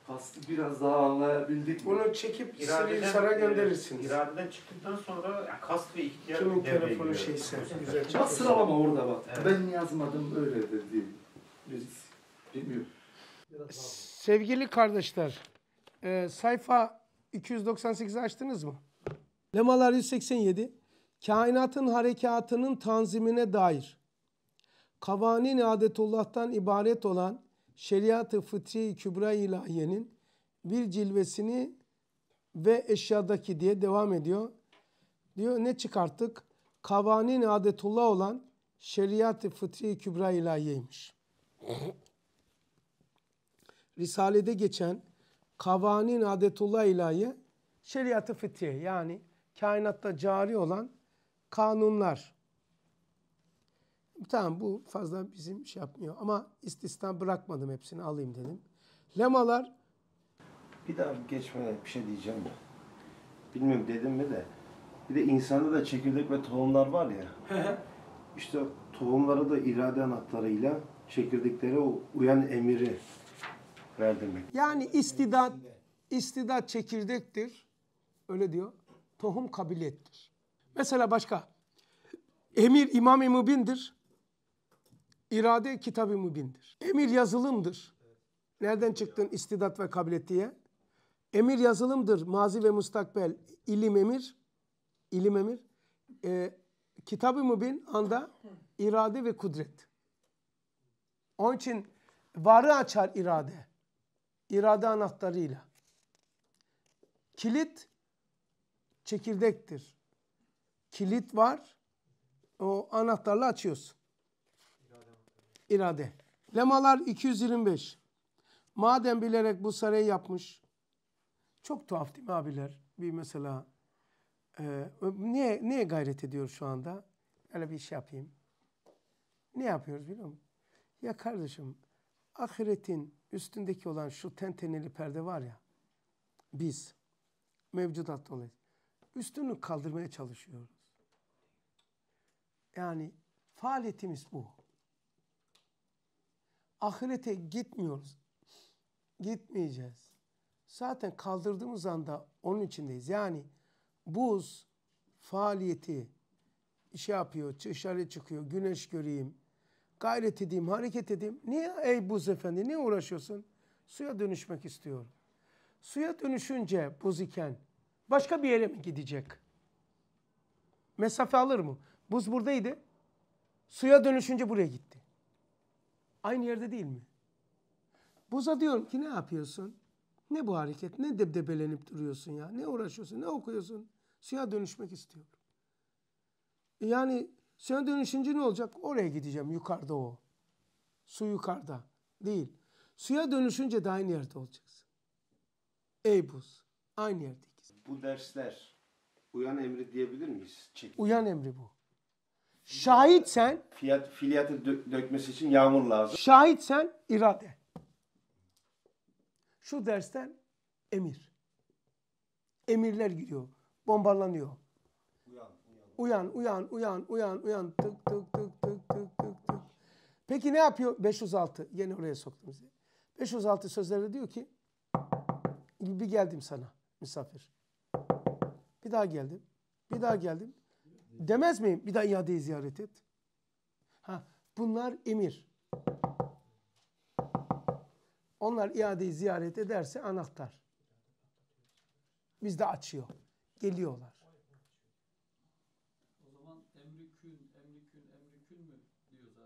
Faslı biraz daha anlayabildik. Bunu çekip istediği sana e, gönderirsiniz. İradeden çıktıktan sonra yani kast ve ihtiyar Kimin telefonu şeyse güzel çıkıyor. Bak sıralama orada bak. Evet. Ben yazmadım öyle dedi. Biz bilmiyorum. Sevgili kardeşler, e, sayfa 298'i açtınız mı? Lemalar 187, kainatın harekatının tanzimine dair kavanin adetullah'tan ibaret olan şeriatı fıtri kübra ilahiyenin bir cilvesini ve eşyadaki diye devam ediyor. Diyor ne çıkarttık? Kavanin adetullah olan Şeriatı fıtri kübra ilahiyeymiş. Risale'de geçen kavanin adetullah ilahiye Şeriatı fıtri yani kainatta cari olan kanunlar Tamam bu fazla bizim şey yapmıyor ama istisna bırakmadım hepsini alayım dedim. Lemalar bir daha geçmeden bir şey diyeceğim mi? Bilmiyorum dedim mi de. Bir de insanda da çekirdek ve tohumlar var ya. İşte tohumlara da irade anahtarıyla çekirdekleri o uyan emiri verdim. Yani istidat, istidat çekirdektir. Öyle diyor. Tohum kabiliyettir. Mesela başka. Emir İmam-ı Mübin'dir. İrade kitabı mübindir. Emir yazılımdır. Nereden çıktın istidat ve kabiliyet diye? Emir yazılımdır. Mazi ve mustakbel. ilim emir. İlim emir. E, kitabı mübin anda irade ve kudret. Onun için varı açar irade. İrade anahtarıyla. Kilit çekirdektir. Kilit var. O anahtarla açıyorsun irade. Lemalar 225. Madem bilerek bu sarayı yapmış. Çok tuhaf değil mi abiler? Bir mesela e, niye, niye gayret ediyor şu anda? Öyle bir iş yapayım. Ne yapıyoruz biliyor musun? Ya kardeşim ahiretin üstündeki olan şu tenteneli perde var ya biz mevcudat dolayı üstünü kaldırmaya çalışıyoruz. Yani faaliyetimiz bu. Ahirete gitmiyoruz. Gitmeyeceğiz. Zaten kaldırdığımız anda onun içindeyiz. Yani buz faaliyeti şey yapıyor, dışarı çıkıyor, güneş göreyim, gayret edeyim, hareket edeyim. Niye ey buz efendi, niye uğraşıyorsun? Suya dönüşmek istiyorum. Suya dönüşünce buz iken başka bir yere mi gidecek? Mesafe alır mı? Buz buradaydı. Suya dönüşünce buraya gitti. Aynı yerde değil mi? Buza diyorum ki ne yapıyorsun? Ne bu hareket? Ne debdebelenip duruyorsun ya? Ne uğraşıyorsun? Ne okuyorsun? Suya dönüşmek istiyorum. E yani suya dönüşünce ne olacak? Oraya gideceğim. Yukarıda o. Su yukarıda. Değil. Suya dönüşünce de aynı yerde olacaksın. Ey buz. Aynı yerdeyiz. Bu dersler uyan emri diyebilir miyiz? Çekil. Uyan emri bu. Şahitsen Fiyat, fiiliyatı dö- dökmesi için yağmur lazım. Şahitsen irade. Şu dersten emir. Emirler gidiyor. Bombalanıyor. Uyan, uyan, uyan, uyan, uyan, uyan. Tık tık tık tık tık tık tık. Peki ne yapıyor? 506. Yeni oraya soktum sizi. 506 sözlerde diyor ki bir geldim sana misafir. Bir daha geldim. Bir daha geldim. Demez miyim? Bir daha iadeyi ziyaret et. Ha, bunlar emir. Onlar iadeyi ziyaret ederse anahtar. Biz de açıyor. Geliyorlar. O zaman emri kün, emri kün, mü diyoruz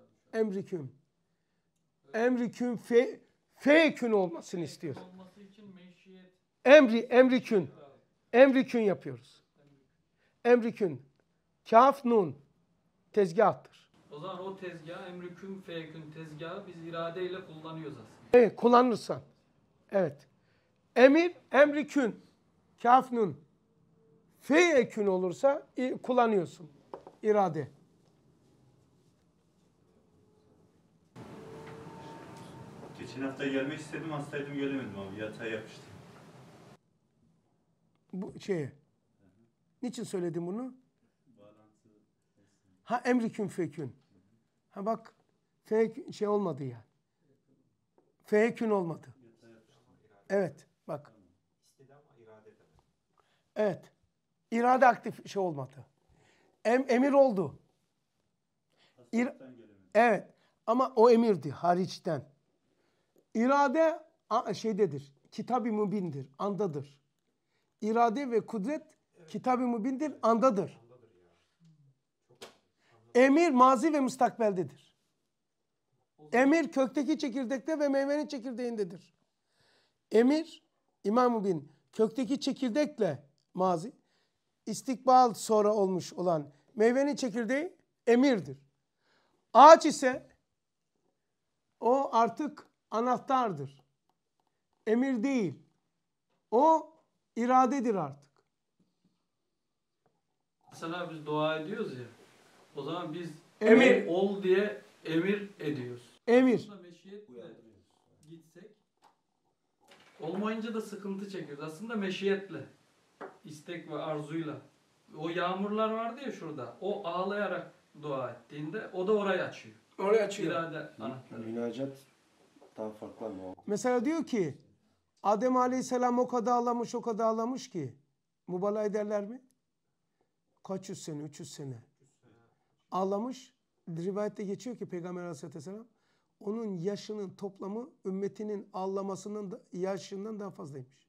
abi? Şu an? fe, fe olmasını istiyor. Olması için meşiyet. Emri, emri kün. yapıyoruz. Emri kün. Kaf nun tezgahtır. O zaman o tezgah emri küm tezgahı biz iradeyle kullanıyoruz aslında. Evet kullanırsan. Evet. Emir emri kün. Kaf nun. Feyekün olursa kullanıyorsun. irade. Geçen hafta gelmek istedim hastaydım gelemedim abi yatağa yapıştım. Bu şeye. Niçin söyledim bunu? Ha emrikün fekün. Ha bak fekün şey olmadı ya. Fekün olmadı. Evet bak. Evet. İrade aktif şey olmadı. Em, emir oldu. İr, evet. Ama o emirdi hariçten. İrade şeydedir. Kitab-ı mübindir. Andadır. İrade ve kudret evet. kitab-ı mübindir. Andadır. Emir mazi ve müstakbeldedir. Emir kökteki çekirdekte ve meyvenin çekirdeğindedir. Emir i̇mam Bin kökteki çekirdekle mazi, istikbal sonra olmuş olan meyvenin çekirdeği emirdir. Ağaç ise o artık anahtardır. Emir değil. O iradedir artık. Mesela biz dua ediyoruz ya. O zaman biz emir, ol diye emir ediyoruz. Emir. gitsek olmayınca da sıkıntı çekiyoruz. Aslında meşiyetle, istek ve arzuyla. O yağmurlar vardı ya şurada. O ağlayarak dua ettiğinde o da orayı açıyor. Orayı açıyor. İrade anahtarı. Münacat daha farklı ama. Mesela diyor ki Adem Aleyhisselam o kadar ağlamış o kadar ağlamış ki mübalağa ederler mi? Kaç yüz sene, üç yüz sene ağlamış. Rivayette geçiyor ki Peygamber Aleyhisselatü Vesselam onun yaşının toplamı ümmetinin ağlamasının da, yaşından daha fazlaymış.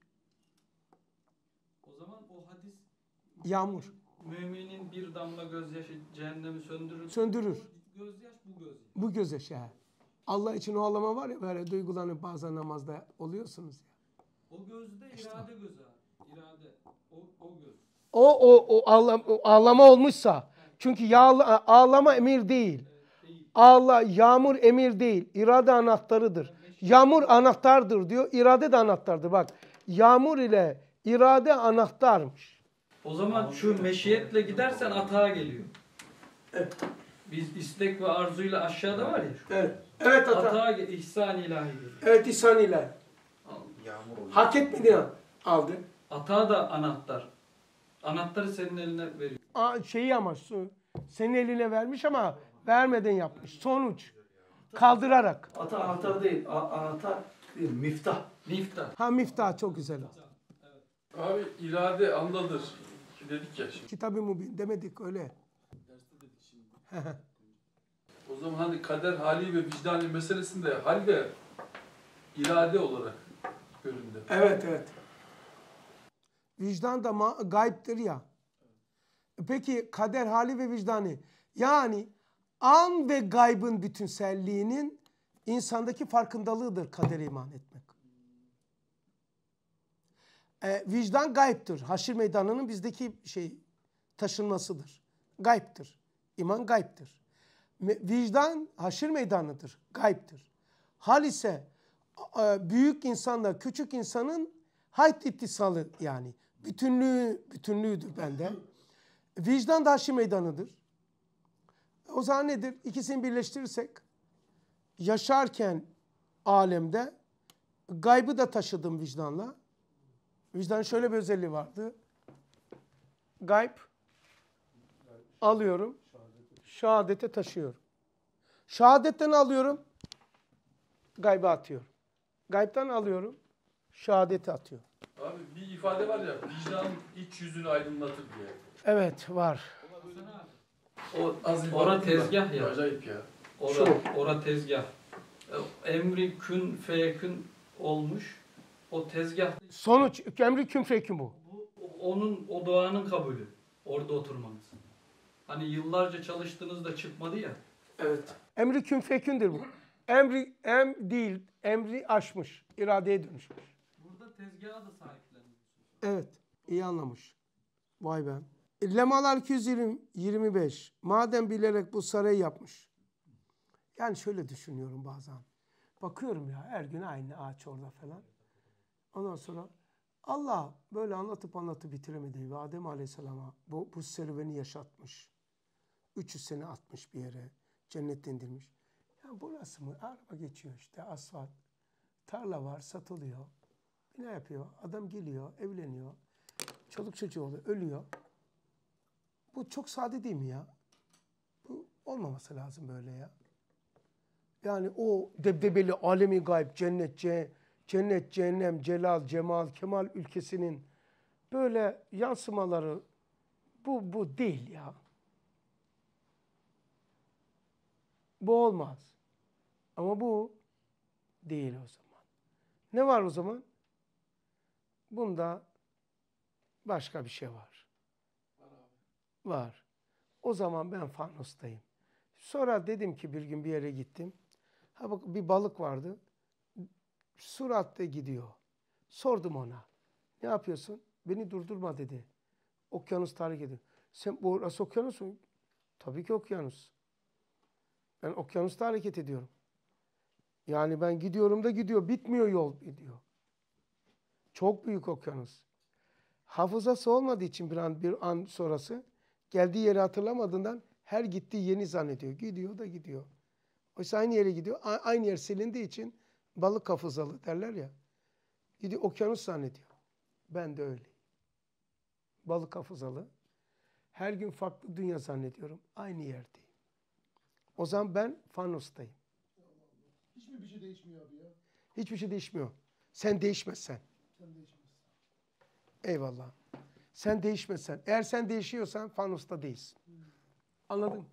O zaman o hadis yağmur. Müminin bir damla gözyaşı cehennemi söndürür. Söndürür. Bu gözyaş bu gözyaş. Bu gözyaş ya. Allah için o ağlama var ya böyle duygulanıp bazen namazda oluyorsunuz ya. O gözde işte. irade gözü İrade. O, o göz. O, o, o, ağlama, o ağlama olmuşsa çünkü yağla, ağlama emir değil. Ağla, yağmur emir değil. İrade anahtarıdır. Yağmur anahtardır diyor. İrade de anahtardır. Bak yağmur ile irade anahtarmış. O zaman şu meşiyetle gidersen atağa geliyor. Evet. Biz istek ve arzuyla aşağıda var ya. Evet. Evet ata. Atağa ihsan ilahi Evet ihsan ilahi. Yağmur oluyor. Hak etmediğin aldı. Atağa da anahtar. Anahtarı senin eline veriyor. A, şeyi ama su- senin eline vermiş ama vermeden yapmış. Sonuç. Kaldırarak. Ata anahtar değil, a- anahtar değil, miftah. Miftah. Ha miftah çok güzel. Abi irade andadır dedik ya şimdi. Kitab-ı Mubin demedik öyle. O zaman hani kader hali ve vicdani meselesinde hal irade olarak göründü. Evet evet. Vicdan da gayiptir ya. E peki kader hali ve vicdanı Yani an ve gaybın bütünselliğinin insandaki farkındalığıdır kadere iman etmek. Ee, vicdan gayiptir. Haşir meydanının bizdeki şey taşınmasıdır. Gayiptir. İman gayiptir. Vicdan haşir meydanıdır. Gayiptir. Hal ise büyük insanla küçük insanın hayt ittisalı yani bütünlüğü, bütünlüğüdür bende. Vicdan da haşi meydanıdır. O zaman nedir? İkisini birleştirirsek yaşarken alemde gaybı da taşıdım vicdanla. Vicdan şöyle bir özelliği vardı. Gayb alıyorum. Şehadete taşıyorum. Şehadetten alıyorum. Gaybı atıyorum. Gaybtan alıyorum. Şehadete atıyorum. Abi bir ifade var ya vicdan iç yüzünü aydınlatır diye. Evet var. O az ora tezgah ya. Acayip ya. Ora, ora tezgah. E, emri kün feyekün olmuş. O tezgah. Sonuç emri kün feyekün bu. bu. Onun o doğanın kabulü. Orada oturmanız. Hani yıllarca çalıştınız da çıkmadı ya. Evet. Emri kün feyekündür bu. Emri em değil. Emri aşmış. İradeye dönüşmüş tezgaha da sahiplenmiyorsunuz. Evet. iyi anlamış. Vay be. E, Lemalar 225. Madem bilerek bu sarayı yapmış. Yani şöyle düşünüyorum bazen. Bakıyorum ya her gün aynı ağaç orada falan. Ondan sonra Allah böyle anlatıp anlatıp bitiremediği ve Adem Aleyhisselam'a bu, bu serüveni yaşatmış. 300 sene atmış bir yere. Cennette indirmiş. Ya burası mı? Araba geçiyor işte asfalt. Tarla var satılıyor ne yapıyor? Adam geliyor, evleniyor. Çoluk çocuğu oluyor, ölüyor. Bu çok sade değil mi ya? Bu olmaması lazım böyle ya. Yani o debdebeli alemi gayb, cennet, ce, cennet, cehennem, celal, cemal, kemal ülkesinin böyle yansımaları bu, bu değil ya. Bu olmaz. Ama bu değil o zaman. Ne var o zaman? Bunda başka bir şey var. Var. O zaman ben fanustayım. Sonra dedim ki bir gün bir yere gittim. Ha bak bir balık vardı. Suratte gidiyor. Sordum ona. Ne yapıyorsun? Beni durdurma dedi. Okyanus tarih ediyor. Sen bu orası okyanus mu? Tabii ki okyanus. Ben okyanusta hareket ediyorum. Yani ben gidiyorum da gidiyor. Bitmiyor yol diyor. Çok büyük okyanus. Hafızası olmadığı için bir an, bir an sonrası geldiği yeri hatırlamadığından her gittiği yeni zannediyor. Gidiyor da gidiyor. Oysa aynı yere gidiyor. A aynı yer silindiği için balık hafızalı derler ya. Gidiyor okyanus zannediyor. Ben de öyle. Balık hafızalı. Her gün farklı dünya zannediyorum. Aynı yerdeyim. O zaman ben fanostayım. Hiçbir şey değişmiyor abi ya. Hiçbir şey değişmiyor. Sen değişmezsen. Sen değişmezsen. Eyvallah. Sen değişmezsen. Eğer sen değişiyorsan fanusta değilsin. Hmm. Anladın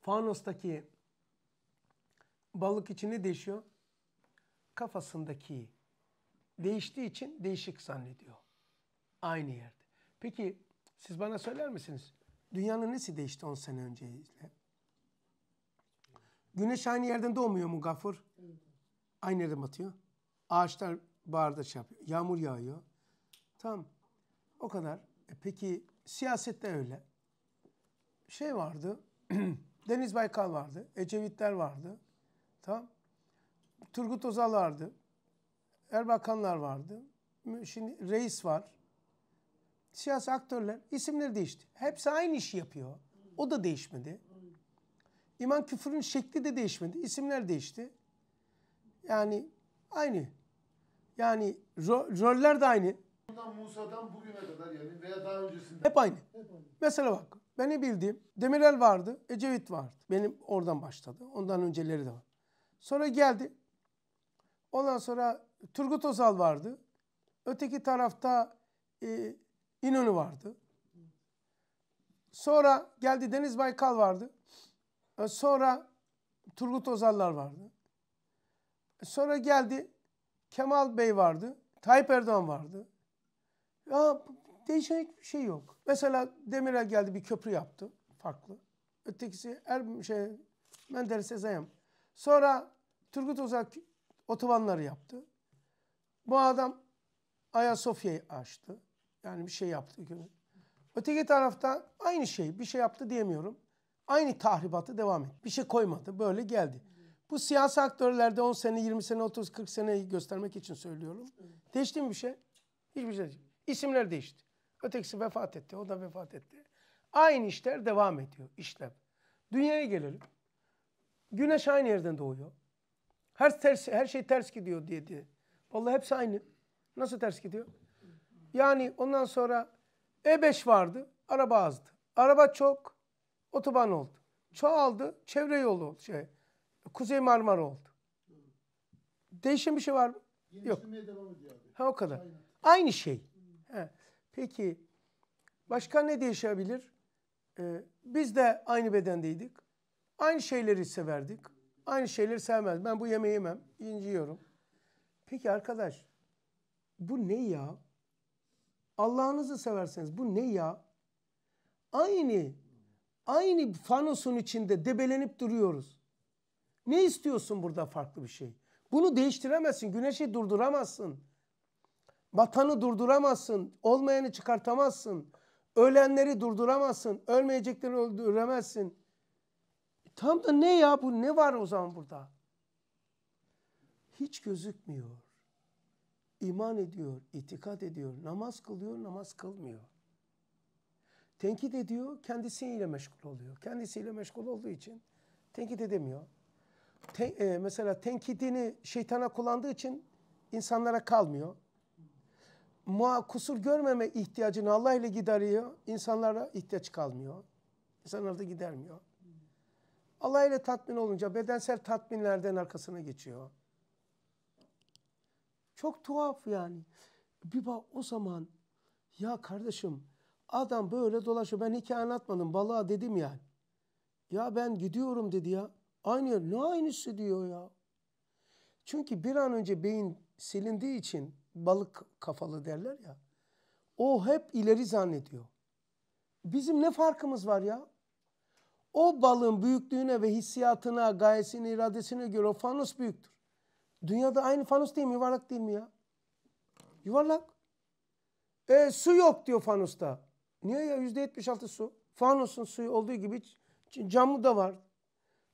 Fanustaki balık içinde değişiyor. Kafasındaki değiştiği için değişik zannediyor. Aynı yerde. Peki siz bana söyler misiniz? Dünyanın nesi değişti 10 sene önceyle? Güneş aynı yerden doğmuyor mu Gafur? Aynı yerden batıyor. Ağaçlar bardaç şey yapıyor. Yağmur yağıyor. Tam o kadar. E peki siyasette öyle. Şey vardı. Deniz Baykal vardı. Ecevitler vardı. tam Turgut Özal vardı. Erbakanlar vardı. Şimdi reis var. Siyasi aktörler isimleri değişti. Hepsi aynı işi yapıyor. O da değişmedi. İman küfürün şekli de değişmedi. İsimler değişti. Yani aynı. Yani ro- roller de aynı. Bundan Musa'dan bugüne kadar yani veya daha öncesinde Hep aynı. Hep aynı. Mesela bak beni bildiğim Demirel vardı, Ecevit vardı. Benim oradan başladı. Ondan önceleri de var. Sonra geldi. Ondan sonra Turgut Özal vardı. Öteki tarafta e, İnönü vardı. Sonra geldi Deniz Baykal vardı. E, sonra Turgut Ozallar vardı. E, sonra geldi Kemal Bey vardı. Tayyip Erdoğan vardı. Ya değişen hiçbir şey yok. Mesela Demirel geldi bir köprü yaptı. Farklı. Ötekisi her şey, Menderes Ezayem. Sonra Turgut Özal otobanları yaptı. Bu adam Ayasofya'yı açtı. Yani bir şey yaptı. Öteki tarafta aynı şey. Bir şey yaptı diyemiyorum. Aynı tahribatı devam etti. Bir şey koymadı. Böyle geldi. Bu siyasi aktörlerde 10 sene, 20 sene, 30, 40 seneyi göstermek için söylüyorum. Değişti mi bir şey? Hiçbir şey değil. İsimler değişti. Ötekisi vefat etti, o da vefat etti. Aynı işler devam ediyor, işlem. Dünyaya gelelim. Güneş aynı yerden doğuyor. Her ters, her şey ters gidiyor diye diye. Vallahi hepsi aynı. Nasıl ters gidiyor? Yani ondan sonra E5 vardı, araba azdı. Araba çok, otoban oldu. Çoğaldı, çevre yolu oldu şey. Kuzey Marmara oldu. Değişen bir şey var mı? Yok. Devam abi. Ha o kadar. Aynen. Aynı şey. Ha. Peki başka ne değişebilir? Ee, biz de aynı bedendeydik. Aynı şeyleri severdik. Aynı şeyleri sevmez. Ben bu yemeği yemem. İnci İnciyorum. Peki arkadaş bu ne ya? Allah'ınızı severseniz bu ne ya? Aynı aynı fanusun içinde debelenip duruyoruz. Ne istiyorsun burada farklı bir şey? Bunu değiştiremezsin. Güneşi durduramazsın. Batanı durduramazsın. Olmayanı çıkartamazsın. Ölenleri durduramazsın. Ölmeyecekleri öldüremezsin. E, tam da ne ya bu? Ne var o zaman burada? Hiç gözükmüyor. İman ediyor, itikat ediyor, namaz kılıyor, namaz kılmıyor. Tenkit ediyor, kendisiyle meşgul oluyor. Kendisiyle meşgul olduğu için tenkit edemiyor te, e, mesela tenkidini şeytana kullandığı için insanlara kalmıyor. Mua, kusur görmeme ihtiyacını Allah ile gideriyor. İnsanlara ihtiyaç kalmıyor. İnsanlar da gidermiyor. Allah ile tatmin olunca bedensel tatminlerden arkasına geçiyor. Çok tuhaf yani. Bir bak o zaman ya kardeşim adam böyle dolaşıyor. Ben hikaye anlatmadım balığa dedim yani. Ya ben gidiyorum dedi ya. Aynı ne aynısı diyor ya. Çünkü bir an önce beyin silindiği için balık kafalı derler ya. O hep ileri zannediyor. Bizim ne farkımız var ya? O balığın büyüklüğüne ve hissiyatına, gayesine, iradesine göre o fanus büyüktür. Dünyada aynı fanus değil mi? Yuvarlak değil mi ya? Yuvarlak. E, su yok diyor fanusta. Niye ya? Yüzde yetmiş altı su. Fanusun suyu olduğu gibi camı da var,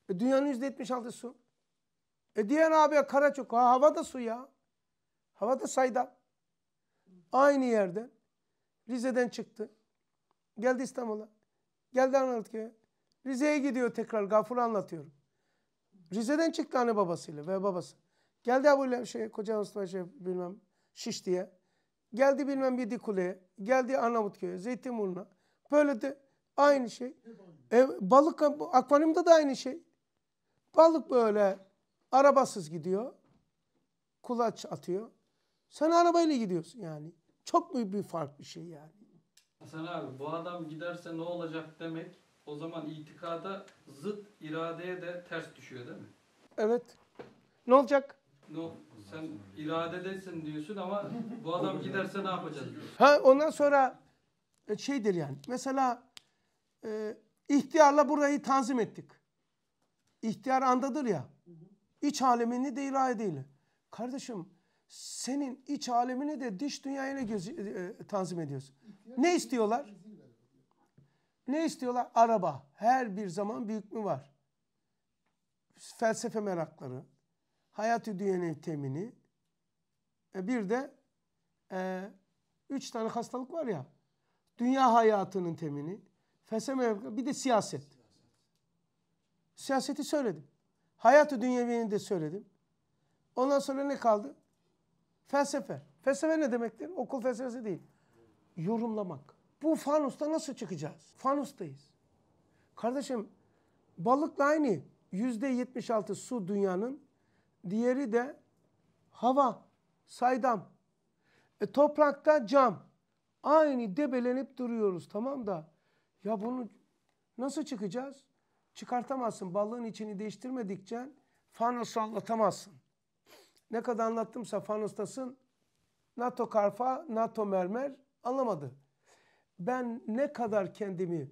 e dünyanın yüzde yetmiş altı su. E diyen abi çok Ha hava da su ya. Hava da sayda. Aynı yerde, Rize'den çıktı. Geldi İstanbul'a. Geldi Anadolu'ya. Rize'ye gidiyor tekrar. Gafur anlatıyorum. Rize'den çıktı anne babasıyla ve babası. Geldi Ebu şey, Koca Mustafa şey bilmem Şiş diye. Geldi bilmem bir dikule, Geldi Arnavutköy'e, Zeytinburnu'na. Böyle de aynı şey. E, balık akvaryumda da aynı şey. Balık böyle arabasız gidiyor. Kulaç atıyor. Sen arabayla gidiyorsun yani. Çok büyük bir fark bir şey yani. Hasan abi bu adam giderse ne olacak demek o zaman itikada zıt iradeye de ters düşüyor değil mi? Evet. Ne olacak? No, sen iradedesin diyorsun ama bu adam giderse ne yapacağız Ha, ondan sonra e, şeydir yani. Mesela e, ihtiyarla burayı tanzim ettik. İhtiyar andadır ya. İç alemini de ilahi değil. Kardeşim senin iç alemini de dış dünyayla göz, e, e, tanzim ediyorsun. Ne istiyorlar? Ne istiyorlar? Araba. Her bir zaman büyük mü var? Felsefe merakları. Hayat-ı dünyanın temini. E bir de e, üç tane hastalık var ya. Dünya hayatının temini. Felsefe merakları. Bir de siyaset. Siyaseti söyledim. Hayatı dünyeviyeni de söyledim. Ondan sonra ne kaldı? Felsefe. Felsefe ne demektir? Okul felsefesi değil. Yorumlamak. Bu fanusta nasıl çıkacağız? Fanustayız. Kardeşim balıkla aynı. Yüzde yetmiş altı su dünyanın. Diğeri de hava, saydam. E, toprakta cam. Aynı debelenip duruyoruz tamam da. Ya bunu nasıl çıkacağız? çıkartamazsın. Balığın içini değiştirmedikçe fanusu anlatamazsın. Ne kadar anlattımsa fanustasın. NATO karfa, NATO mermer anlamadı. Ben ne kadar kendimi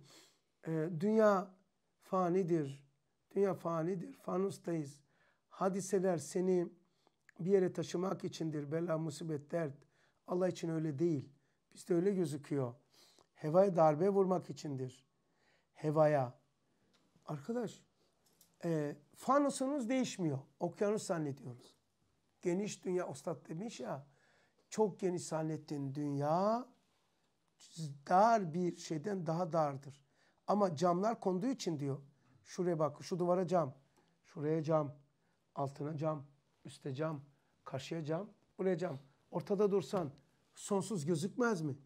e, dünya fanidir, dünya fanidir, fanustayız. Hadiseler seni bir yere taşımak içindir. Bela, musibet, dert. Allah için öyle değil. Bizde öyle gözüküyor. Hevaya darbe vurmak içindir. Hevaya Arkadaş e, fanusunuz değişmiyor. Okyanus zannediyoruz. Geniş dünya ustad demiş ya çok geniş zannettiğin dünya dar bir şeyden daha dardır. Ama camlar konduğu için diyor. Şuraya bak şu duvara cam. Şuraya cam. Altına cam. Üste cam. Karşıya cam. Buraya cam. Ortada dursan sonsuz gözükmez mi?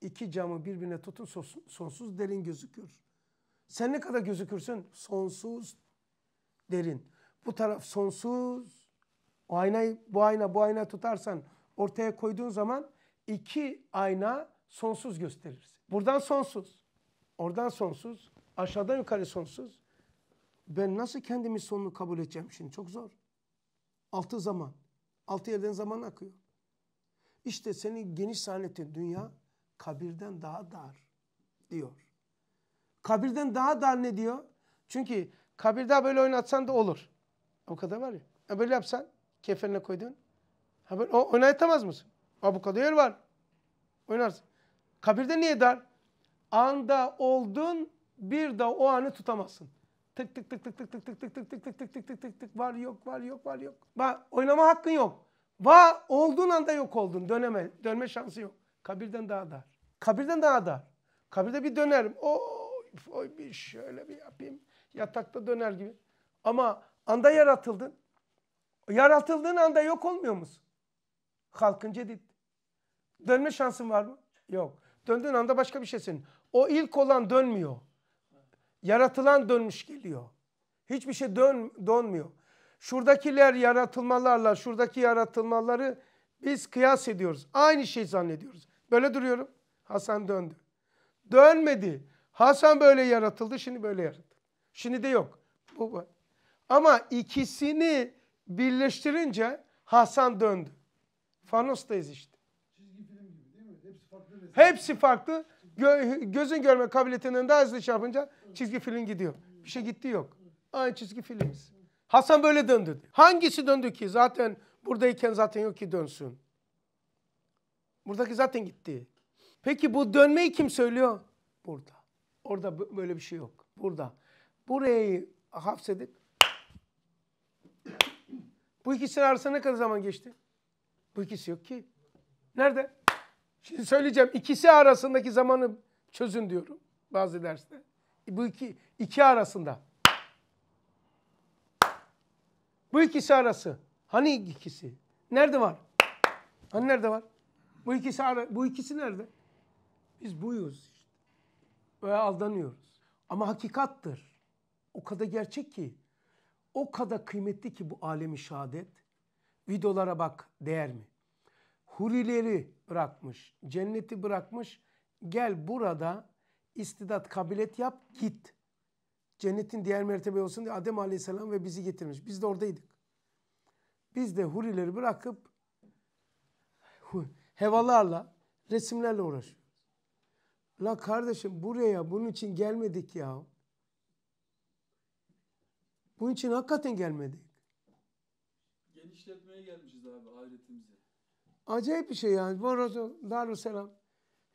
İki camı birbirine tutun sonsuz derin gözükür. Sen ne kadar gözükürsen sonsuz derin. Bu taraf sonsuz. O aynayı bu ayna bu ayna tutarsan ortaya koyduğun zaman iki ayna sonsuz gösterir. Buradan sonsuz. Oradan sonsuz. Aşağıdan yukarı sonsuz. Ben nasıl kendimi sonunu kabul edeceğim şimdi? Çok zor. Altı zaman. Altı yerden zaman akıyor. İşte senin geniş sahnetin dünya kabirden daha dar diyor. Kabirden daha dar ne diyor? Çünkü kabirde böyle oynatsan da olur. O kadar var ya. E böyle yapsan kefenine koydun. Ha böyle, o, oynatamaz mısın? Ha bu kadar yer var. Oynarsın. Kabirde niye dar? Anda oldun bir de o anı tutamazsın. Tık tık tık tık tık tık tık tık tık tık tık tık tık tık tık tık var yok var yok var yok. Bak oynama hakkın yok. Va olduğun anda yok oldun. Döneme, dönme şansı yok. Kabirden daha dar. Kabirden daha dar. Kabirde bir dönerim. Oo oy bir şöyle bir yapayım. Yatakta döner gibi. Ama anda yaratıldın. Yaratıldığın anda yok olmuyor musun? Halkın cedid. Dönme şansın var mı? Yok. Döndüğün anda başka bir şeysin. O ilk olan dönmüyor. Yaratılan dönmüş geliyor. Hiçbir şey dön, dönmüyor. Şuradakiler yaratılmalarla şuradaki yaratılmaları biz kıyas ediyoruz. Aynı şey zannediyoruz. Böyle duruyorum. Hasan döndü. Dönmedi. Hasan böyle yaratıldı, şimdi böyle yaratıldı. Şimdi de yok. Bu, bu. Ama ikisini birleştirince Hasan döndü. Fanostayız işte. Hepsi farklı. Gö gözün görme kabiliyetinden daha hızlı çarpınca şey çizgi film gidiyor. Bir şey gitti yok. Aynı çizgi filmiz. Hasan böyle döndü. Hangisi döndü ki? Zaten buradayken zaten yok ki dönsün. Buradaki zaten gitti. Peki bu dönmeyi kim söylüyor? Burada. Orada böyle bir şey yok. Burada. Burayı hapsedip bu ikisinin arasında ne kadar zaman geçti? Bu ikisi yok ki. Nerede? Şimdi söyleyeceğim. İkisi arasındaki zamanı çözün diyorum bazı derste. Bu iki, iki arasında. Bu ikisi arası. Hani ikisi? Nerede var? Hani nerede var? Bu ikisi ara, bu ikisi nerede? Biz buyuz ve aldanıyoruz. Ama hakikattır. O kadar gerçek ki, o kadar kıymetli ki bu alemi şehadet. Videolara bak değer mi? Hurileri bırakmış, cenneti bırakmış. Gel burada istidat kabilet yap git. Cennetin diğer mertebe olsun diye Adem Aleyhisselam ve bizi getirmiş. Biz de oradaydık. Biz de hurileri bırakıp hevalarla, resimlerle uğraşıyoruz. La kardeşim buraya bunun için gelmedik ya. Bunun için hakikaten gelmedik. Genişletmeye gelmişiz abi ahiretimizi. Acayip bir şey yani. selam.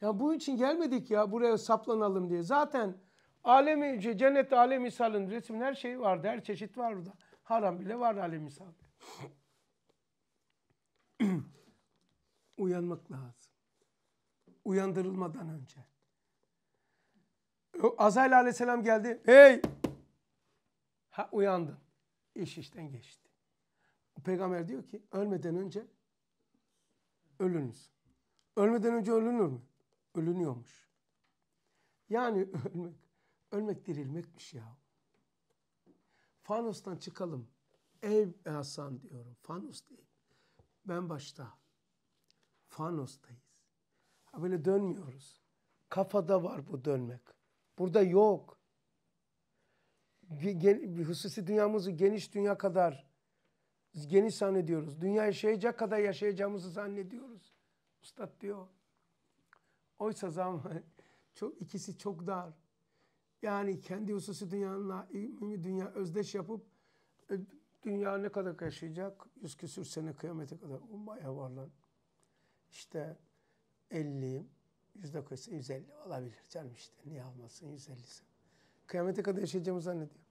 Ya bunun için gelmedik ya buraya saplanalım diye. Zaten alemi, cennet alemi salın resmin her şeyi vardı. Her çeşit var burada. Haram bile var alemi salın. Uyanmak lazım. Uyandırılmadan önce. Azrail aleyhisselam geldi. Hey! Ha uyandın. İş işten geçti. Peygamber diyor ki ölmeden önce ölünüz. Ölmeden önce ölünür mü? Ölünüyormuş. Yani ölmek, ölmek dirilmekmiş ya. Fanustan çıkalım. Ey Hasan diyorum. Fanus değil. Ben başta. Fanustayız. Ha böyle dönmüyoruz. Kafada var bu dönmek. Burada yok. Gen, hususi dünyamızı geniş dünya kadar geniş zannediyoruz. Dünya yaşayacak kadar yaşayacağımızı zannediyoruz. Ustad diyor. Oysa zaman çok ikisi çok dar. Yani kendi hususi dünyanla ümumi dünya özdeş yapıp dünya ne kadar yaşayacak? Yüz küsür sene kıyamete kadar. Ummaya var lan. İşte 50, Yüzde 150 olabilir canım işte. Niye almasın 150'si? Kıyamete kadar yaşayacağımı zannediyoruz.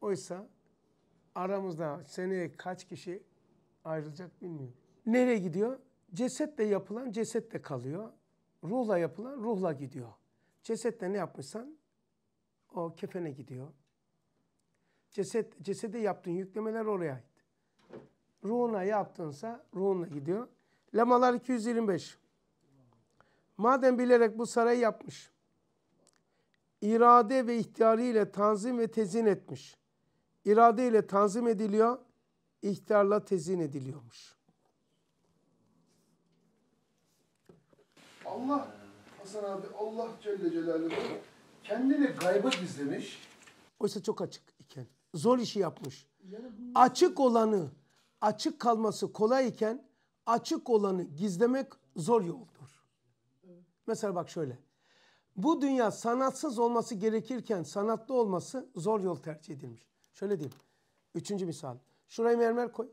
Oysa aramızda seneye kaç kişi ayrılacak bilmiyorum. Nereye gidiyor? Cesetle yapılan cesetle kalıyor. Ruhla yapılan ruhla gidiyor. Cesetle ne yapmışsan o kefene gidiyor. Ceset, cesede yaptığın yüklemeler oraya ait. Ruhuna yaptınsa ruhuna gidiyor. Lemalar 225. Madem bilerek bu sarayı yapmış, irade ve ihtiyarı ile tanzim ve tezin etmiş. İrade ile tanzim ediliyor, ihtiyarla tezin ediliyormuş. Allah, Hasan abi, Allah Celle Celaluhu kendini gayba gizlemiş. Oysa çok açık iken, zor işi yapmış. Açık olanı, açık kalması kolay iken, açık olanı gizlemek zor yoldu. Mesela bak şöyle. Bu dünya sanatsız olması gerekirken sanatlı olması zor yol tercih edilmiş. Şöyle diyeyim. Üçüncü misal. Şuraya mermer koy.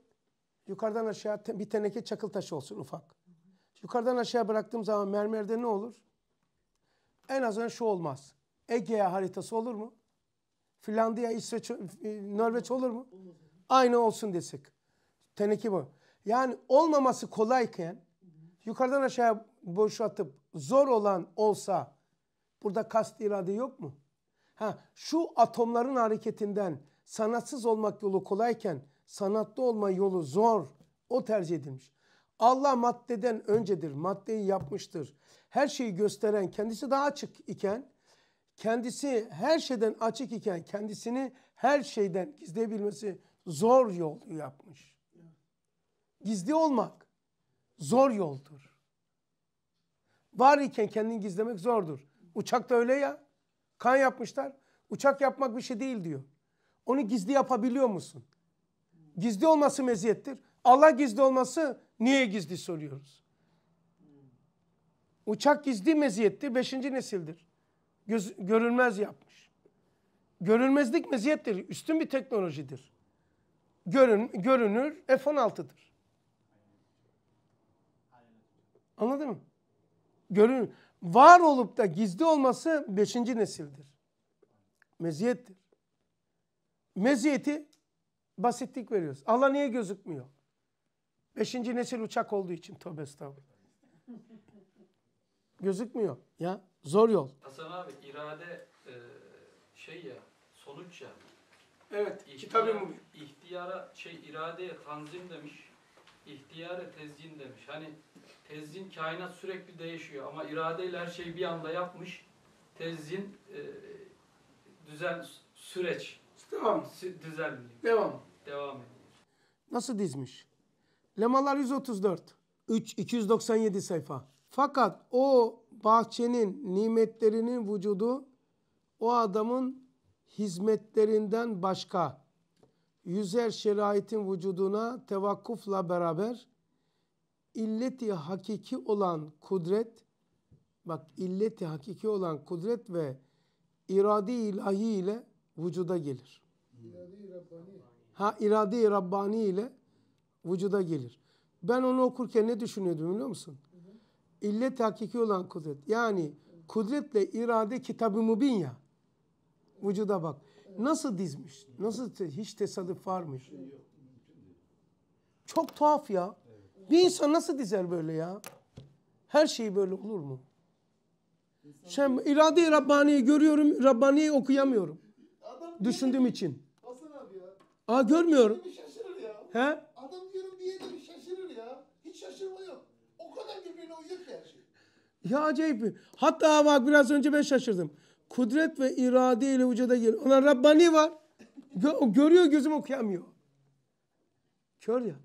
Yukarıdan aşağı bir teneke çakıl taşı olsun ufak. Yukarıdan aşağı bıraktığım zaman mermerde ne olur? En azından şu olmaz. Ege haritası olur mu? Finlandiya, İsveç, e, Norveç olur mu? Aynı olsun desek. Teneki bu. Yani olmaması kolayken yukarıdan aşağıya boşaltıp zor olan olsa burada kast irade yok mu? Ha, şu atomların hareketinden sanatsız olmak yolu kolayken sanatlı olma yolu zor. O tercih edilmiş. Allah maddeden öncedir. Maddeyi yapmıştır. Her şeyi gösteren kendisi daha açık iken kendisi her şeyden açık iken kendisini her şeyden gizleyebilmesi zor yol yapmış. Gizli olmak zor yoldur. Var iken kendini gizlemek zordur. Uçak da öyle ya. Kan yapmışlar. Uçak yapmak bir şey değil diyor. Onu gizli yapabiliyor musun? Gizli olması meziyettir. Allah gizli olması niye gizli soruyoruz. Uçak gizli meziyettir. Beşinci nesildir. Göz, görünmez yapmış. Görünmezlik meziyettir. Üstün bir teknolojidir. Görün, görünür F-16'dır. Anladın mı? Görün, var olup da gizli olması beşinci nesildir. Meziyettir. Meziyeti basitlik veriyoruz. Allah niye gözükmüyor? Beşinci nesil uçak olduğu için tövbe estağfurullah. Gözükmüyor ya. Zor yol. Hasan abi irade e, şey ya sonuç ya. Evet. Kitab-ı Mubin. İhtiyara şey iradeye tanzim demiş. İhtiyara tezgin demiş. Hani Tezzin kainat sürekli değişiyor ama iradeyle her şeyi bir anda yapmış. Tezzin e, düzen süreç. Devam. Sü, düzen. Devam. Devam ediyor. Nasıl dizmiş? Lemalar 134. 3 297 sayfa. Fakat o bahçenin nimetlerinin vücudu o adamın hizmetlerinden başka yüzer şeraitin vücuduna tevakkufla beraber illeti hakiki olan kudret bak illeti hakiki olan kudret ve iradi ilahi ile vücuda gelir. Ha iradi Rabbani ile vücuda gelir. Ben onu okurken ne düşünüyordum biliyor musun? Hı İllet hakiki olan kudret. Yani kudretle irade kitabı mübin ya. Vücuda bak. Nasıl dizmiş? Nasıl hiç tesadüf varmış? Çok tuhaf ya. Bir insan nasıl dizer böyle ya? Her şey böyle olur mu? Şem, irade-i Rabbani'yi görüyorum, Rabbani'yi okuyamıyorum. Adam Düşündüğüm için. Hasan abi ya. Aa görmüyorum. Şaşırır ya. He? Adam diyorum diye de şaşırır ya. Hiç şaşırma yok. O kadar birbirine uyuyor ki her şey. Ya acayip. Hatta bak biraz önce ben şaşırdım. Kudret ve irade ile vücuda geliyor. Ona Rabbani var. görüyor gözüm okuyamıyor. Kör ya.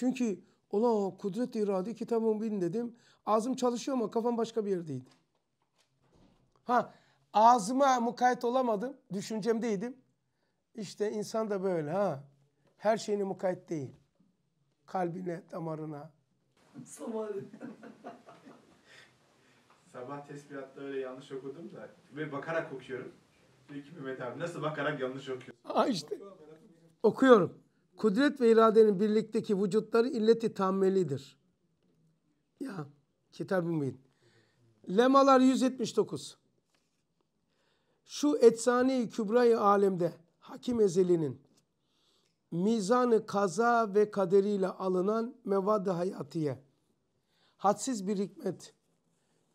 Çünkü ulan kudret irade kitabım bin dedim. Ağzım çalışıyor ama kafam başka bir yerdeydi. Ha ağzıma mukayet olamadım. Düşüncemdeydim. İşte insan da böyle ha. Her şeyini mukayet değil. Kalbine, damarına. Sabah Sabah tesbihatta öyle yanlış okudum da ve bakarak okuyorum. Diyor ki Mehmet abi nasıl bakarak yanlış okuyorsun? Ha işte. Okuyorum. Kudret ve iradenin birlikteki vücutları illeti tammelidir. Ya kitab-ı mübin. Lemalar 179. Şu etsani-i kübra-i alemde hakim ezelinin mizanı kaza ve kaderiyle alınan mevad-ı hayatiye. Hadsiz bir hikmet,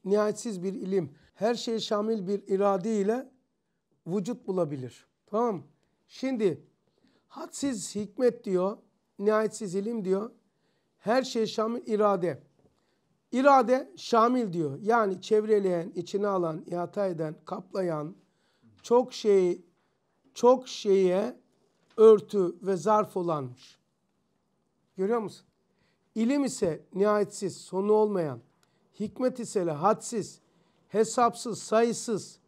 nihayetsiz bir ilim, her şeye şamil bir irade ile vücut bulabilir. Tamam Şimdi Hadsiz hikmet diyor, nihayetsiz ilim diyor. Her şey şamil irade. İrade şamil diyor. Yani çevreleyen, içine alan, ihata eden, kaplayan, çok şeyi çok şeye örtü ve zarf olanmış. Görüyor musun? İlim ise nihayetsiz, sonu olmayan. Hikmet ise hadsiz, hesapsız, sayısız.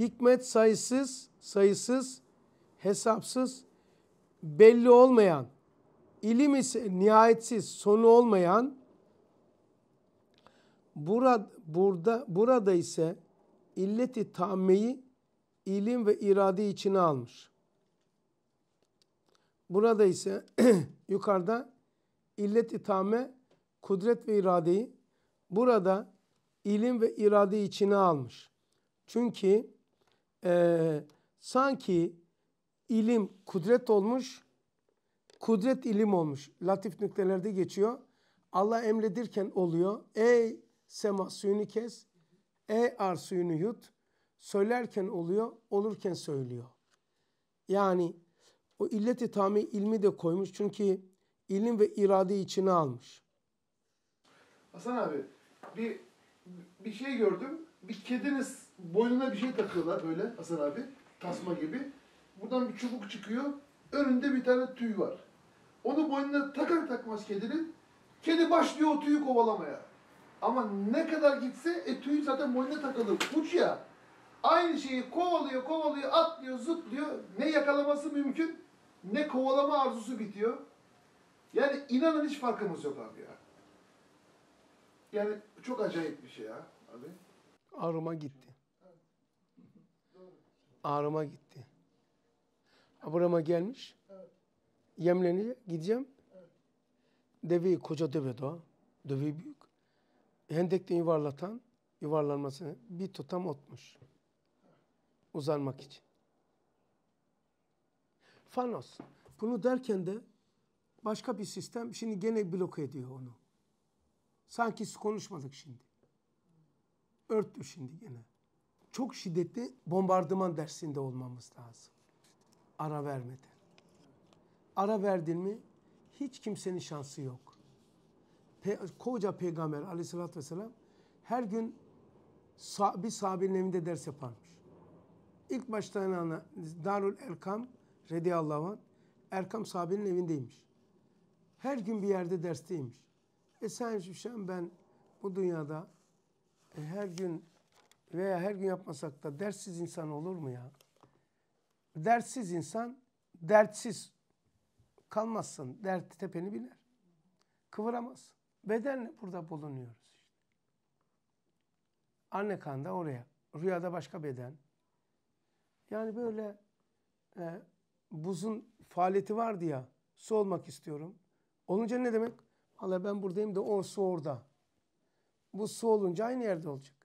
Hikmet sayısız, sayısız, hesapsız, belli olmayan, ilim ise nihayetsiz, sonu olmayan, burada, burada, burada ise illeti tammeyi ilim ve irade içine almış. Burada ise yukarıda illeti i tamme kudret ve iradeyi burada ilim ve irade içine almış. Çünkü e, sanki ilim kudret olmuş, kudret ilim olmuş. Latif nüktelerde geçiyor. Allah emredirken oluyor. Ey sema suyunu kes, ey ar suyunu yut. Söylerken oluyor, olurken söylüyor. Yani o illeti tami ilmi de koymuş çünkü ilim ve irade içine almış. Hasan abi bir bir şey gördüm. Bir kediniz boynuna bir şey takıyorlar böyle Hasan abi tasma gibi. Buradan bir çubuk çıkıyor. Önünde bir tane tüy var. Onu boynuna takar takmaz kedinin. Kedi başlıyor o tüyü kovalamaya. Ama ne kadar gitse e, tüy zaten boynuna takılı. Uç ya. Aynı şeyi kovalıyor, kovalıyor, atlıyor, zıplıyor. Ne yakalaması mümkün, ne kovalama arzusu bitiyor. Yani inanın hiç farkımız yok abi ya. Yani çok acayip bir şey ya abi. Ağrıma gitti. Ağrıma gitti. Abraham'a gelmiş. Evet. Yemlen'e gideceğim. Evet. Deveyi, koca deve doğa. devi büyük. hendekte yuvarlatan, yuvarlanmasını bir tutam otmuş. Uzanmak için. Fanos. Bunu derken de başka bir sistem şimdi gene blok ediyor onu. Sanki konuşmadık şimdi. örttü şimdi gene. Çok şiddetli bombardıman dersinde olmamız lazım. Ara vermeden Ara verdin mi hiç kimsenin şansı yok. Pe koca peygamber aleyhissalatü vesselam her gün sah bir sahabenin evinde ders yaparmış. İlk başta ana Darul Erkam radiyallahu anh Erkam sahabenin evindeymiş. Her gün bir yerde dersteymiş. E sen Şüşen ben bu dünyada e, her gün veya her gün yapmasak da derssiz insan olur mu ya? dertsiz insan dertsiz kalmazsın. Dert tepeni biner. kıvıramaz Bedenle burada bulunuyoruz işte. Anne kanda oraya. Rüyada başka beden. Yani böyle e, buzun faaliyeti vardı ya. Su olmak istiyorum. Olunca ne demek? Allah ben buradayım da o su orada. Bu su olunca aynı yerde olacak.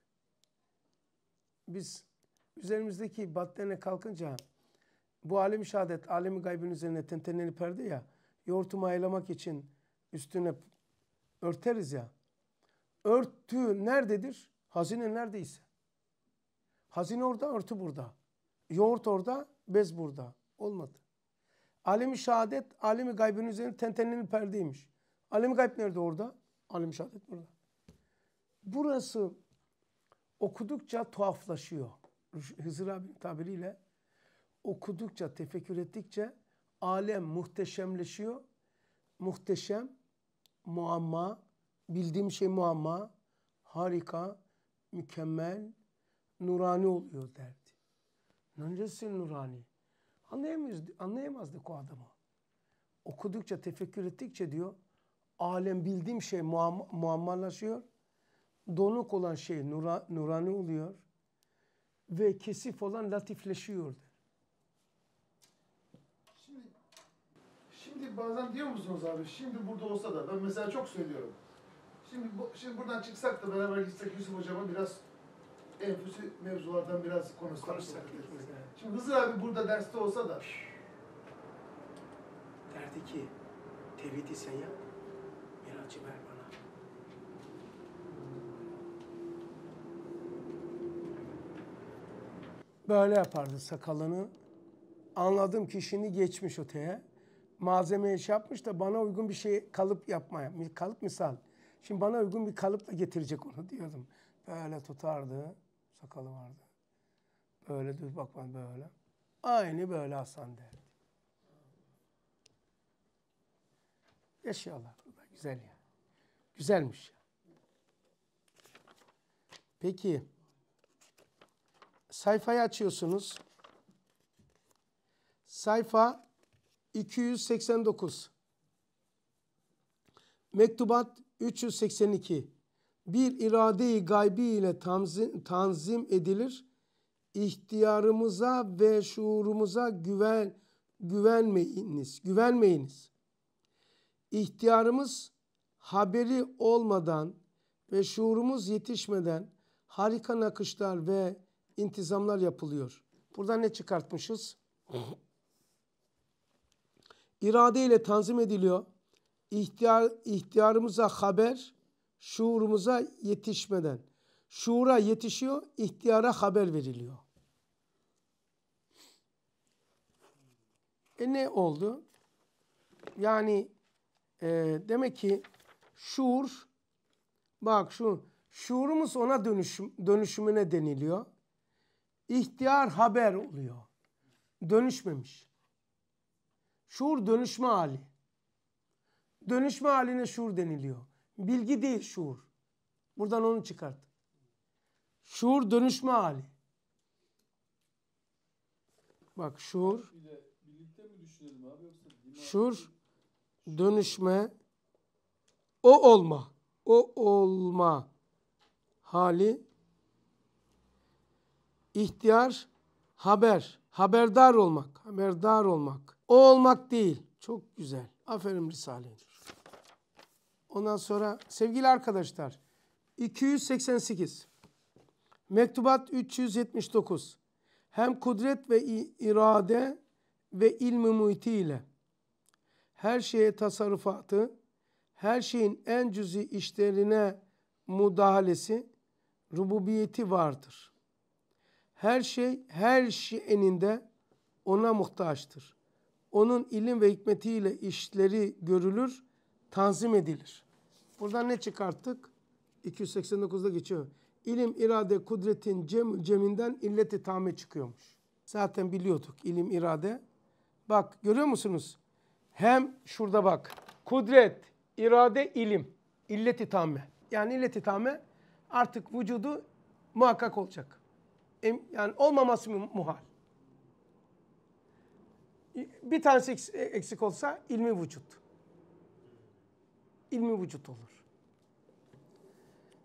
Biz üzerimizdeki battene kalkınca bu alim şehadet, alemi gaybın üzerine tenteneli perde ya. Yoğurtu mayalamak için üstüne örteriz ya. Örtü nerededir? Hazine neredeyse. Hazine orada, örtü burada. Yoğurt orada, bez burada. Olmadı. Alemi şehadet, alemi gaybın üzerine tenteneli perdeymiş. Alemi gayb nerede orada? Alemi şehadet burada. Burası okudukça tuhaflaşıyor. Hızır abinin tabiriyle okudukça, tefekkür ettikçe alem muhteşemleşiyor. Muhteşem, muamma, bildiğim şey muamma, harika, mükemmel, nurani oluyor derdi. Nöncesi nurani. Anlayamaz, anlayamazdık o adamı. Okudukça, tefekkür ettikçe diyor, alem bildiğim şey muamma, muammalaşıyor. Donuk olan şey nura, nurani oluyor. Ve kesif olan latifleşiyordu. Şimdi bazen diyor musunuz abi, şimdi burada olsa da, ben mesela çok söylüyorum. Şimdi, bu, şimdi buradan çıksak da beraber gitsek Yusuf Hocam'a biraz enfüsü mevzulardan biraz konuşsak. konuşsak şimdi Hızır abi burada derste olsa da. Derdi ki, tevhidi sen yap, miracı ver bana. Böyle yapardı sakalını. Anladım ki şimdi geçmiş öteye malzemeye şey yapmış da bana uygun bir şey kalıp yapmaya, kalıp misal. Şimdi bana uygun bir kalıpla getirecek onu diyordum. Böyle tutardı, sakalı vardı. Böyle düz bakma böyle. Aynı böyle Hasan derdi. Yaşıyorlar güzel ya. Güzelmiş ya. Peki, sayfayı açıyorsunuz. Sayfa 289 Mektubat 382 Bir irade-i gaybi ile tanzim, tanzim edilir. İhtiyarımıza ve şuurumuza güven güvenmeyiniz. Güvenmeyiniz. İhtiyarımız haberi olmadan ve şuurumuz yetişmeden harika nakışlar ve intizamlar yapılıyor. Burada ne çıkartmışız? irade ile tanzim ediliyor. İhtiyar, ihtiyarımıza haber, şuurumuza yetişmeden. Şuura yetişiyor, ihtiyara haber veriliyor. E ne oldu? Yani e, demek ki şuur, bak şu şuurumuz ona dönüşüm, dönüşümüne deniliyor. İhtiyar haber oluyor. Dönüşmemiş. Şuur dönüşme hali. Dönüşme haline şuur deniliyor. Bilgi değil şuur. Buradan onu çıkart. Şuur dönüşme hali. Bak şuur. Şuur dönüşme o olma. O olma hali ihtiyar haber, haberdar olmak, haberdar olmak. O olmak değil. Çok güzel. Aferin Risale. Ondan sonra sevgili arkadaşlar 288 Mektubat 379 Hem kudret ve irade ve ilmi muhiti ile her şeye tasarrufatı, her şeyin en cüzi işlerine müdahalesi, rububiyeti vardır. Her şey her şeyinde ona muhtaçtır onun ilim ve hikmetiyle işleri görülür, tanzim edilir. Buradan ne çıkarttık? 289'da geçiyor. İlim, irade, kudretin cem, ceminden illeti tame çıkıyormuş. Zaten biliyorduk ilim, irade. Bak görüyor musunuz? Hem şurada bak. Kudret, irade, ilim. illeti tame. Yani illeti tame artık vücudu muhakkak olacak. Yani olmaması muhal. Bir tanesi eksik olsa ilmi vücut. İlmi vücut olur.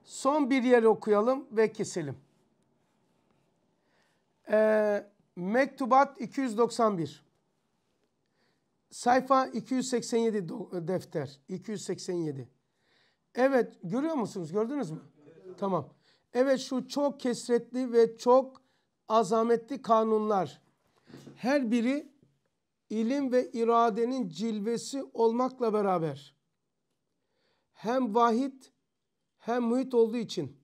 Son bir yer okuyalım ve keselim. Ee, Mektubat 291. Sayfa 287 defter. 287. Evet görüyor musunuz? Gördünüz mü? Tamam. Evet şu çok kesretli ve çok azametli kanunlar. Her biri ilim ve iradenin cilvesi olmakla beraber hem vahid hem muhit olduğu için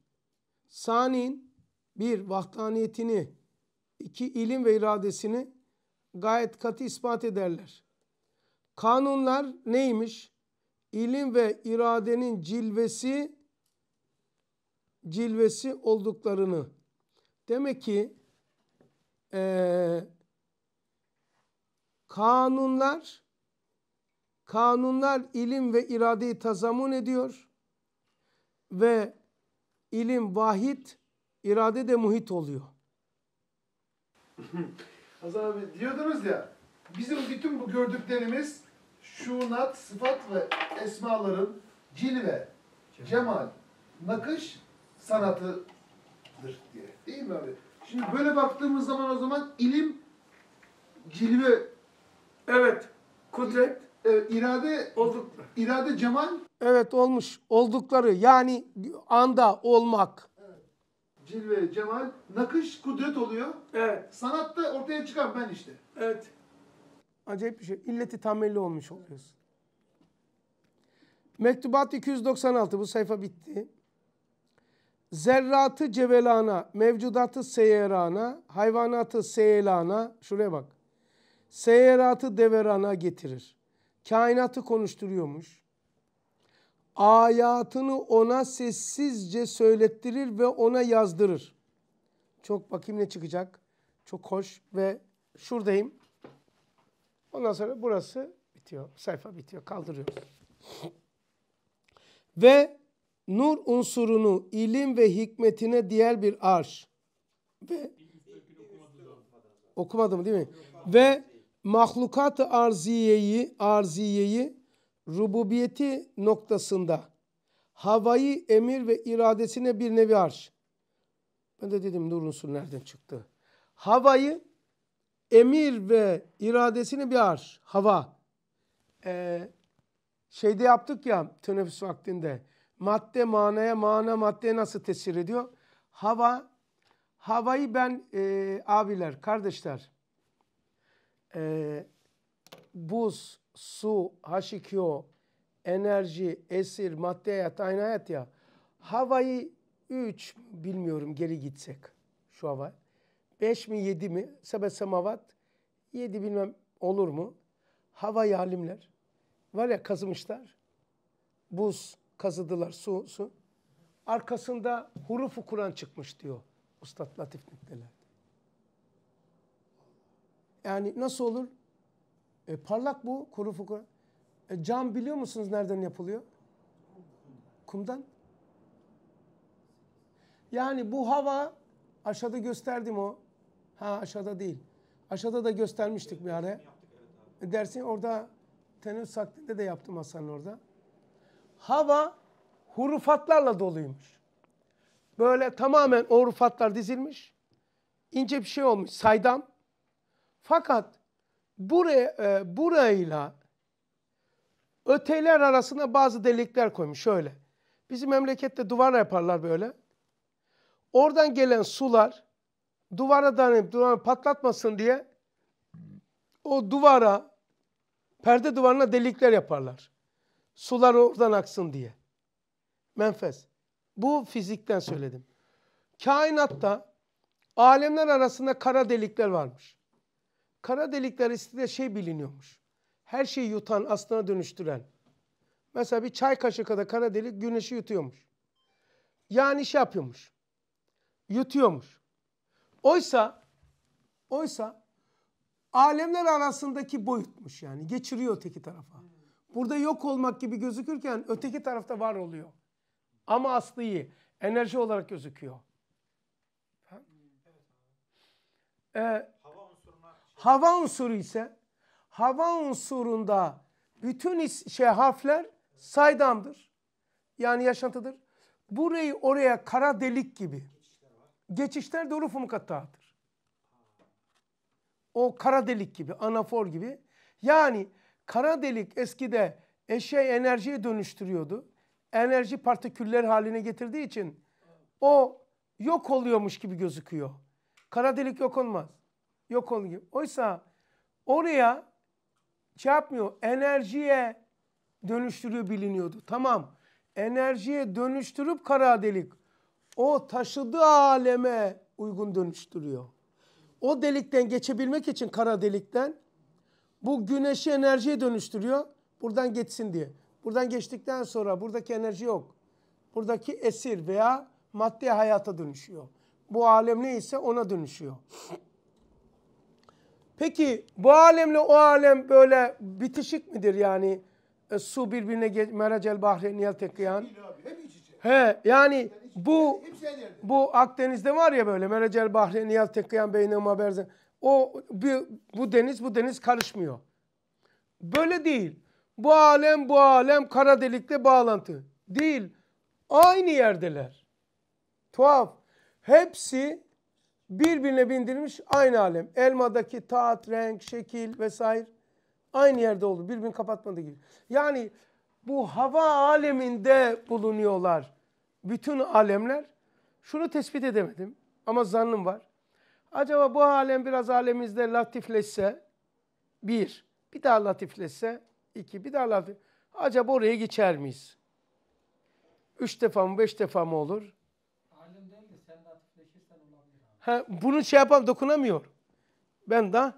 sani'nin bir vahdaniyetini iki ilim ve iradesini gayet katı ispat ederler. Kanunlar neymiş? İlim ve iradenin cilvesi cilvesi olduklarını. Demek ki e, kanunlar kanunlar ilim ve iradeyi tazamun ediyor ve ilim vahit irade de muhit oluyor. Hasan abi diyordunuz ya bizim bütün bu gördüklerimiz şunat, sıfat ve esmaların cilve, cemal, nakış sanatıdır diye. Değil mi abi? Şimdi böyle baktığımız zaman o zaman ilim cilve Evet. Kudret. Evet, irade olduk. irade cemal. Evet olmuş. Oldukları yani anda olmak. Evet. Cilve, cemal, nakış, kudret oluyor. Evet. Sanatta ortaya çıkan ben işte. Evet. Acayip bir şey. İlleti tamelli olmuş oluyoruz. Mektubat 296 bu sayfa bitti. Zerratı cevelana, mevcudatı seyerana, hayvanatı seyelana. Şuraya bak seyeratı deverana getirir. Kainatı konuşturuyormuş. Ayatını ona sessizce söylettirir ve ona yazdırır. Çok bakayım ne çıkacak. Çok hoş ve şuradayım. Ondan sonra burası bitiyor. Sayfa bitiyor. Kaldırıyoruz. ve nur unsurunu ilim ve hikmetine diğer bir arş ve okumadım değil mi? Ve mahlukat-ı arziyeyi, arziyeyi rububiyeti noktasında havayı emir ve iradesine bir nevi arş. Ben de dedim durunsun nereden çıktı? Havayı emir ve iradesine bir arş. Hava. Ee, şeyde yaptık ya teneffüs vaktinde. Madde manaya, mana maddeye nasıl tesir ediyor? Hava, havayı ben e, abiler, kardeşler e, buz, su, H2O, enerji, esir, madde hayat, aynı hayat ya. Havayı 3 bilmiyorum geri gitsek şu hava. 5 mi 7 mi? Sebe semavat 7 bilmem olur mu? Hava alimler. Var ya kazımışlar. Buz kazıdılar su su. Arkasında hurufu Kur'an çıkmış diyor. Ustad Latif Nükteler. Yani nasıl olur? E, parlak bu, kuru fukara. E, cam biliyor musunuz nereden yapılıyor? Kumdan. Yani bu hava aşağıda gösterdim o. Ha aşağıda değil. Aşağıda da göstermiştik bir ara. E, dersin orada teneffüs saktinde de yaptım Hasan'ın orada. Hava hurufatlarla doluymuş. Böyle tamamen o hurufatlar dizilmiş. İnce bir şey olmuş. Saydam. Fakat buraya, e, burayla öteler arasında bazı delikler koymuş. Şöyle, bizim memlekette duvar yaparlar böyle. Oradan gelen sular duvara dayanıp duvarı patlatmasın diye o duvara, perde duvarına delikler yaparlar. Sular oradan aksın diye. Menfez. Bu fizikten söyledim. Kainatta alemler arasında kara delikler varmış. Kara delikler riskinde şey biliniyormuş. Her şeyi yutan, aslına dönüştüren. Mesela bir çay kaşığı kadar kara delik güneşi yutuyormuş. Yani şey yapıyormuş. Yutuyormuş. Oysa oysa alemler arasındaki boyutmuş yani. Geçiriyor öteki tarafa. Burada yok olmak gibi gözükürken öteki tarafta var oluyor. Ama aslı iyi. Enerji olarak gözüküyor. Ee, hava unsuru ise hava unsurunda bütün şey harfler saydamdır. Yani yaşantıdır. Burayı oraya kara delik gibi. Geçişler de rufu mukattadır. O kara delik gibi, anafor gibi. Yani kara delik eskide eşeği enerjiye dönüştürüyordu. Enerji partiküller haline getirdiği için o yok oluyormuş gibi gözüküyor. Kara delik yok olmaz yok oluyor. Oysa oraya şey yapmıyor. Enerjiye dönüştürüyor biliniyordu. Tamam. Enerjiye dönüştürüp kara delik o taşıdığı aleme uygun dönüştürüyor. O delikten geçebilmek için kara delikten bu güneşi enerjiye dönüştürüyor. Buradan geçsin diye. Buradan geçtikten sonra buradaki enerji yok. Buradaki esir veya madde hayata dönüşüyor. Bu alem neyse ona dönüşüyor. Peki bu alemle o alem böyle bitişik midir yani? E, su birbirine geç, meracel bahre niyel tekkiyan. He yani bu bu Akdeniz'de var ya böyle meracel bahre niyel tekkiyan beynema berzen. O bir, bu deniz bu deniz karışmıyor. Böyle değil. Bu alem bu alem kara delikle bağlantı. Değil. Aynı yerdeler. Tuhaf. Hepsi birbirine bindirilmiş aynı alem. Elmadaki tat, renk, şekil vesaire aynı yerde oldu. Birbirini kapatmadı gibi. Yani bu hava aleminde bulunuyorlar. Bütün alemler. Şunu tespit edemedim ama zannım var. Acaba bu alem biraz alemimizde latifleşse bir, bir daha latifleşse iki, bir daha latif. Acaba oraya geçer miyiz? Üç defa mı, beş defa mı olur? Ha, bunu şey yapam dokunamıyor. Ben de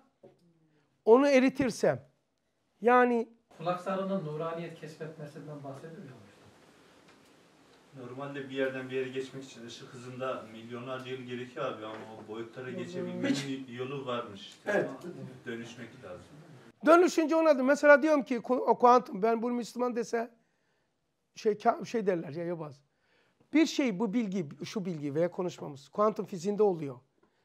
onu eritirsem yani kulak sarının nuraniyet keşfetmesinden bahsediyor ya. Normalde bir yerden bir yere geçmek için ışık hızında milyonlarca yıl gerekiyor abi ama o boyutlara geçebilmenin Hiç. yolu varmış. Evet. Dönüşmek lazım. Dönüşünce ona da mesela diyorum ki o kuantum ben bunu Müslüman dese şey şey derler ya yobaz. Bir şey bu bilgi, şu bilgi veya konuşmamız kuantum fiziğinde oluyor.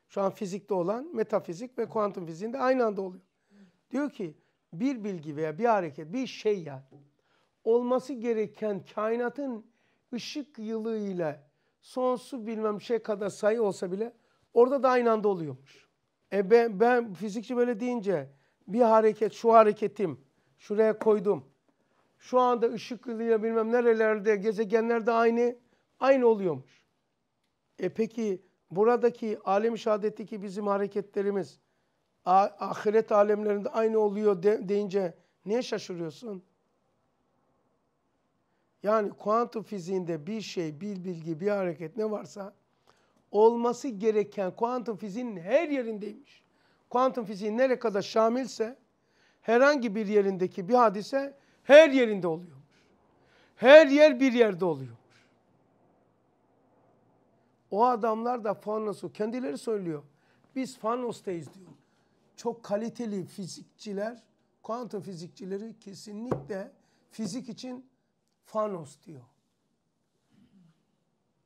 Şu an fizikte olan metafizik ve kuantum fiziğinde aynı anda oluyor. Diyor ki bir bilgi veya bir hareket, bir şey ya olması gereken kainatın ışık yılıyla sonsuz bilmem şey kadar sayı olsa bile orada da aynı anda oluyormuş. E ben, ben fizikçi böyle deyince bir hareket, şu hareketim, şuraya koydum. Şu anda ışık yılıyla bilmem nerelerde, gezegenlerde aynı aynı oluyormuş. E peki buradaki alem-i şehadetteki bizim hareketlerimiz ahiret alemlerinde aynı oluyor de, deyince niye şaşırıyorsun? Yani kuantum fiziğinde bir şey, bir bilgi, bir hareket ne varsa olması gereken kuantum fiziğinin her yerindeymiş. Kuantum fiziği nereye kadar şamilse herhangi bir yerindeki bir hadise her yerinde oluyormuş. Her yer bir yerde oluyor. O adamlar da Fanos'u kendileri söylüyor. Biz Fanos'tayız diyor. Çok kaliteli fizikçiler, kuantum fizikçileri kesinlikle fizik için Fanos diyor.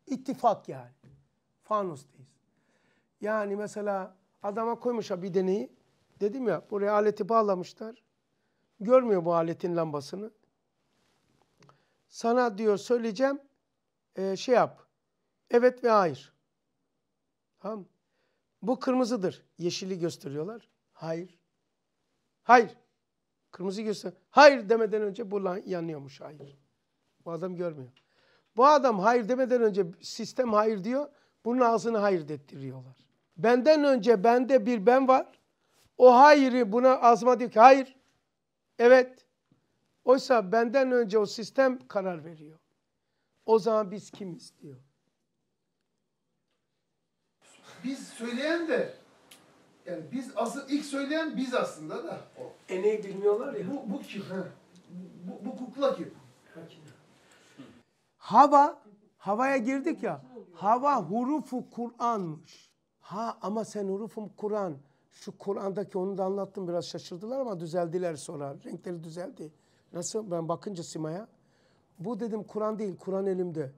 İttifak yani. Fanos'tayız. Yani mesela adama koymuşa bir deneyi. Dedim ya buraya aleti bağlamışlar. Görmüyor bu aletin lambasını. Sana diyor söyleyeceğim e, şey yap. Evet ve hayır. Tamam Bu kırmızıdır. Yeşili gösteriyorlar. Hayır. Hayır. Kırmızı göster. Hayır demeden önce bu yanıyormuş hayır. Bu adam görmüyor. Bu adam hayır demeden önce sistem hayır diyor. Bunun ağzını hayır dettiriyorlar. Benden önce bende bir ben var. O hayırı buna ağzıma diyor ki hayır. Evet. Oysa benden önce o sistem karar veriyor. O zaman biz kimiz diyor biz söyleyen de yani biz asıl ilk söyleyen biz aslında da. O. Eneyi bilmiyorlar ya. Bu, bu kim? Ha. Bu, bu kukla kim? Hava, havaya girdik ya. Hava hurufu Kur'an'mış. Ha ama sen hurufum Kur'an. Şu Kur'an'daki onu da anlattım biraz şaşırdılar ama düzeldiler sonra. Renkleri düzeldi. Nasıl ben bakınca Sima'ya. Bu dedim Kur'an değil, Kur'an elimde.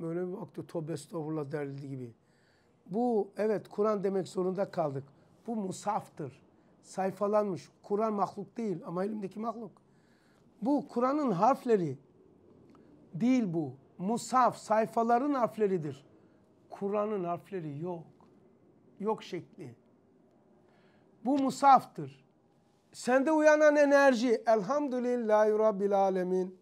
Böyle bir baktı tövbe estağfurullah derdi gibi. Bu evet Kur'an demek zorunda kaldık. Bu musaftır. Sayfalanmış. Kur'an mahluk değil ama elimdeki mahluk. Bu Kur'an'ın harfleri değil bu. Musaf sayfaların harfleridir. Kur'an'ın harfleri yok. Yok şekli. Bu musaftır. Sende uyanan enerji. Elhamdülillahi Rabbil Alemin.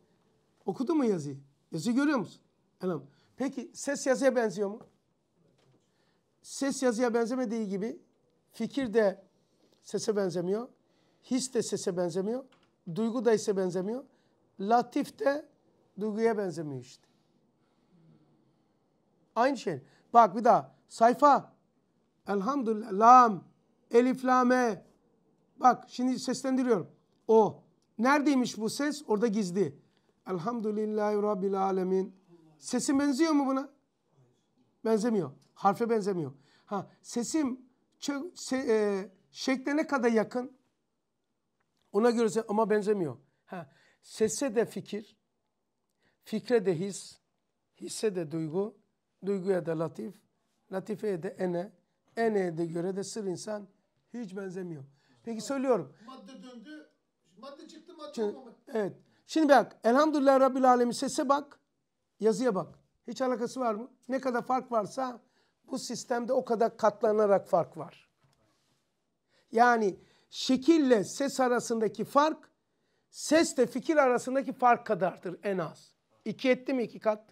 Okudu mu yazıyı? Yazıyı görüyor musun? Elhamdülillah. Peki ses yazıya benziyor mu? ses yazıya benzemediği gibi fikir de sese benzemiyor. His de sese benzemiyor. Duygu da ise benzemiyor. Latif de duyguya benzemiyor işte. Aynı şey. Bak bir daha. Sayfa. Elhamdülillah. Lam. Elif lame. Bak şimdi seslendiriyorum. O. Neredeymiş bu ses? Orada gizli. Elhamdülillahi Rabbil alemin. Sesi benziyor mu buna? Benzemiyor. Harfe benzemiyor. Ha, sesim çok, se, e, şekle ne kadar yakın? Ona göre ama benzemiyor. Ha, sese de fikir, fikre de his, hisse de duygu, duyguya da latif, latifeye de ene, eneye de göre de sır insan hiç benzemiyor. Peki söylüyorum. Madde döndü, madde çıktı, madde Şimdi, Evet. Şimdi bak, elhamdülillah Rabbil Alemin sese bak, yazıya bak. Hiç alakası var mı? Ne kadar fark varsa bu sistemde o kadar katlanarak fark var. Yani şekille ses arasındaki fark sesle fikir arasındaki fark kadardır en az. İki etti mi iki kat?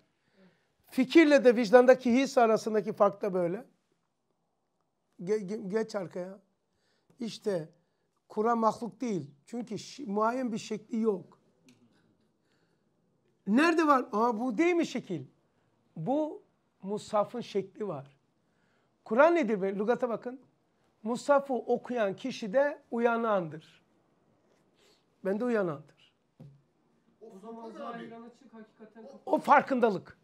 Fikirle de vicdandaki his arasındaki fark da böyle. Ge, ge, geç arkaya. İşte kura mahluk değil. Çünkü muayyen bir şekli yok. Nerede var? Aa bu değil mi şekil? Bu mushafın şekli var. Kur'an nedir? Be? Lugata bakın. Mushafı okuyan kişi de uyanandır. Ben de uyanandır. O, zaman hakikaten... o farkındalık.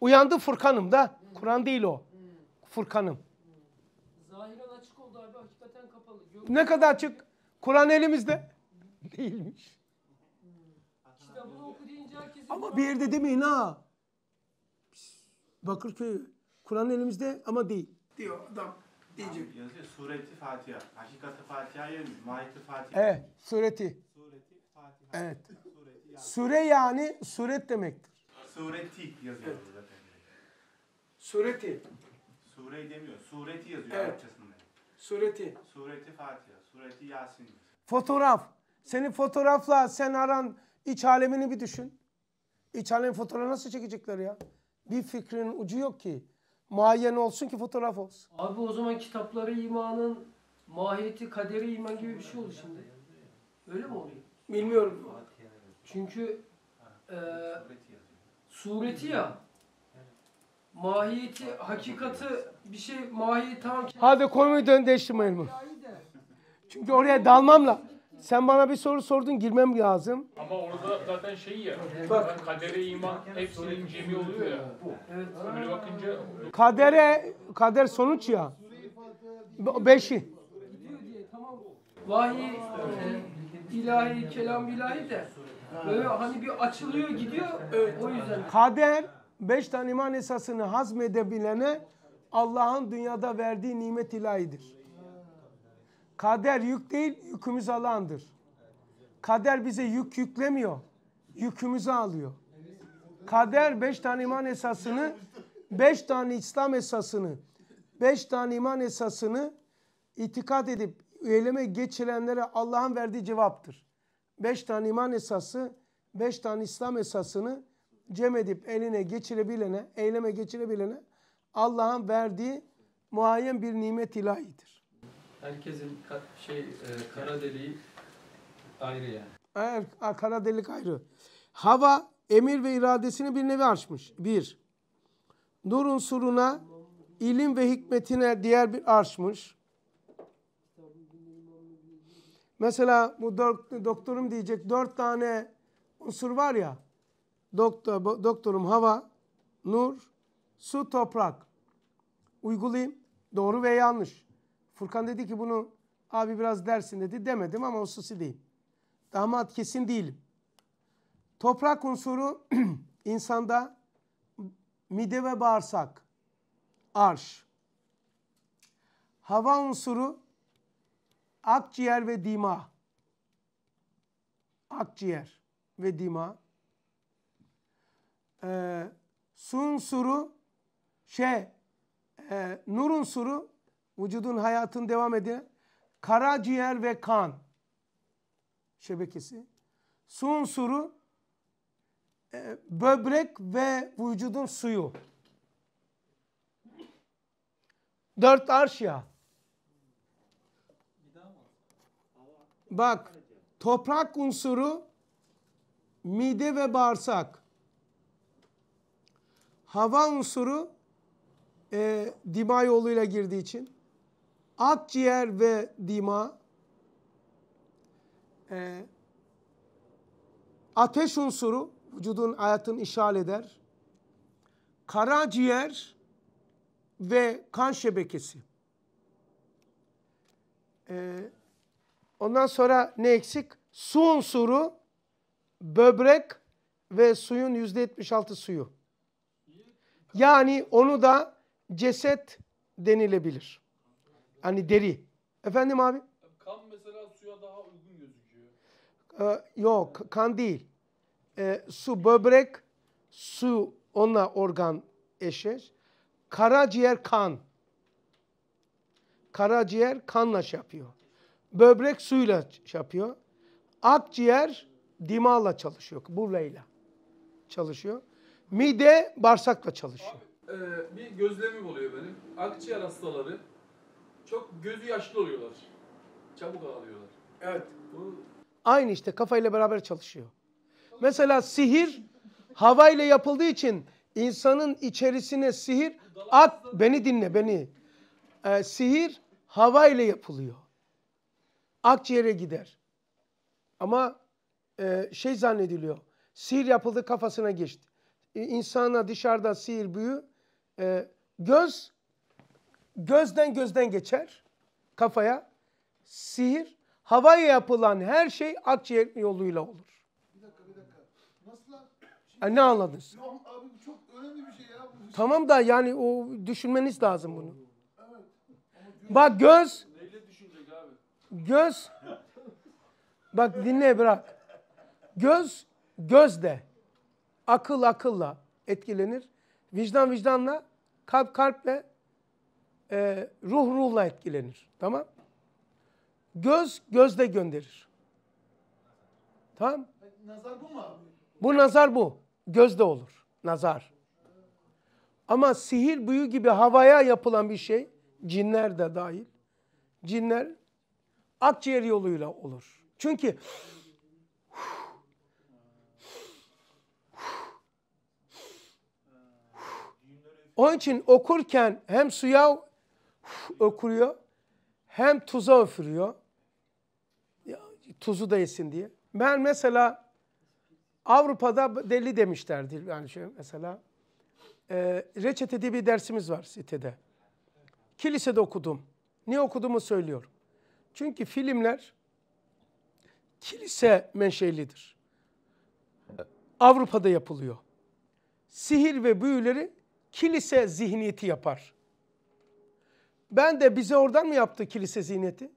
Uyandı Furkan'ım da. Hmm. Kur'an değil o. Hmm. Furkan'ım. Zahiren açık oldu abi hakikaten kapalı. Gök ne kadar açık? Kur'an elimizde. Değilmiş. Kitabını oku deyince herkes... Ama bir yerde demeyin ha. Bakırköy Kur'an elimizde ama değil. Diyor adam. Diyecek. Abi yazıyor sureti Fatiha. Hakikati Fatiha yerimiz. Mahiyeti Fatiha. Evet. Sureti. Sureti Fatiha. Evet. Sureti yani. Sure yani suret demektir. Sureti yazıyor evet. zaten. Sureti. Sureyi demiyor. Sureti yazıyor evet. Arapçasında. Sureti. Sureti Fatiha. Sureti Yasin. Fotoğraf. Senin fotoğrafla sen aran iç alemini bir düşün. İç alem fotoğrafı nasıl çekecekler ya? bir fikrin ucu yok ki. Muayyen olsun ki fotoğraf olsun. Abi o zaman kitapları imanın mahiyeti kaderi iman gibi bir şey olur şimdi. Öyle mi oluyor? Bilmiyorum. Çünkü e, sureti ya mahiyeti, hakikati bir şey mahiyeti tam. Hadi konuyu dön değiştirmeyelim. Çünkü oraya dalmam lazım. Sen bana bir soru sordun girmem lazım. Ama orada zaten şey ya. Bak. Kadere iman hepsinin cemi oluyor ya. Evet. Böyle bakınca. Kadere, kader sonuç ya. Beşi. Vahiy, e, ilahi, kelam ilahi de böyle hani bir açılıyor gidiyor. Evet. O yüzden. Kader beş tane iman esasını hazmedebilene Allah'ın dünyada verdiği nimet ilahidir. Kader yük değil, yükümüz alandır. Kader bize yük yüklemiyor. Yükümüzü alıyor. Kader beş tane iman esasını, beş tane İslam esasını, beş tane iman esasını itikat edip eyleme geçirenlere Allah'ın verdiği cevaptır. Beş tane iman esası, beş tane İslam esasını cem edip eline geçirebilene, eyleme geçirebilene Allah'ın verdiği muayyen bir nimet ilahidir. Herkesin şey e, kara deliği ayrı yani. Eğer kara delik ayrı. Hava emir ve iradesini bir nevi açmış Bir. Nur unsuruna, ilim ve hikmetine diğer bir açmış Mesela bu dört, doktorum diyecek dört tane unsur var ya. Doktor, doktorum hava, nur, su, toprak. Uygulayayım. Doğru ve yanlış. Furkan dedi ki bunu abi biraz dersin dedi. Demedim ama o değil. Damat kesin değilim. Toprak unsuru insanda mide ve bağırsak, arş. Hava unsuru akciğer ve dima. Akciğer ve dima. Ee, su unsuru şey, e, nur unsuru vücudun hayatın devam eden karaciğer ve kan şebekesi. Su unsuru e, böbrek ve vücudun suyu. Dört arşya. Bak toprak unsuru mide ve bağırsak. Hava unsuru e, dima yoluyla girdiği için akciğer ve dima, e, ateş unsuru vücudun hayatını işaret eder, karaciğer ve kan şebekesi. E, ondan sonra ne eksik? Su unsuru, böbrek ve suyun yüzde yetmiş altı suyu. Yani onu da ceset denilebilir. Hani deri. Efendim abi? Kan mesela suya daha uygun gözüküyor. Ee, yok kan değil. Ee, su böbrek, su onunla organ eşleş. Karaciğer kan. Karaciğer kanla şey yapıyor. Böbrek suyla şey yapıyor. Akciğer dimağla çalışıyor. Burayla çalışıyor. Mide bağırsakla çalışıyor. Abi, e, bir gözlemim oluyor benim. Akciğer hastaları çok gözü yaşlı oluyorlar. Çabuk ağlıyorlar. Evet. Bu... Aynı işte kafayla beraber çalışıyor. Mesela sihir havayla yapıldığı için insanın içerisine sihir at beni dinle beni. Ee, sihir havayla yapılıyor. Akciğere gider. Ama e, şey zannediliyor. Sihir yapıldı kafasına geçti. E, insana dışarıda sihir büyü e, göz gözden gözden geçer kafaya. Sihir havaya yapılan her şey akciğer yoluyla olur. Bir dakika bir dakika. Nasıl Şimdi, e, ne anladınız? Yok abi bu çok önemli bir şey ya. Bu Tamam şey. da yani o düşünmeniz lazım bunu. Bak göz, Neyle düşünecek abi? göz. Bak dinle bırak. Göz, gözle. Akıl akılla etkilenir. Vicdan vicdanla, kalp kalple, e, ruh ruhla etkilenir. Tamam? Göz gözle gönderir. Tamam? Nazar bu mu Bu nazar bu. Gözde olur. Nazar. Ama sihir büyü gibi havaya yapılan bir şey, cinler de dahil. Cinler akciğer yoluyla olur. Çünkü Onun için okurken hem suya Okuruyor, Hem tuza öfürüyor. Tuzu da yesin diye. Ben mesela Avrupa'da deli demişlerdir, Yani şey mesela e, reçete diye bir dersimiz var sitede. Kilisede okudum. Niye okuduğumu söylüyorum. Çünkü filmler kilise menşelidir. Avrupa'da yapılıyor. Sihir ve büyüleri kilise zihniyeti yapar. Ben de bize oradan mı yaptı kilise zineti?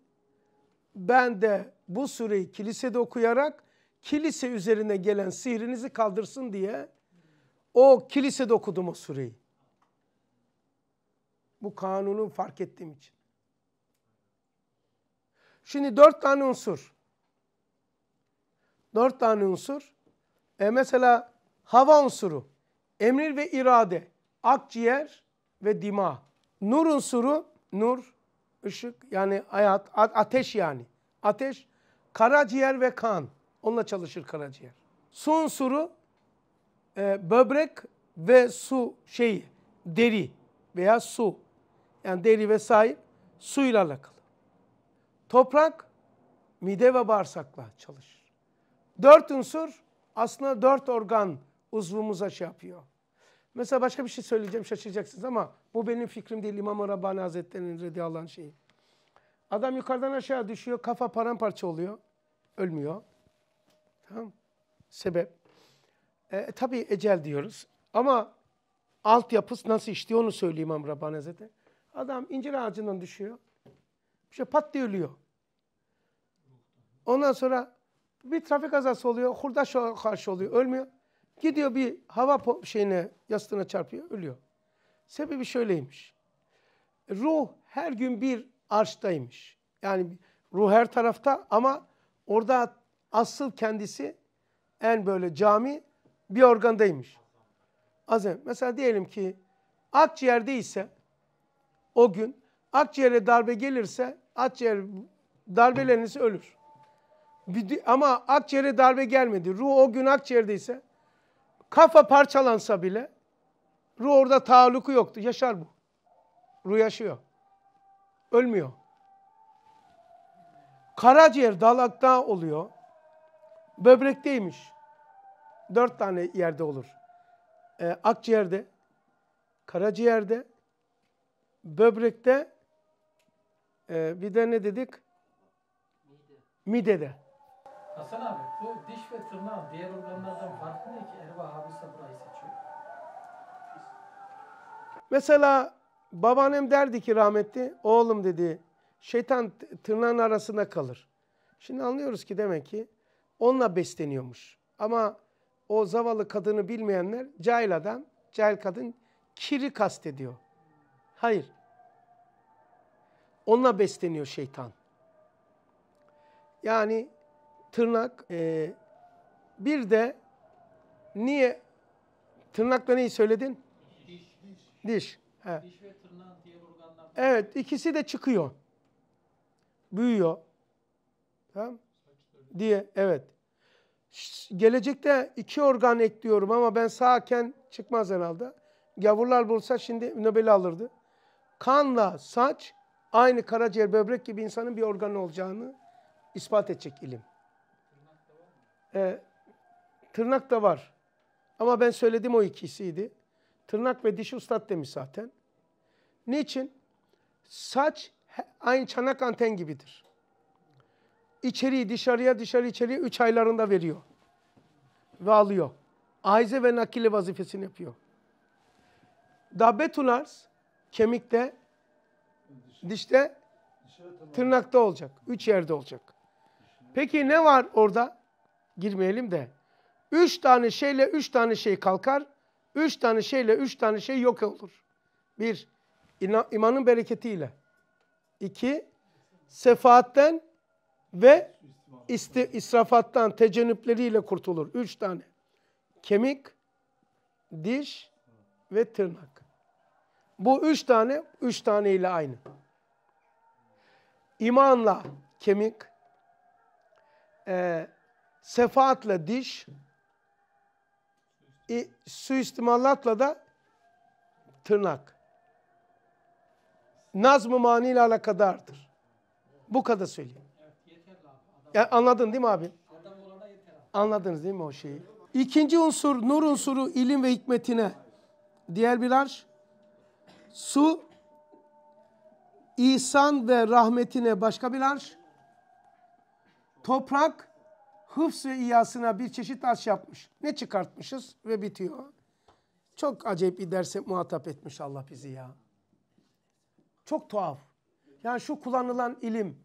Ben de bu sureyi kilisede okuyarak kilise üzerine gelen sihrinizi kaldırsın diye o kilisede okudum o sureyi. Bu kanunu fark ettiğim için. Şimdi dört tane unsur. Dört tane unsur. E mesela hava unsuru, emir ve irade, akciğer ve dima. Nur unsuru nur, ışık yani hayat, ateş yani. Ateş, karaciğer ve kan. Onunla çalışır karaciğer. Su unsuru e, böbrek ve su şeyi, deri veya su. Yani deri vesaire suyla alakalı. Toprak, mide ve bağırsakla çalışır. Dört unsur aslında dört organ uzvumuza şey yapıyor. Mesela başka bir şey söyleyeceğim şaşıracaksınız ama bu benim fikrim değil İmam-ı Rabbani Hazretleri'nin radıyallahu anh şeyi. Adam yukarıdan aşağı düşüyor kafa paramparça oluyor. Ölmüyor. Tamam Sebep. E, tabii ecel diyoruz ama altyapısı nasıl işliyor onu söyleyeyim İmam Rabbani Hazretleri. Adam incir ağacından düşüyor. Bir şey pat diye ölüyor. Ondan sonra bir trafik kazası oluyor. Hurda karşı oluyor. Ölmüyor. Gidiyor bir hava şeyine, yastığına çarpıyor, ölüyor. Sebebi şöyleymiş. Ruh her gün bir arştaymış. Yani ruh her tarafta ama orada asıl kendisi en böyle cami bir organdaymış. Azem. Mesela diyelim ki akciğerde ise o gün akciğere darbe gelirse akciğer darbelenirse ölür. Ama akciğere darbe gelmedi. Ruh o gün akciğerdeyse Kafa parçalansa bile ruh orada taalluku yoktu. Yaşar bu. Ruh yaşıyor. Ölmüyor. Karaciğer dalakta oluyor. Böbrekteymiş. Dört tane yerde olur. Ee, akciğerde, karaciğerde, böbrekte, e, bir de ne dedik? Mide. Midede. Hasan abi bu diş ve tırnağın diğer organlardan farklı ne ki Erva Habisa burayı seçiyor? Mesela babaannem derdi ki rahmetli oğlum dedi şeytan tırnağın arasında kalır. Şimdi anlıyoruz ki demek ki onunla besleniyormuş. Ama o zavallı kadını bilmeyenler cahil adam, cahil kadın kiri kastediyor. Hayır. Onunla besleniyor şeytan. Yani tırnak. E, bir de niye tırnakla neyi söyledin? Diş. Diş. diş. Diş ve tırnağın diğer Evet ikisi de çıkıyor. Büyüyor. Tamam diye evet. Gelecekte iki organ ekliyorum ama ben sağken çıkmaz herhalde. Gavurlar bulsa şimdi Nobel'i alırdı. Kanla saç aynı karaciğer böbrek gibi insanın bir organı olacağını ispat edecek ilim e, tırnak da var. Ama ben söyledim o ikisiydi. Tırnak ve diş ustat demiş zaten. Niçin? Saç aynı çanak anten gibidir. İçeriği dışarıya, dışarı içeriye üç aylarında veriyor. Ve alıyor. Ayze ve nakili vazifesini yapıyor. Dabetulars kemikte, dişte, tırnakta olacak. Üç yerde olacak. Peki ne var orada? girmeyelim de. Üç tane şeyle üç tane şey kalkar. Üç tane şeyle üç tane şey yok olur. Bir, imanın bereketiyle. İki, sefaatten ve isti, israfattan, tecennüpleriyle kurtulur. Üç tane. Kemik, diş ve tırnak. Bu üç tane, üç tane ile aynı. İmanla kemik, e, sefaatle diş, e, suistimallatla da tırnak. Nazm-ı mani ile alakadardır. Bu kadar söyleyeyim. Yani anladın değil mi abi? Anladınız değil mi o şeyi? İkinci unsur, nur unsuru ilim ve hikmetine. Diğer bir arş, su, ihsan ve rahmetine başka bir arş, toprak, hıfzı iyasına bir çeşit aç yapmış. Ne çıkartmışız ve bitiyor. Çok acayip bir derse muhatap etmiş Allah bizi ya. Çok tuhaf. Yani şu kullanılan ilim.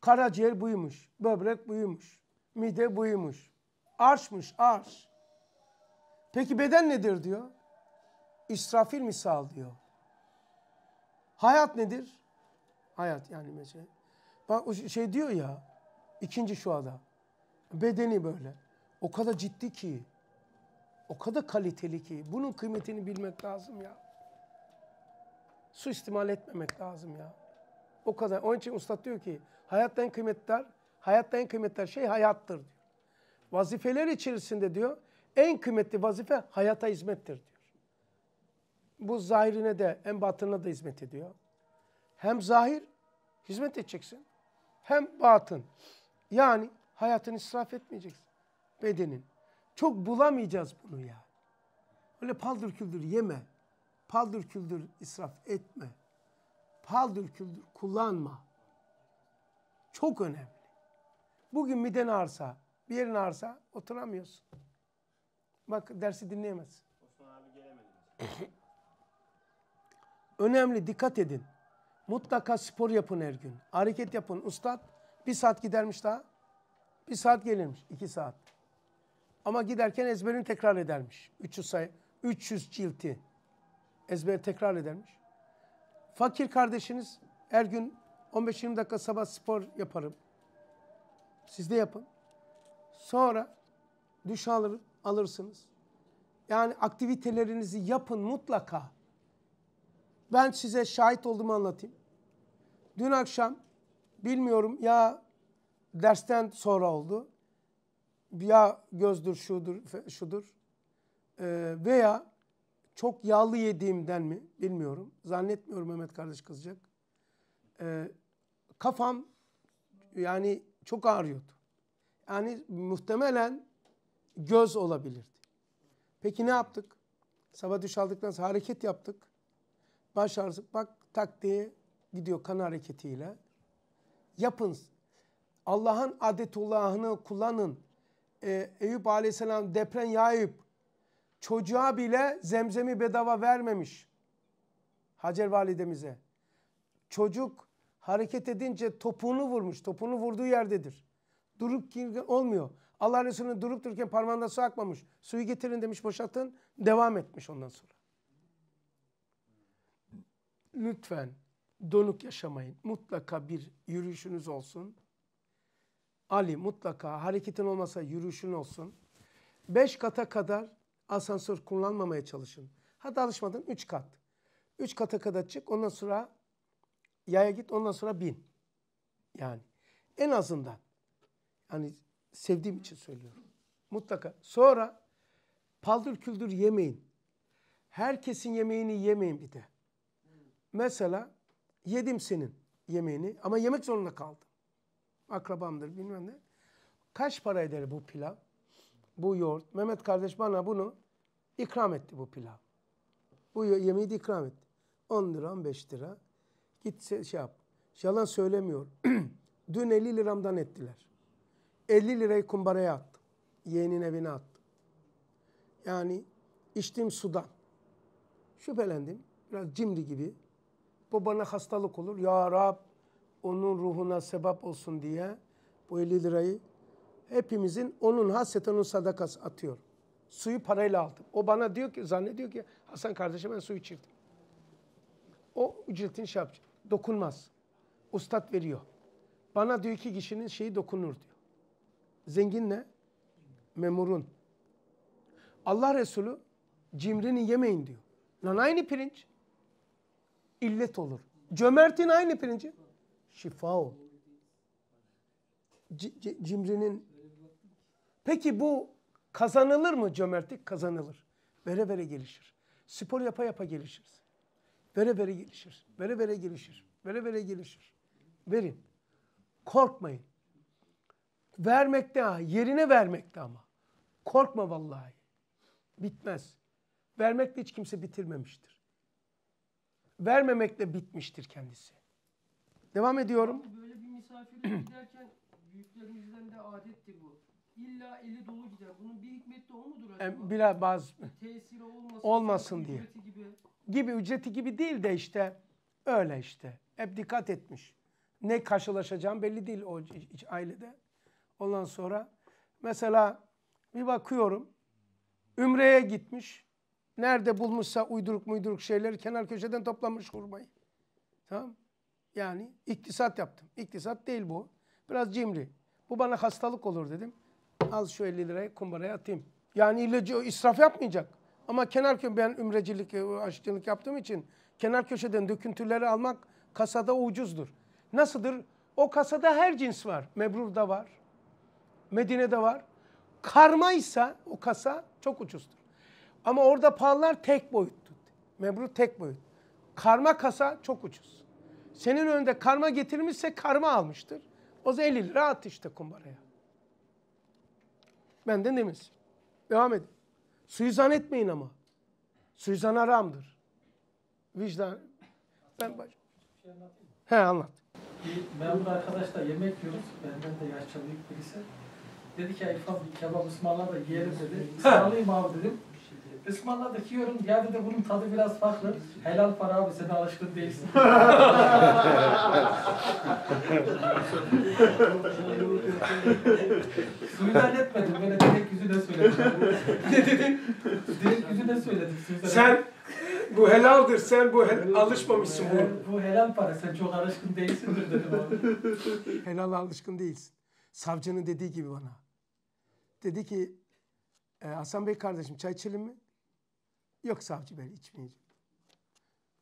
Karaciğer buymuş, böbrek buymuş, mide buymuş. Arşmış, arş. Peki beden nedir diyor. İsrafil misal diyor. Hayat nedir? Hayat yani mesela. Bak şey diyor ya, ikinci şu ada bedeni böyle. O kadar ciddi ki. O kadar kaliteli ki. Bunun kıymetini bilmek lazım ya. su istimal etmemek lazım ya. O kadar. Onun için usta diyor ki hayatta en kıymetler, hayatta en kıymetler şey hayattır diyor. Vazifeler içerisinde diyor en kıymetli vazife hayata hizmettir diyor. Bu zahirine de en batınına da hizmet ediyor. Hem zahir hizmet edeceksin hem batın. Yani Hayatını israf etmeyeceksin. Bedenin. Çok bulamayacağız bunu ya. Öyle paldır küldür yeme. Paldır küldür israf etme. Paldır küldür kullanma. Çok önemli. Bugün miden ağrısa, bir yerin ağrısa oturamıyorsun. Bak dersi dinleyemezsin. Osman abi gelemedi. önemli dikkat edin. Mutlaka spor yapın her gün. Hareket yapın. Ustad bir saat gidermiş daha. Bir saat gelirmiş. iki saat. Ama giderken ezberini tekrar edermiş. 300 sayı, 300 cilti ezberi tekrar edermiş. Fakir kardeşiniz her gün 15-20 dakika sabah spor yaparım. Siz de yapın. Sonra duş alır, alırsınız. Yani aktivitelerinizi yapın mutlaka. Ben size şahit olduğumu anlatayım. Dün akşam bilmiyorum ya dersten sonra oldu. Ya gözdür, şudur, şudur. Ee, veya çok yağlı yediğimden mi bilmiyorum. Zannetmiyorum Mehmet kardeş kızacak. Ee, kafam yani çok ağrıyordu. Yani muhtemelen göz olabilirdi. Peki ne yaptık? Sabah düş aldıktan sonra hareket yaptık. Baş ağrısı bak tak diye gidiyor kan hareketiyle. Yapın Allah'ın adetullahını kullanın. Ee, Eyüp aleyhisselam deprem yayıp çocuğa bile zemzemi bedava vermemiş. Hacer validemize. Çocuk hareket edince topuğunu vurmuş. Topuğunu vurduğu yerdedir. Durup olmuyor. Allah Resulü'nün durup dururken parmağında su akmamış. Suyu getirin demiş boşaltın. Devam etmiş ondan sonra. Lütfen donuk yaşamayın. Mutlaka bir yürüyüşünüz olsun. Ali mutlaka hareketin olmasa yürüyüşün olsun. Beş kata kadar asansör kullanmamaya çalışın. Hadi alışmadın üç kat. Üç kata kadar çık ondan sonra yaya git ondan sonra bin. Yani en azından yani sevdiğim için söylüyorum. Mutlaka. Sonra paldır küldür yemeyin. Herkesin yemeğini yemeyin bir de. Mesela yedim senin yemeğini ama yemek zorunda kaldım akrabamdır bilmem ne. Kaç para eder bu pilav? Bu yoğurt. Mehmet kardeş bana bunu ikram etti bu pilav. Bu yemeği de ikram etti. 10 lira, 15 lira. Git şey, yap. Yalan söylemiyor. Dün 50 liramdan ettiler. 50 lirayı kumbaraya attım. Yeğenin evine attım. Yani içtiğim sudan şüphelendim. Biraz cimri gibi. Bu bana hastalık olur. Ya Rab onun ruhuna sebap olsun diye bu 50 lirayı hepimizin onun hasreten onun sadakası atıyor. Suyu parayla aldım. O bana diyor ki zannediyor ki Hasan kardeşim ben suyu içirdim. O ücretin şey yapacak. Dokunmaz. Ustad veriyor. Bana diyor ki kişinin şeyi dokunur diyor. Zengin ne? Memurun. Allah Resulü cimrini yemeyin diyor. Lan aynı pirinç. İllet olur. Cömertin aynı pirinci şifa ol. C- c- cimrinin Peki bu kazanılır mı cömertlik? Kazanılır. Vere vere gelişir. Spor yapa yapa gelişir. Vere vere gelişir. Vere vere gelişir. Vere vere gelişir. Verin. Korkmayın. Vermekte ha, yerine vermekte ama. Korkma vallahi. Bitmez. Vermekle hiç kimse bitirmemiştir. Vermemekle bitmiştir kendisi. Devam ediyorum. Böyle bir misafire giderken büyüklerimizden de adettir bu. İlla eli dolu gider. Bunun bir hikmeti o mudur e, acaba? E, Bila bazı tesiri olmasın, olmasın diye. Ücreti gibi. gibi ücreti gibi değil de işte öyle işte. Hep dikkat etmiş. Ne karşılaşacağım belli değil o ailede. Ondan sonra mesela bir bakıyorum Ümre'ye gitmiş. Nerede bulmuşsa uyduruk muyduruk şeyleri kenar köşeden toplamış kurmayı. Tamam yani iktisat yaptım. İktisat değil bu. Biraz cimri. Bu bana hastalık olur dedim. Al şu 50 lirayı kumbaraya atayım. Yani ilacı israf yapmayacak. Ama kenar köşe ben ümrecilik, e, aşçılık yaptığım için kenar köşeden döküntüleri almak kasada ucuzdur. Nasıldır? O kasada her cins var. Mebrur da var. Medine de var. ise o kasa çok ucuzdur. Ama orada pahalılar tek boyuttu. Mebrur tek boyut. Karma kasa çok ucuz. Senin önünde karma getirmişse karma almıştır. O da 50 lira attı işte kumbaraya. Benden demesin. Devam edin. Suizan etmeyin ama. Suizan haramdır. Vicdan. Ben baş... He anlat. Bir memur arkadaşla yemek yiyoruz. Benden de yaşça büyük birisi. Dedi ki Elif abi kebap ısmarla da yiyelim dedi. Ismarlayayım abi dedim. Ismarladık yiyorum. Ya de bunun tadı biraz farklı. Helal para abi sen alışkın değilsin. Suizal ben de direkt yüzüne söyledim. ne dedin? yüzüne söyledim. sen bu helaldir. Sen bu hel alışmamışsın bu. Bu helal para. Sen çok alışkın değilsindir dedim abi. Helal alışkın değilsin. Savcının dediği gibi bana. Dedi ki e, Hasan Bey kardeşim çay içelim mi? Yok savcı ben içmeyeceğim.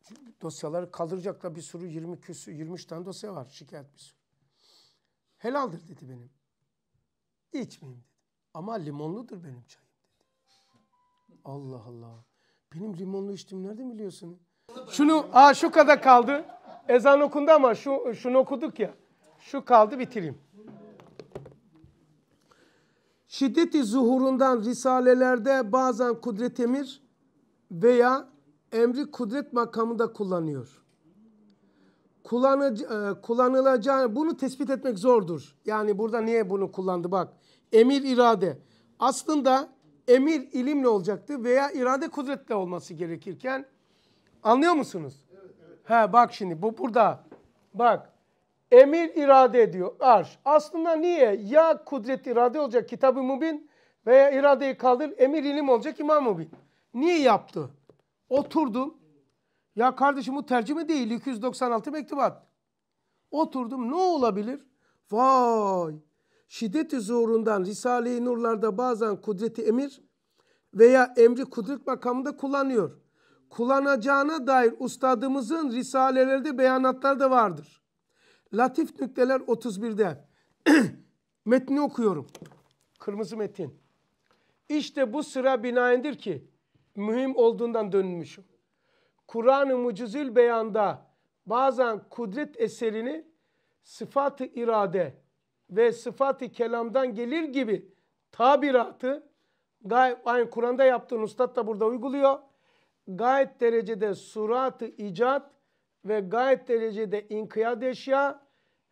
Çünkü dosyaları kaldıracakla bir sürü 20 küsü, 23 tane dosya var şikayet bir sürü. Helaldir dedi benim. İçmeyeyim dedi. Ama limonludur benim çayım dedi. Allah Allah. Benim limonlu içtim nereden biliyorsun? Şunu, aa şu kadar kaldı. Ezan okundu ama şu şunu okuduk ya. Şu kaldı bitireyim. Şiddeti zuhurundan risalelerde bazen kudret emir, veya emri kudret makamında kullanıyor. Kullanı, e, kullanılacağı bunu tespit etmek zordur. Yani burada niye bunu kullandı bak. Emir irade. Aslında emir ilimle olacaktı veya irade kudretle olması gerekirken anlıyor musunuz? Evet, evet. He bak şimdi bu burada. Bak emir irade ediyor. Arş. Aslında niye? Ya kudret irade olacak kitabı mubin veya iradeyi kaldır emir ilim olacak imam mubin. Niye yaptı? Oturdum. Ya kardeşim bu tercüme değil. 296 mektubat. Oturdum. Ne olabilir? Vay! Şiddeti zorundan Risale-i Nurlar'da bazen kudreti emir veya emri kudret makamında kullanıyor. Kullanacağına dair ustadımızın risalelerde beyanatlar da vardır. Latif nükteler 31'de. Metni okuyorum. Kırmızı metin. İşte bu sıra binaendir ki mühim olduğundan dönmüşüm. Kur'an-ı Mucizül Beyan'da bazen kudret eserini sıfat-ı irade ve sıfat-ı kelamdan gelir gibi tabiratı gayet aynı Kur'an'da yaptığın ustad da burada uyguluyor. Gayet derecede surat-ı icat ve gayet derecede inkiyat eşya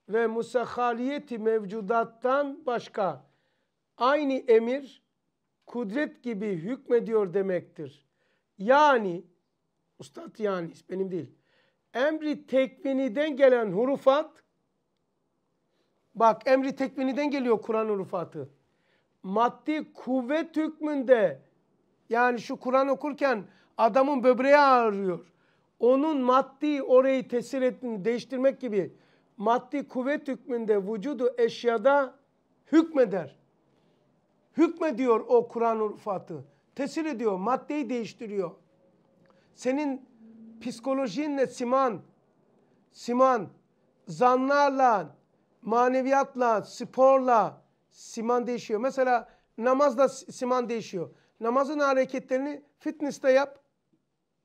ve musahaliyeti mevcudattan başka aynı emir kudret gibi hükmediyor demektir. Yani Ustad yani benim değil. Emri tekviniden gelen hurufat bak emri tekviniden geliyor Kur'an hurufatı. Maddi kuvvet hükmünde yani şu Kur'an okurken adamın böbreği ağrıyor. Onun maddi orayı tesir ettiğini değiştirmek gibi maddi kuvvet hükmünde vücudu eşyada hükmeder. Hükmediyor o Kur'an-ı Fatı. Tesir ediyor, maddeyi değiştiriyor. Senin psikolojinle siman, siman, zanlarla, maneviyatla, sporla siman değişiyor. Mesela namazla siman değişiyor. Namazın hareketlerini fitness'te yap.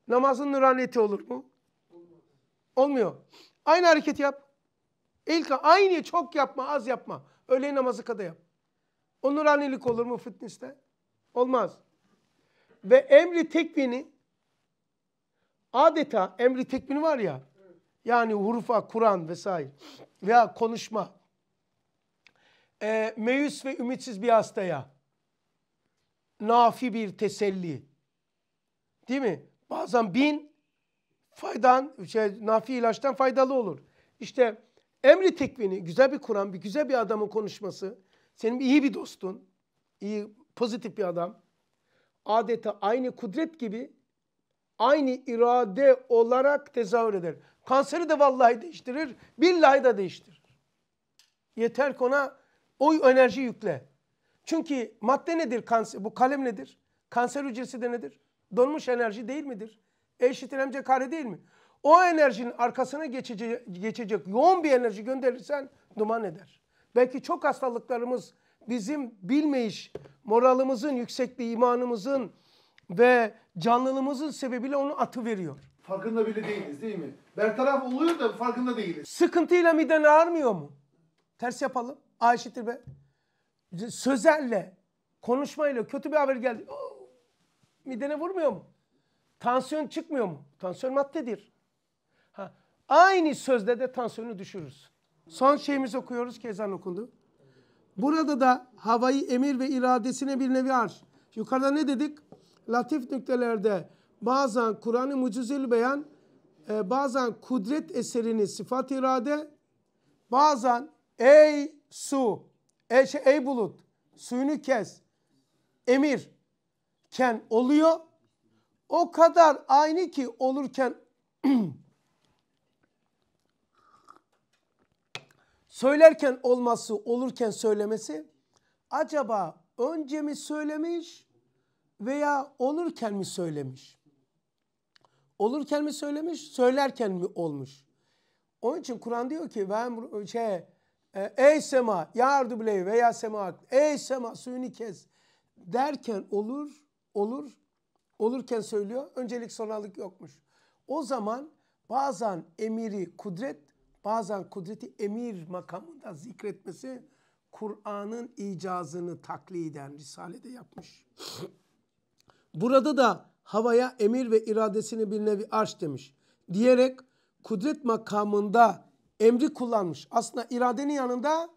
Namazın nuraniyeti olur mu? Olmuyor. Olmuyor. Aynı hareket yap. İlk aynı çok yapma, az yapma. Öğle namazı kadar yap. O nuranilik olur mu fitniste? Olmaz. Ve emri tekvini adeta emri tekvini var ya yani hurufa, Kur'an vesaire veya konuşma e, meyus ve ümitsiz bir hastaya nafi bir teselli değil mi? Bazen bin faydan, şey, nafi ilaçtan faydalı olur. İşte emri tekvini, güzel bir Kur'an, bir güzel bir adamın konuşması, senin iyi bir dostun, iyi, pozitif bir adam. Adeta aynı kudret gibi aynı irade olarak tezahür eder. Kanseri de vallahi değiştirir, billahi de değiştirir. Yeter ki ona o enerji yükle. Çünkü madde nedir? Kanser, bu kalem nedir? Kanser hücresi de nedir? Donmuş enerji değil midir? E eşittir MC kare değil mi? O enerjinin arkasına geçecek, geçecek yoğun bir enerji gönderirsen duman eder. Belki çok hastalıklarımız bizim bilmeyiş, moralimizin yüksekliği, imanımızın ve canlılığımızın sebebiyle onu atı veriyor. Farkında bile değiliz değil mi? Bertaraf oluyor da farkında değiliz. Sıkıntıyla miden ağrmıyor mu? Ters yapalım. A eşittir be. Sözelle, konuşmayla kötü bir haber geldi. Oh, midene vurmuyor mu? Tansiyon çıkmıyor mu? Tansiyon maddedir. Ha, aynı sözde de tansiyonu düşürürüz. Son şeyimizi okuyoruz ki ezan okundu. Burada da havayı emir ve iradesine bir nevi arş. Yukarıda ne dedik? Latif nüktelerde bazen Kur'an-ı Mucizül Beyan, e, bazen kudret eserini sıfat irade, bazen ey su, ey, şey, ey bulut suyunu kes, emir ken oluyor. O kadar aynı ki olurken söylerken olması, olurken söylemesi acaba önce mi söylemiş veya olurken mi söylemiş? Olurken mi söylemiş, söylerken mi olmuş? Onun için Kur'an diyor ki ben şey e, ey sema yardı bileyi veya sema ey sema suyunu kes derken olur olur olurken söylüyor öncelik sonralık yokmuş. O zaman bazen emiri kudret bazen kudreti emir makamında zikretmesi Kur'an'ın icazını takliden Risale'de yapmış. Burada da havaya emir ve iradesini bir nevi arş demiş. Diyerek kudret makamında emri kullanmış. Aslında iradenin yanında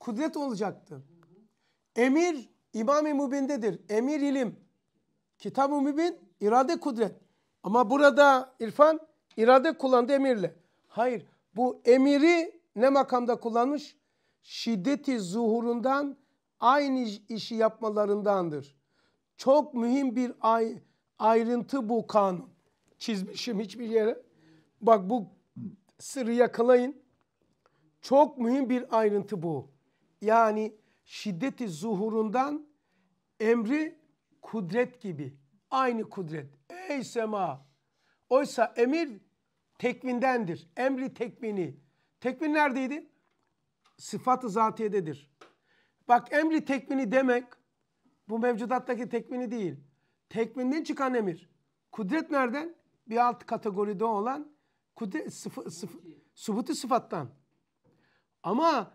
kudret olacaktı. Emir İmam-ı Mübin'dedir. Emir ilim. Kitab-ı Mübin irade kudret. Ama burada İrfan irade kullandı emirle. Hayır bu emiri ne makamda kullanmış? Şiddeti zuhurundan aynı işi yapmalarındandır. Çok mühim bir ay, ayrıntı bu kanun. Çizmişim hiçbir yere. Bak bu sırrı yakalayın. Çok mühim bir ayrıntı bu. Yani şiddeti zuhurundan emri kudret gibi. Aynı kudret. Ey sema! Oysa emir tekvindendir. Emri tekvini. Tekvin neredeydi? Sıfat-ı zatiyededir. Bak emri tekvini demek bu mevcudattaki tekvini değil. Tekvinden çıkan emir. Kudret nereden? Bir alt kategoride olan kudret, sıf, sıf, subutu sıfattan. Ama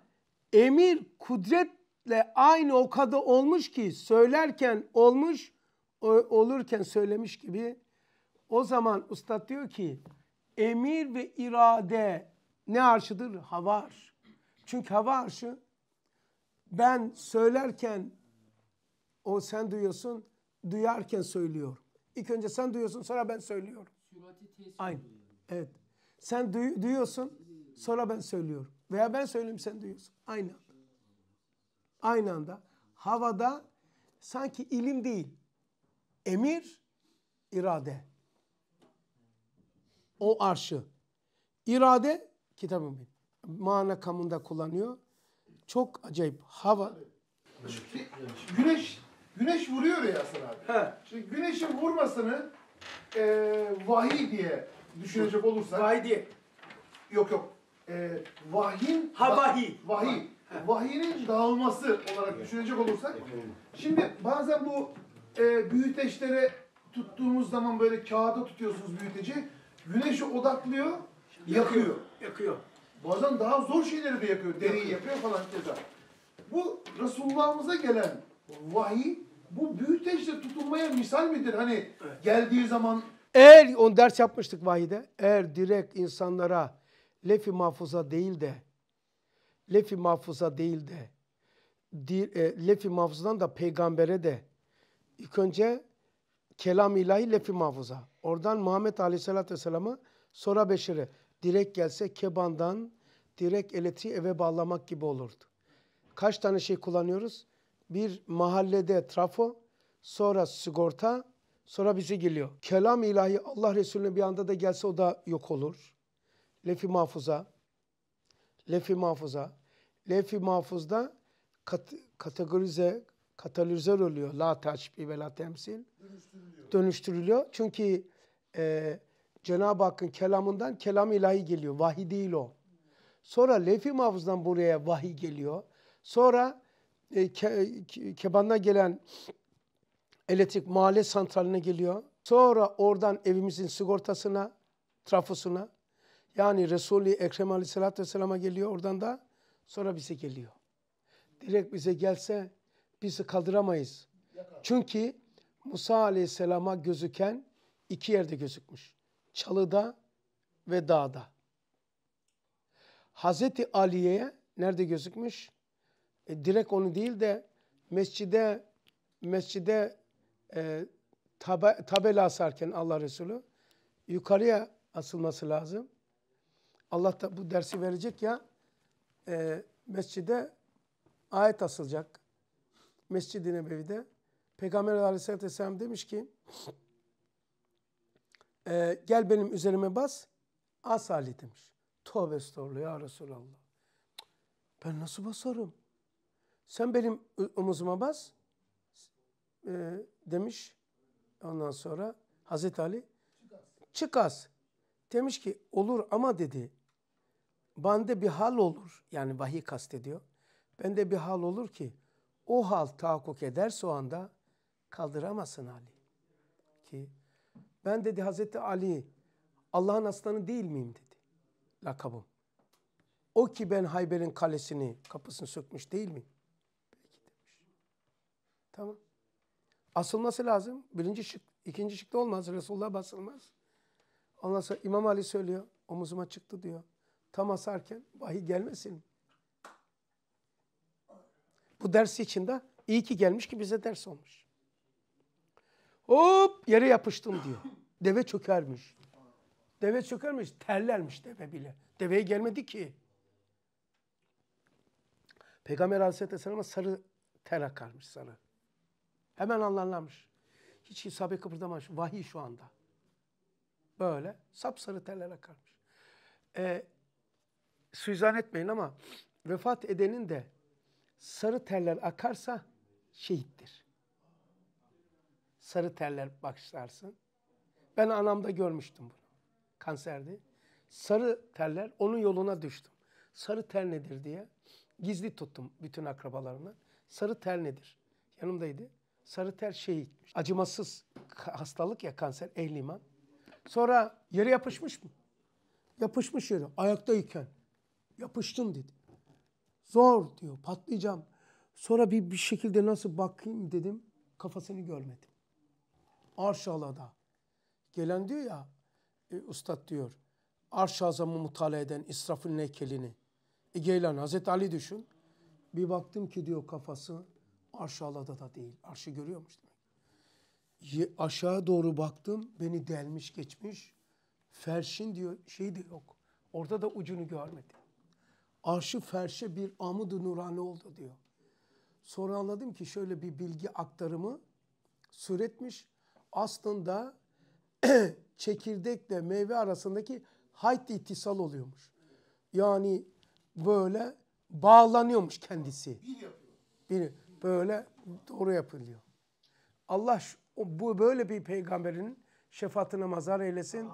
emir kudretle aynı o kadar olmuş ki söylerken olmuş olurken söylemiş gibi o zaman usta diyor ki emir ve irade ne arşıdır? Hava arşı. Çünkü hava arşı ben söylerken o sen duyuyorsun, duyarken söylüyorum. İlk önce sen duyuyorsun, sonra ben söylüyorum. Aynı. Evet. Sen duy, duyuyorsun, sonra ben söylüyorum. Veya ben söylüyorum, sen duyuyorsun. Aynı anda. Aynı anda. Havada sanki ilim değil. Emir, irade o arşı. İrade kitabı mana kamında kullanıyor. Çok acayip hava. güneş güneş vuruyor ya Hasan abi. He. Şimdi güneşin vurmasını e, vahiy diye düşünecek olursak. Vahiy diye. Yok yok. E, vahyin. Ha vahiy. Vahiy. Vahiy'nin dağılması olarak düşünecek olursak. Şimdi bazen bu e, büyüteçlere tuttuğumuz zaman böyle kağıda tutuyorsunuz büyüteci güneşe odaklıyor, yakıyor. yakıyor. Yakıyor. Bazen daha zor şeyleri de yakıyor. Deriyi yakıyor, yakıyor falan keza. Bu Resulullah'ımıza gelen vahiy bu büyüteçle tutulmaya misal midir? Hani evet. geldiği zaman eğer on ders yapmıştık vahide. Eğer direkt insanlara lefi mahfuza değil de lefi mahfuza değil de e, lefi mahfuzdan da peygambere de ilk önce kelam ilahi lefi mahfuza. Oradan Muhammed Aleyhisselatü Vesselam'a sonra beşire. Direkt gelse kebandan direkt elektriği eve bağlamak gibi olurdu. Kaç tane şey kullanıyoruz? Bir mahallede trafo, sonra sigorta, sonra bizi geliyor. Kelam ilahi Allah Resulüne bir anda da gelse o da yok olur. Lefi mahfuza, lefi mahfuza, lefi mahfuzda kat, kategorize, katalizör oluyor. La taşbi ve la temsil. Dönüştürülüyor. Dönüştürülüyor. Çünkü e, Cenab-ı Hakk'ın kelamından kelam ilahi geliyor. Vahiy değil o. Sonra levh-i mahfuzdan buraya vahiy geliyor. Sonra e, ke, ke, kebandan gelen elektrik mahalle santraline geliyor. Sonra oradan evimizin sigortasına, trafosuna yani Resul-i Ekrem Aleyhisselatü Vesselam'a geliyor. Oradan da sonra bize geliyor. Direkt bize gelse bizi kaldıramayız. Çünkü Musa Aleyhisselam'a gözüken iki yerde gözükmüş. Çalıda ve dağda. Hazreti Ali'ye nerede gözükmüş? E, direkt onu değil de mescide mescide e, tabe, tabela asarken Allah Resulü yukarıya asılması lazım. Allah da bu dersi verecek ya e, mescide ayet asılacak. Mescid-i Nebevi'de. Peygamber aleyhissalatü vesselam demiş ki e, gel benim üzerime bas as Ali demiş. Tövbe estağfurullah ya Resulallah. Ben nasıl basarım? Sen benim omuzuma bas e, demiş. Ondan sonra Hazreti Ali çık as. Demiş ki olur ama dedi bende bir hal olur. Yani vahiy kastediyor. Bende bir hal olur ki o hal tahakkuk ederse o anda kaldıramasın Ali. Ki ben dedi Hazreti Ali Allah'ın aslanı değil miyim dedi lakabım. O ki ben Hayber'in kalesini kapısını sökmüş değil mi? Peki demiş. Tamam. Asılması lazım. Birinci şık, ikinci da olmaz. Resulullah basılmaz. Ondan sonra İmam Ali söylüyor. Omuzuma çıktı diyor. Tam asarken vahiy gelmesin mi? Bu dersi için de iyi ki gelmiş ki bize ders olmuş. Hop yere yapıştım diyor. Deve çökermiş. Deve çökermiş, terlermiş deve bile. Deveye gelmedi ki. Peygamber Aleyhisselam'a sarı ter akarmış sarı. Hemen anlarlanmış. Hiç isabe kıpırdamamış. Vahiy şu anda. Böyle sapsarı terler akarmış. Ee, suizan etmeyin ama vefat edenin de sarı terler akarsa şehittir. Sarı terler başlarsın. Ben anamda görmüştüm bunu. Kanserdi. Sarı terler onun yoluna düştüm. Sarı ter nedir diye gizli tuttum bütün akrabalarımdan. Sarı ter nedir? Yanımdaydı. Sarı ter şehit. Acımasız hastalık ya kanser ehli Sonra yere yapışmış mı? Yapışmış yere ayaktayken. Yapıştım dedi. Zor diyor. Patlayacağım. Sonra bir, bir şekilde nasıl bakayım dedim. Kafasını görmedim. Arşala'da. Gelen diyor ya. E, Ustad diyor. Arş azamı mutala eden İsraf'ın heykelini. E Geylan Hazreti Ali düşün. Bir baktım ki diyor kafası arşalada da değil. Arşı görüyormuş demek. aşağı doğru baktım. Beni delmiş geçmiş. Ferşin diyor şey de yok. Orada da ucunu görmedim arşı ferşe bir amıdı nurani oldu diyor. Sonra anladım ki şöyle bir bilgi aktarımı süretmiş. Aslında çekirdekle meyve arasındaki hayt itisal oluyormuş. Yani böyle bağlanıyormuş kendisi. Bir böyle doğru yapılıyor. Allah bu böyle bir peygamberin şefaatine mazar eylesin.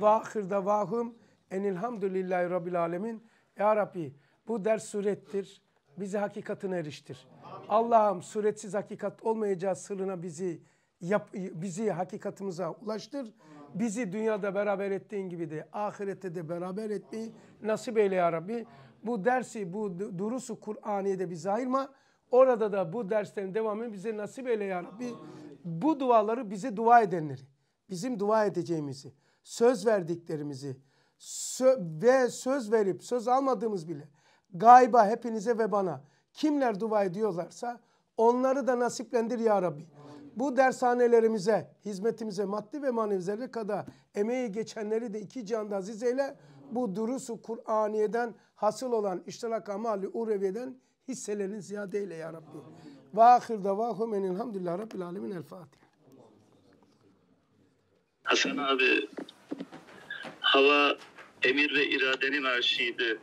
Vahirde vahum enilhamdülillahi rabbil alemin. Ya Rabbi bu ders surettir. Bizi hakikatine eriştir. Allah'ım suretsiz hakikat olmayacağı sırrına bizi yap, bizi hakikatimize ulaştır. Bizi dünyada beraber ettiğin gibi de ahirette de beraber etmeyi nasip eyle ya Rabbi. Bu dersi, bu durusu Kur'an'ı da bize ayırma. Orada da bu derslerin devamını bize nasip eyle ya Rabbi. Bu duaları bize dua edenleri, bizim dua edeceğimizi, söz verdiklerimizi, sö ve söz verip söz almadığımız bile gayba hepinize ve bana kimler dua ediyorlarsa onları da nasiplendir ya Rabbi. Bu dershanelerimize, hizmetimize, maddi ve manevi zerrekada emeği geçenleri de iki canda aziz eyle. Bu durusu Kur'aniye'den hasıl olan iştirak amali ureviye'den hisselerin ziyade eyle ya Rabbi. Ve ahir davahum enilhamdülillah Rabbil alemin el Fatiha. Hasan abi Hava emir ve iradenin arşiydi.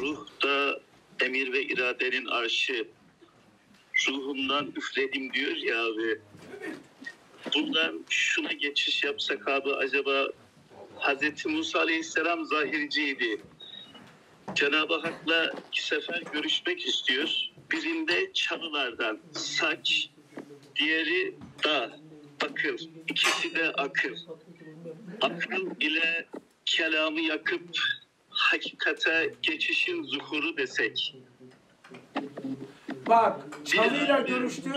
Ruh da emir ve iradenin arşı. Ruhumdan üfledim diyor ya abi. Bundan şuna geçiş yapsak abi acaba Hz. Musa Aleyhisselam zahirciydi. Cenab-ı Hak'la iki sefer görüşmek istiyor. Birinde çalılardan saç, diğeri da bakır, İkisi de akıl. Akıl ile kelamı yakıp hakikate geçişin zuhuru desek. Bak çalıyla görüştü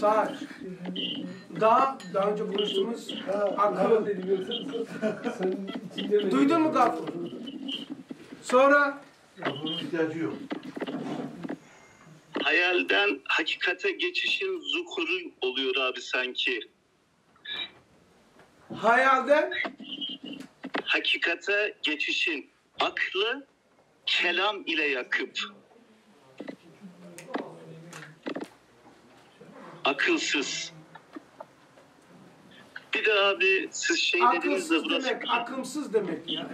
saat. Daha daha önce konuştuğumuz e, akıl. Duydun mu Gafur? Sonra bunun ihtiyacı yok. Hayalden hakikate geçişin zukuru oluyor abi sanki. Hayalden hakikate geçişin aklı kelam ile yakıp akılsız. Bir de abi siz şey dediniz de burası. Demek, akımsız demek. Yani.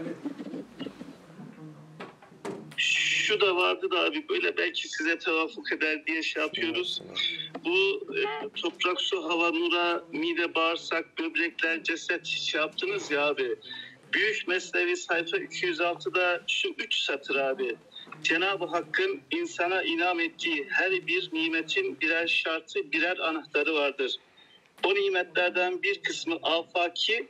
Şu da vardı da abi böyle belki size tevafuk eder diye şey yapıyoruz. Bu e, toprak, su, hava, nura, mide, bağırsak, böbrekler, ceset şey yaptınız ya abi. Büyük Mesnevi sayfa 206'da şu üç satır abi. Cenab-ı Hakk'ın insana inam ettiği her bir nimetin birer şartı, birer anahtarı vardır. O nimetlerden bir kısmı afaki,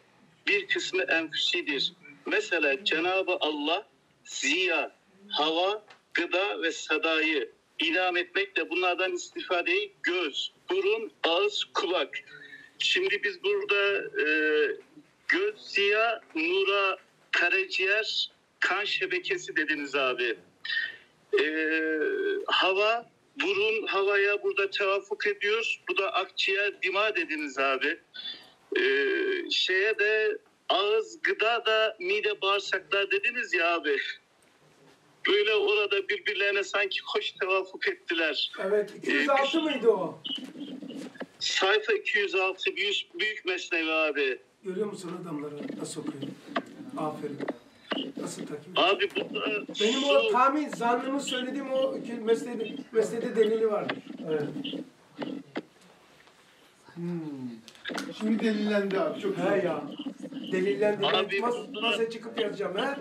bir kısmı enfüsidir. Mesela Cenab-ı Allah ziya, hava, gıda ve sadayı inam etmekle bunlardan istifadeyi göz, burun, ağız, kulak. Şimdi biz burada e, Göz, ziya, nura, karaciğer, kan şebekesi dediniz abi. Ee, hava, burun havaya burada tevafuk ediyor. Bu da akciğer, dima dediniz abi. Ee, şeye de ağız, gıda da mide, bağırsaklar dediniz ya abi. Böyle orada birbirlerine sanki hoş tevafuk ettiler. Evet, 206 ee, mıydı o? Sayfa 206, büyük, büyük mesnevi abi. Görüyor musun adamları nasıl okuyor? Aferin. Nasıl takip Abi bu da... Benim o tahmin, zannımı söylediğim o mesleği, mesleğde delili var. Evet. Hmm. Şimdi delillendi abi. Çok güzel. He ya. Delillendi. Abi, Mas Masaya çıkıp yazacağım he.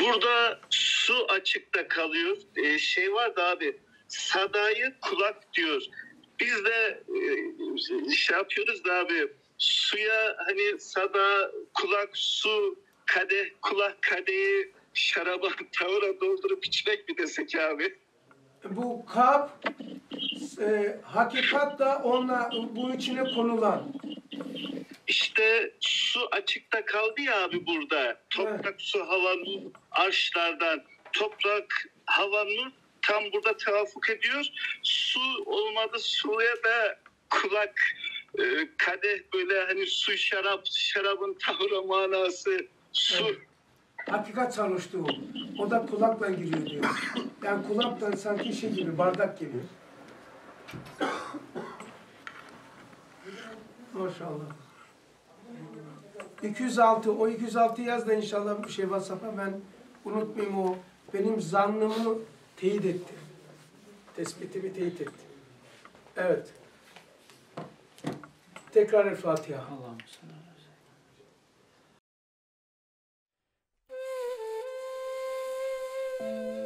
Burada su açıkta kalıyor. Ee, şey var da abi. Sadayı kulak diyor. Biz de e, şey yapıyoruz da abi suya hani sada kulak su kadeh kulak kadeyi şaraba tavura doldurup içmek mi desek abi? Bu kap e, hakikat da onunla bu içine konulan. İşte su açıkta kaldı ya abi burada. Toprak evet. su havanın arşlardan. Toprak havanın tam burada tevafuk ediyor. Su olmadı suya da kulak e, kadeh böyle hani su şarap şarabın tavra manası su. Evet. Hakikat sarhoştu o. O da kulakla giriyor diyor. Yani kulaktan sanki şey gibi bardak gibi. Maşallah. 206 o 206 yaz da inşallah bir şey WhatsApp'a ben unutmayayım o benim zannımı teyit etti. Tespitimi teyit etti. Evet. Tekrar el Fatiha. Allah'ım sana. thank you